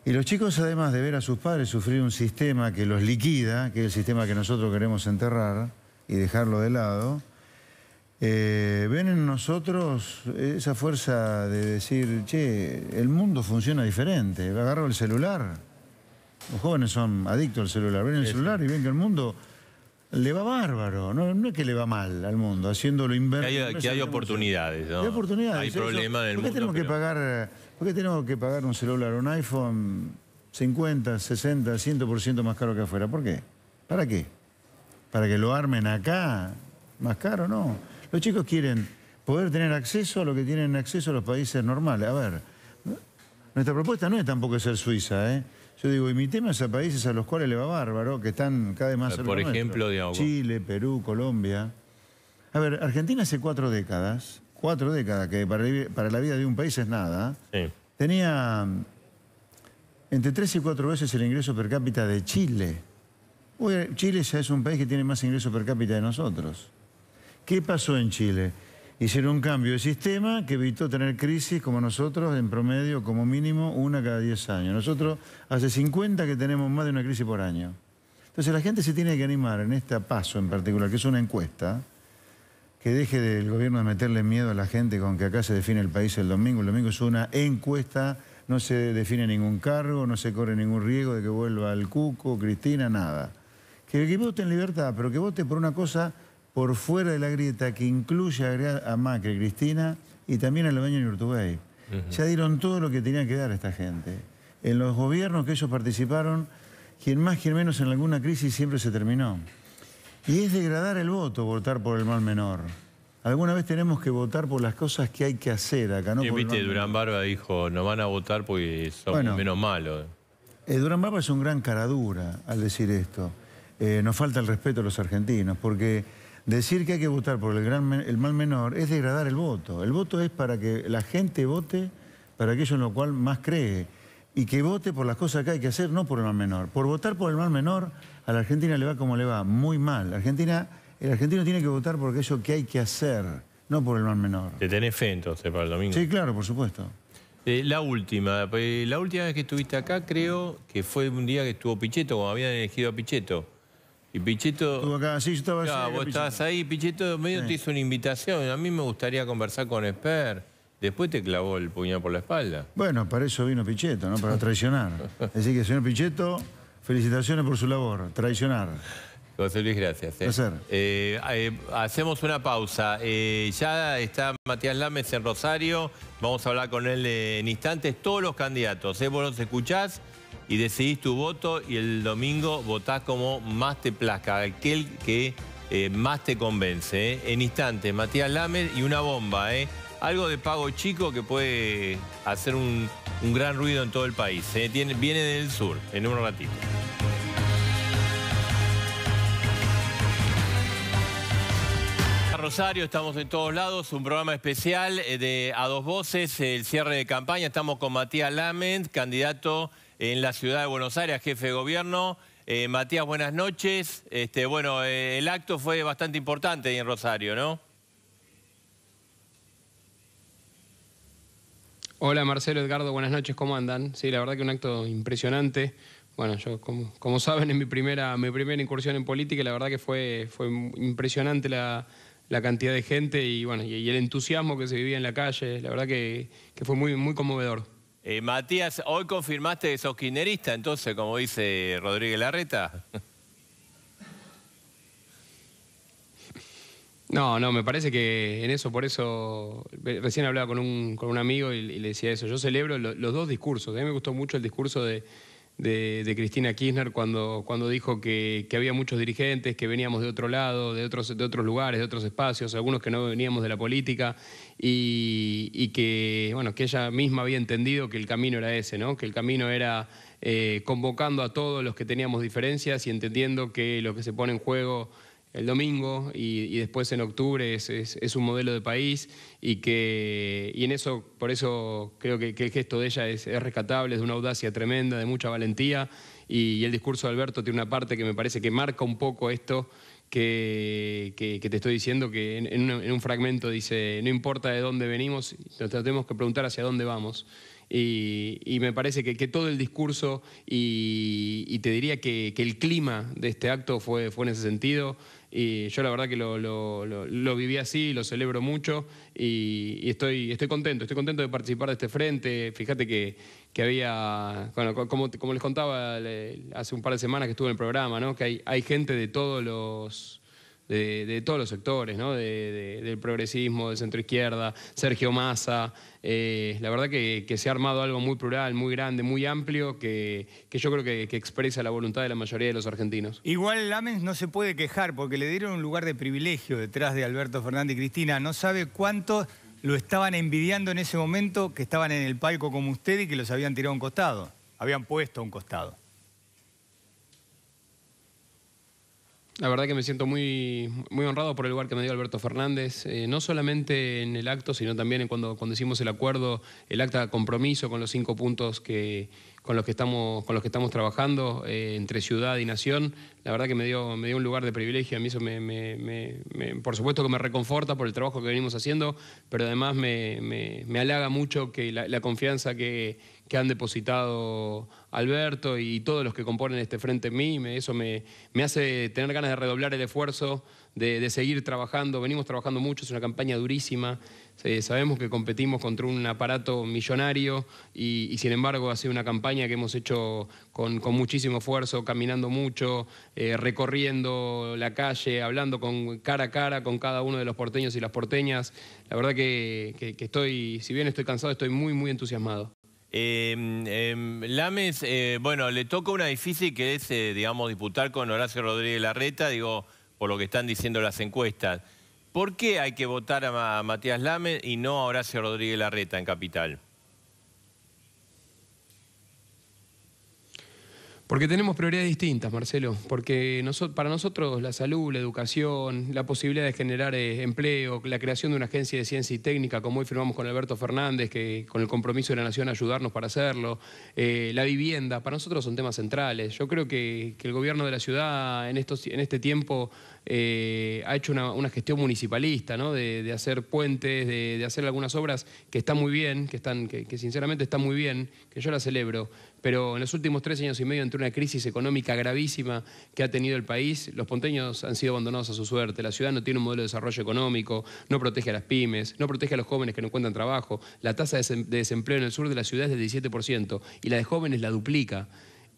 Y los chicos, además de ver a sus padres sufrir un sistema que los liquida, que es el sistema que nosotros queremos enterrar y dejarlo de lado, eh, ven en nosotros esa fuerza de decir, che, el mundo funciona diferente, agarro el celular. Los jóvenes son adictos al celular, ven el celular y ven que el mundo le va bárbaro, no, es que le va mal al mundo, haciéndolo inverso. Que hay, oportunidades, Hay oportunidades. Hay problemas en el ¿Por mundo. Tenemos que pagar, ¿Por qué tenemos que pagar un celular, un iPhone 50, 60, 100% más caro que afuera? ¿Por qué? ¿Para qué? ¿Para que lo armen acá? ¿Más caro? No. Los chicos quieren poder tener acceso a lo que tienen acceso a los países normales. A ver, nuestra propuesta no es tampoco ser Suiza, ¿eh? Yo digo, y mi es a países a los cuales le va bárbaro, que están cada vez más eh, Por ejemplo, de Chile, Perú, Colombia. A ver, Argentina hace cuatro décadas, cuatro décadas, que para, la vida de un país es nada, tenía mm, entre tres y cuatro veces el ingreso per cápita de Chile. Chile ya es un país que tiene más ingreso per cápita de nosotros. ¿Qué pasó en Chile? hicieron un cambio de sistema que evitó tener crisis como nosotros, en promedio, como mínimo, una cada 10 años. Nosotros hace 50 que tenemos más de una crisis por año. Entonces la gente se tiene que animar en este paso en particular, que es una encuesta, que deje del gobierno de meterle miedo a la gente con que acá se define el país el domingo. El domingo es una encuesta, no se define ningún cargo, no se corre ningún riesgo de que vuelva el Cuco, Cristina, nada. Que, que en libertad, pero que vote por una cosa por fuera de la grieta que incluye a, a Macri, Cristina y también a Lebaño y Urtubey. Ya dieron todo lo que tenían que dar a esta gente. En los gobiernos que ellos participaron, quien más, quien menos en alguna crisis siempre se terminó. Y es degradar el voto votar por el mal menor. Alguna vez tenemos que votar por las cosas que hay que hacer acá, ¿no? Y viste, Durán Barba dijo, no van a votar porque son menos malos. Eh, Durán Barba es un gran caradura al decir esto. Eh, nos falta el respeto a los argentinos, porque Decir que hay que votar por el, gran, el mal menor es degradar el voto. El voto es para que la gente vote para aquello en lo cual más cree y que vote por las cosas que hay que hacer, no por el mal menor. Por votar por el mal menor, a la Argentina le va como le va, muy mal. Argentina, el argentino tiene que votar por aquello que hay que hacer, no por el mal menor. ¿Te tenés fe entonces para el domingo? Sí, claro, por supuesto. Eh, la última, eh, la última vez que estuviste acá creo que fue un día que estuvo Pichetto, cuando habían elegido a Pichetto. Y Pichetto... vos estabas ahí, Pichetto medio te hizo una invitación. A mí me gustaría conversar con Esper. Después te clavó el puñal por la espalda. Bueno, para eso vino Pichetto, ¿no? Para traicionar. Así que, señor Pichetto, felicitaciones por su labor. Traicionar. José Luis, gracias. Eh. Eh, eh, hacemos una pausa. ya está Matías Lames en Rosario. Vamos a hablar con él en instantes. Todos los candidatos. Vos los escuchás y decidís tu voto y el domingo votás como más te plazca, aquel que eh, más te convence. Eh. En instante. Matías Lament y una bomba. ¿eh? Algo de pago chico que puede hacer un, gran ruido en todo el país. Eh. viene del sur, en un ratito. Rosario, estamos en todos lados, un programa especial de A Dos Voces, el cierre de campaña. Estamos con Matías Lament, candidato en la ciudad de Buenos Aires, jefe de gobierno. Eh, Matías, buenas noches. Este, bueno, eh, el acto fue bastante importante en Rosario, ¿no? Hola Marcelo, Edgardo, buenas noches, ¿cómo andan? Sí, la verdad que un acto impresionante. Bueno, yo como, como saben, es mi primera, mi primera incursión en política, la verdad que fue, fue impresionante la, cantidad de gente y bueno, el entusiasmo que se vivía en la calle, la verdad que, que fue muy, muy conmovedor. Eh, Matías, hoy confirmaste que sos kirchnerista, entonces, como dice Rodríguez Larreta. No, no, me parece que en eso, por eso, recién hablaba con un, con un amigo y, le decía eso, yo celebro los dos discursos, a ¿eh? mí me gustó mucho el discurso de, de, Cristina Kirchner cuando, cuando dijo que, había muchos dirigentes, que veníamos de otro lado, de otros, de otros lugares, de otros espacios, algunos que no veníamos de la política, y, y que, bueno, que ella misma había entendido que el camino era ese, ¿no? que el camino era eh, convocando a todos los que teníamos diferencias y entendiendo que lo que se pone en juego el domingo y, después en octubre es, un modelo de país y que en eso, por eso creo que, el gesto de ella es, rescatable, es de una audacia tremenda, de mucha valentía y, el discurso de Alberto tiene una parte que me parece que marca un poco esto que, te estoy diciendo, que en, un, fragmento dice, no importa de dónde venimos, nos tenemos que preguntar hacia dónde vamos. Y, me parece que, todo el discurso y, te diría que, el clima de este acto fue, fue en ese sentido. Y yo la verdad que lo, viví así, lo celebro mucho y, estoy, estoy contento, estoy contento de participar de este frente. Fíjate que, había, bueno, como, les contaba hace un par de semanas que estuve en el programa, ¿no? que hay, hay gente de todos los de, todos los sectores, del progresismo, del izquierda, Sergio Massa. Eh, la verdad que, se ha armado algo muy plural, muy grande, muy amplio, que, yo creo que, expresa la voluntad de la mayoría de los argentinos. Igual Lamens no se puede quejar porque le dieron un lugar de privilegio detrás de Alberto Fernández y Cristina. No sabe cuánto lo estaban envidiando en ese momento que estaban en el palco como usted y que los habían tirado a un costado, habían puesto a un costado. La verdad que me siento muy, muy honrado por el lugar que me dio Alberto Fernández, eh, no solamente en el acto, sino también en cuando, cuando hicimos el acuerdo, el acta de compromiso con los cinco puntos que, con, los que estamos, con los que estamos trabajando eh, entre ciudad y nación. La verdad que me dio, me dio un lugar de privilegio, a mí eso me, por supuesto que me reconforta por el trabajo que venimos haciendo, pero además me, halaga mucho que la, confianza que, que han depositado Alberto y todos los que componen este frente en mí. eso me, hace tener ganas de redoblar el esfuerzo, de, seguir trabajando. Venimos trabajando mucho, es una campaña durísima. Eh, sabemos que competimos contra un aparato millonario y, sin embargo ha sido una campaña que hemos hecho con, muchísimo esfuerzo, caminando mucho, eh, recorriendo la calle, hablando con, cara a cara con cada uno de los porteños y las porteñas. La verdad que, que estoy, si bien estoy cansado, estoy muy, muy entusiasmado. Em, em, Lames, eh, bueno, le toca una difícil que es, eh, digamos, disputar con Horacio Rodríguez Larreta, digo, por lo que están diciendo las encuestas. ¿Por qué hay que votar a Matías Lames y no a Horacio Rodríguez Larreta en Capital? Porque tenemos prioridades distintas, Marcelo. Porque para nosotros la salud, la educación, la posibilidad de generar eh, empleo, la creación de una agencia de ciencia y técnica, como hoy firmamos con Alberto Fernández, que con el compromiso de la Nación ayudarnos para hacerlo, eh, la vivienda, para nosotros son temas centrales. Yo creo que, el gobierno de la ciudad en, estos, en este tiempo eh, ha hecho una, gestión municipalista, De, hacer puentes, de, hacer algunas obras que están muy bien, que, están, sinceramente están muy bien, que yo la celebro. Pero en los últimos tres años y medio, entre una crisis económica gravísima que ha tenido el país, los ponteños han sido abandonados a su suerte. La ciudad no tiene un modelo de desarrollo económico, no protege a las pymes, no protege a los jóvenes que no encuentran trabajo. La tasa de desempleo en el sur de la ciudad es del 17% y la de jóvenes la duplica.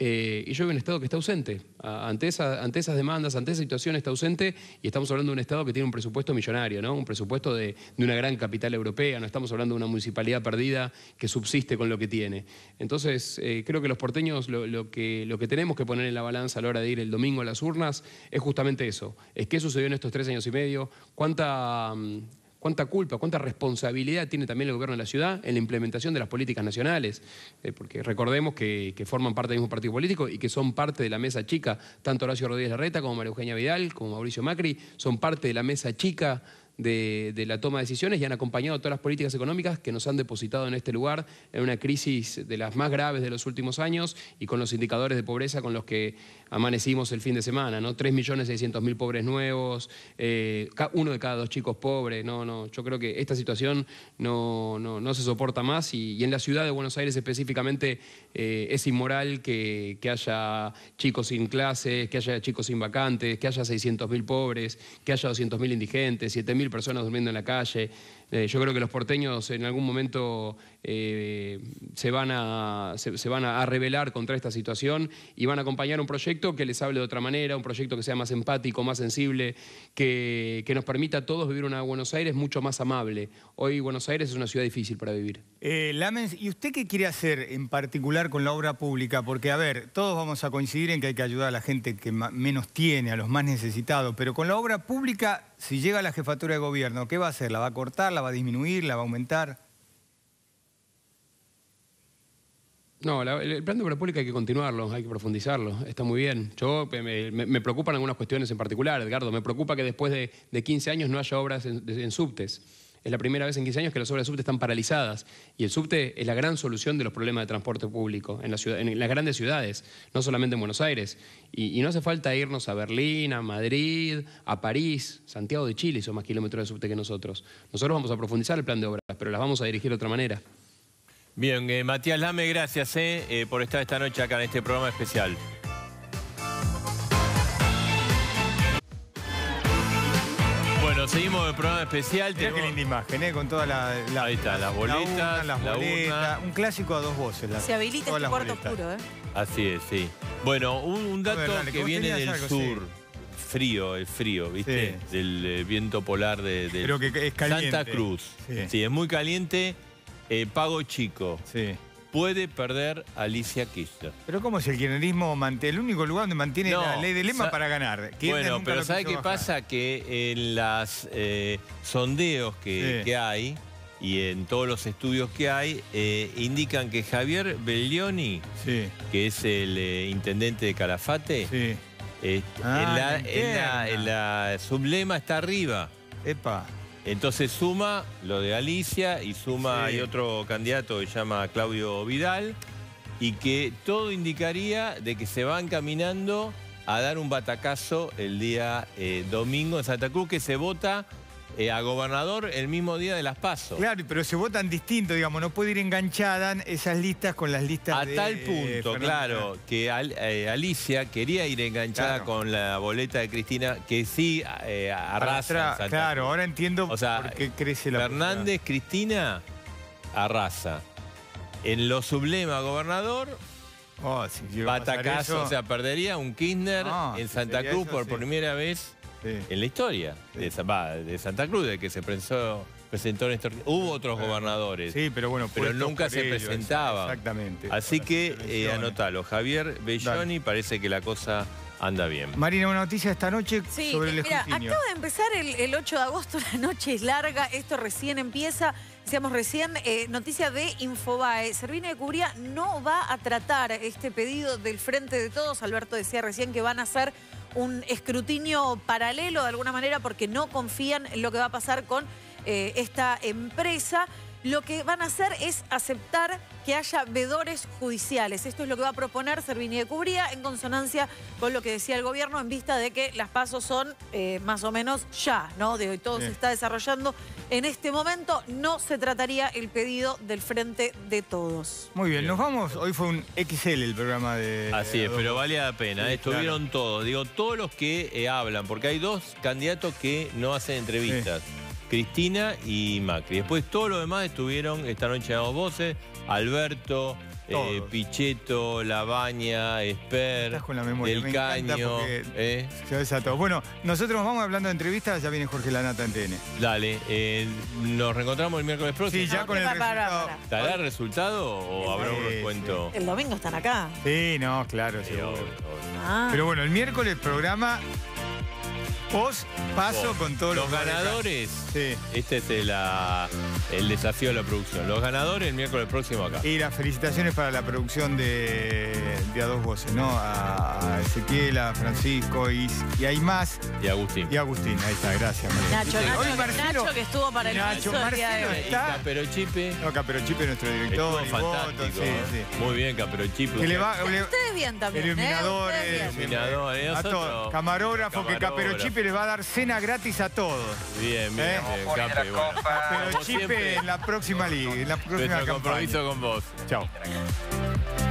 Eh, y yo veo un Estado que está ausente. Ante, esas demandas, ante esa situación está ausente y estamos hablando de un Estado que tiene un presupuesto millonario, ¿no? un presupuesto de, una gran capital europea, no estamos hablando de una municipalidad perdida que subsiste con lo que tiene. Entonces, eh, creo que los porteños lo, que, lo que tenemos que poner en la balanza a la hora de ir el domingo a las urnas es justamente eso, es qué sucedió en estos tres años y medio, cuánta... Mm, cuánta culpa, cuánta responsabilidad tiene también el gobierno de la ciudad en la implementación de las políticas nacionales, eh, porque recordemos que, forman parte del mismo partido político y que son parte de la mesa chica, tanto Horacio Rodríguez Larreta como María Eugenia Vidal, como Mauricio Macri, son parte de la mesa chica de, la toma de decisiones y han acompañado todas las políticas económicas que nos han depositado en este lugar en una crisis de las más graves de los últimos años y con los indicadores de pobreza con los que amanecimos el fin de semana, ¿no? 3.600.000 pobres nuevos, eh, uno de cada dos chicos pobres, no, no, yo creo que esta situación no, no, se soporta más y, en la ciudad de Buenos Aires específicamente eh, es inmoral que, haya chicos sin clases, que haya chicos sin vacantes, que haya 600.000 pobres, que haya 200.000 indigentes, 7.000 personas durmiendo en la calle. Eh, yo creo que los porteños en algún momento eh, se van, a, se, van a, rebelar contra esta situación y van a acompañar un proyecto que les hable de otra manera, un proyecto que sea más empático, más sensible, que, nos permita a todos vivir una Buenos Aires mucho más amable. Hoy Buenos Aires es una ciudad difícil para vivir. Eh, ¿y usted qué quiere hacer en particular con la obra pública? Porque, a ver, todos vamos a coincidir en que hay que ayudar a la gente que menos tiene, a los más necesitados, pero con la obra pública, si llega la jefatura de gobierno, ¿qué va a hacer? ¿La va a cortar? ¿La va a disminuir? ¿La va a aumentar? No, el plan de obra pública hay que continuarlo, hay que profundizarlo, está muy bien. Yo eh, me, preocupan algunas cuestiones en particular, Edgardo. Me preocupa que después de, 15 años no haya obras en, subtes. Es la primera vez en 15 años que las obras de subte están paralizadas y el subte es la gran solución de los problemas de transporte público en, las grandes ciudades, no solamente en Buenos Aires. Y, y, no hace falta irnos a Berlín, a Madrid, a París, Santiago de Chile hizo más kilómetros de subte que nosotros. Nosotros vamos a profundizar el plan de obras, pero las vamos a dirigir de otra manera. Bien, eh, Matías Lame, gracias eh, eh, por estar esta noche acá en este programa especial. Bueno, seguimos el programa especial. Mirá qué linda imagen, Con todas la, Ahí las boletas. las boletas. Un clásico a dos voces. Se habilita tu este cuarto oscuro, ¿eh? Así es, sí. Bueno, un, dato que viene del sur. frío, el frío, ¿viste? Del viento polar de, Santa Cruz. sí. es muy caliente eh, pago chico. Puede perder Alicia Kirchner. Pero ¿cómo es el kirchnerismo? El único lugar donde mantiene la ley de lema para ganar. bueno, pero ¿sabe qué pasa? Que en los eh, sondeos que, hay y en todos los estudios que hay, eh, indican que Javier Bellioni, que es el intendente de Calafate, en ah, la sublema está arriba. Epa. Entonces suma lo de Alicia y suma, hay otro candidato que se llama Claudio Vidal, y que todo indicaría de que se van caminando a dar un batacazo el día eh, domingo en Santa Cruz, que se vota eh, a gobernador el mismo día de las pasos Claro, pero se votan distinto, digamos, no puede ir enganchada esas listas con las listas a de... A tal punto, claro, que eh, Alicia quería ir enganchada con la boleta de Cristina, que sí eh, arrasa. Arrastra, claro, ahora entiendo o sea, por qué crece la... Fernández, Cristina, arrasa. En lo sublema gobernador, Oh, o sea, perdería un Kirchner ah, en Santa Cruz por primera vez en la historia de, Santa Cruz, de que se presentó en Hubo otros gobernadores. Sí, pero bueno, pero nunca se presentaba. Exactamente. Así que eh, anótalo. Javier Belloni parece que la cosa anda bien. Marina, una noticia esta noche sobre eh, el mira, acaba de empezar el, 8 de agosto, la noche es larga, esto recién empieza. Decíamos recién, eh, noticia de Infobae. Servina de curia no va a tratar este pedido del Frente de Todos. Alberto decía recién que van a hacer un escrutinio paralelo de alguna manera porque no confían en lo que va a pasar con eh, esta empresa lo que van a hacer es aceptar que haya vedores judiciales. Esto es lo que va a proponer Servini de Cubría en consonancia con lo que decía el gobierno en vista de que las pasos son eh, más o menos ya, ¿no? De hoy todo se está desarrollando. En este momento no se trataría el pedido del Frente de Todos. Muy bien, nos vamos. Hoy fue un XL el programa de... Así es, pero vale la pena. ¿eh? Estuvieron todos. Digo, todos los que eh, hablan, porque hay dos candidatos que no hacen entrevistas. Cristina y Macri. Después todos los demás estuvieron esta noche en voces, Alberto, eh, Pichetto, Labaña, Esper, con la memoria. El Caño. Eh. Bueno, nosotros vamos hablando de entrevistas, ya viene Jorge Lanata en TN. Dale, eh, nos reencontramos el miércoles próximo. Sí, ya ah, con el resultado. el resultado o habrá un descuento? El domingo están acá. Sí, no, claro, sí, ah. Pero bueno, el miércoles programa pos paso con todos los, los ganadores. Sí. Este es el, desafío de la producción. Los ganadores el miércoles próximo acá. Y las felicitaciones para la producción de, de A Dos Voces, ¿no? A Ezequiel, a Francisco y, y hay más. Y Agustín. Y Agustín, ahí está, gracias. Nacho, Nacho, que estuvo para el Nacho, Caperochipe. nuestro director. Estuvo ¿eh? Muy bien, Caperochipe. Le ustedes bien también. ¿eh? Iluminadores. ¿eh? Camarógrafo, Camarógrafo, que Caperochipe les va a dar cena gratis a todos. Bien, bien, ¿Eh? bien Pero Chipe en la próxima liga, en la próxima compromiso con vos. Chao.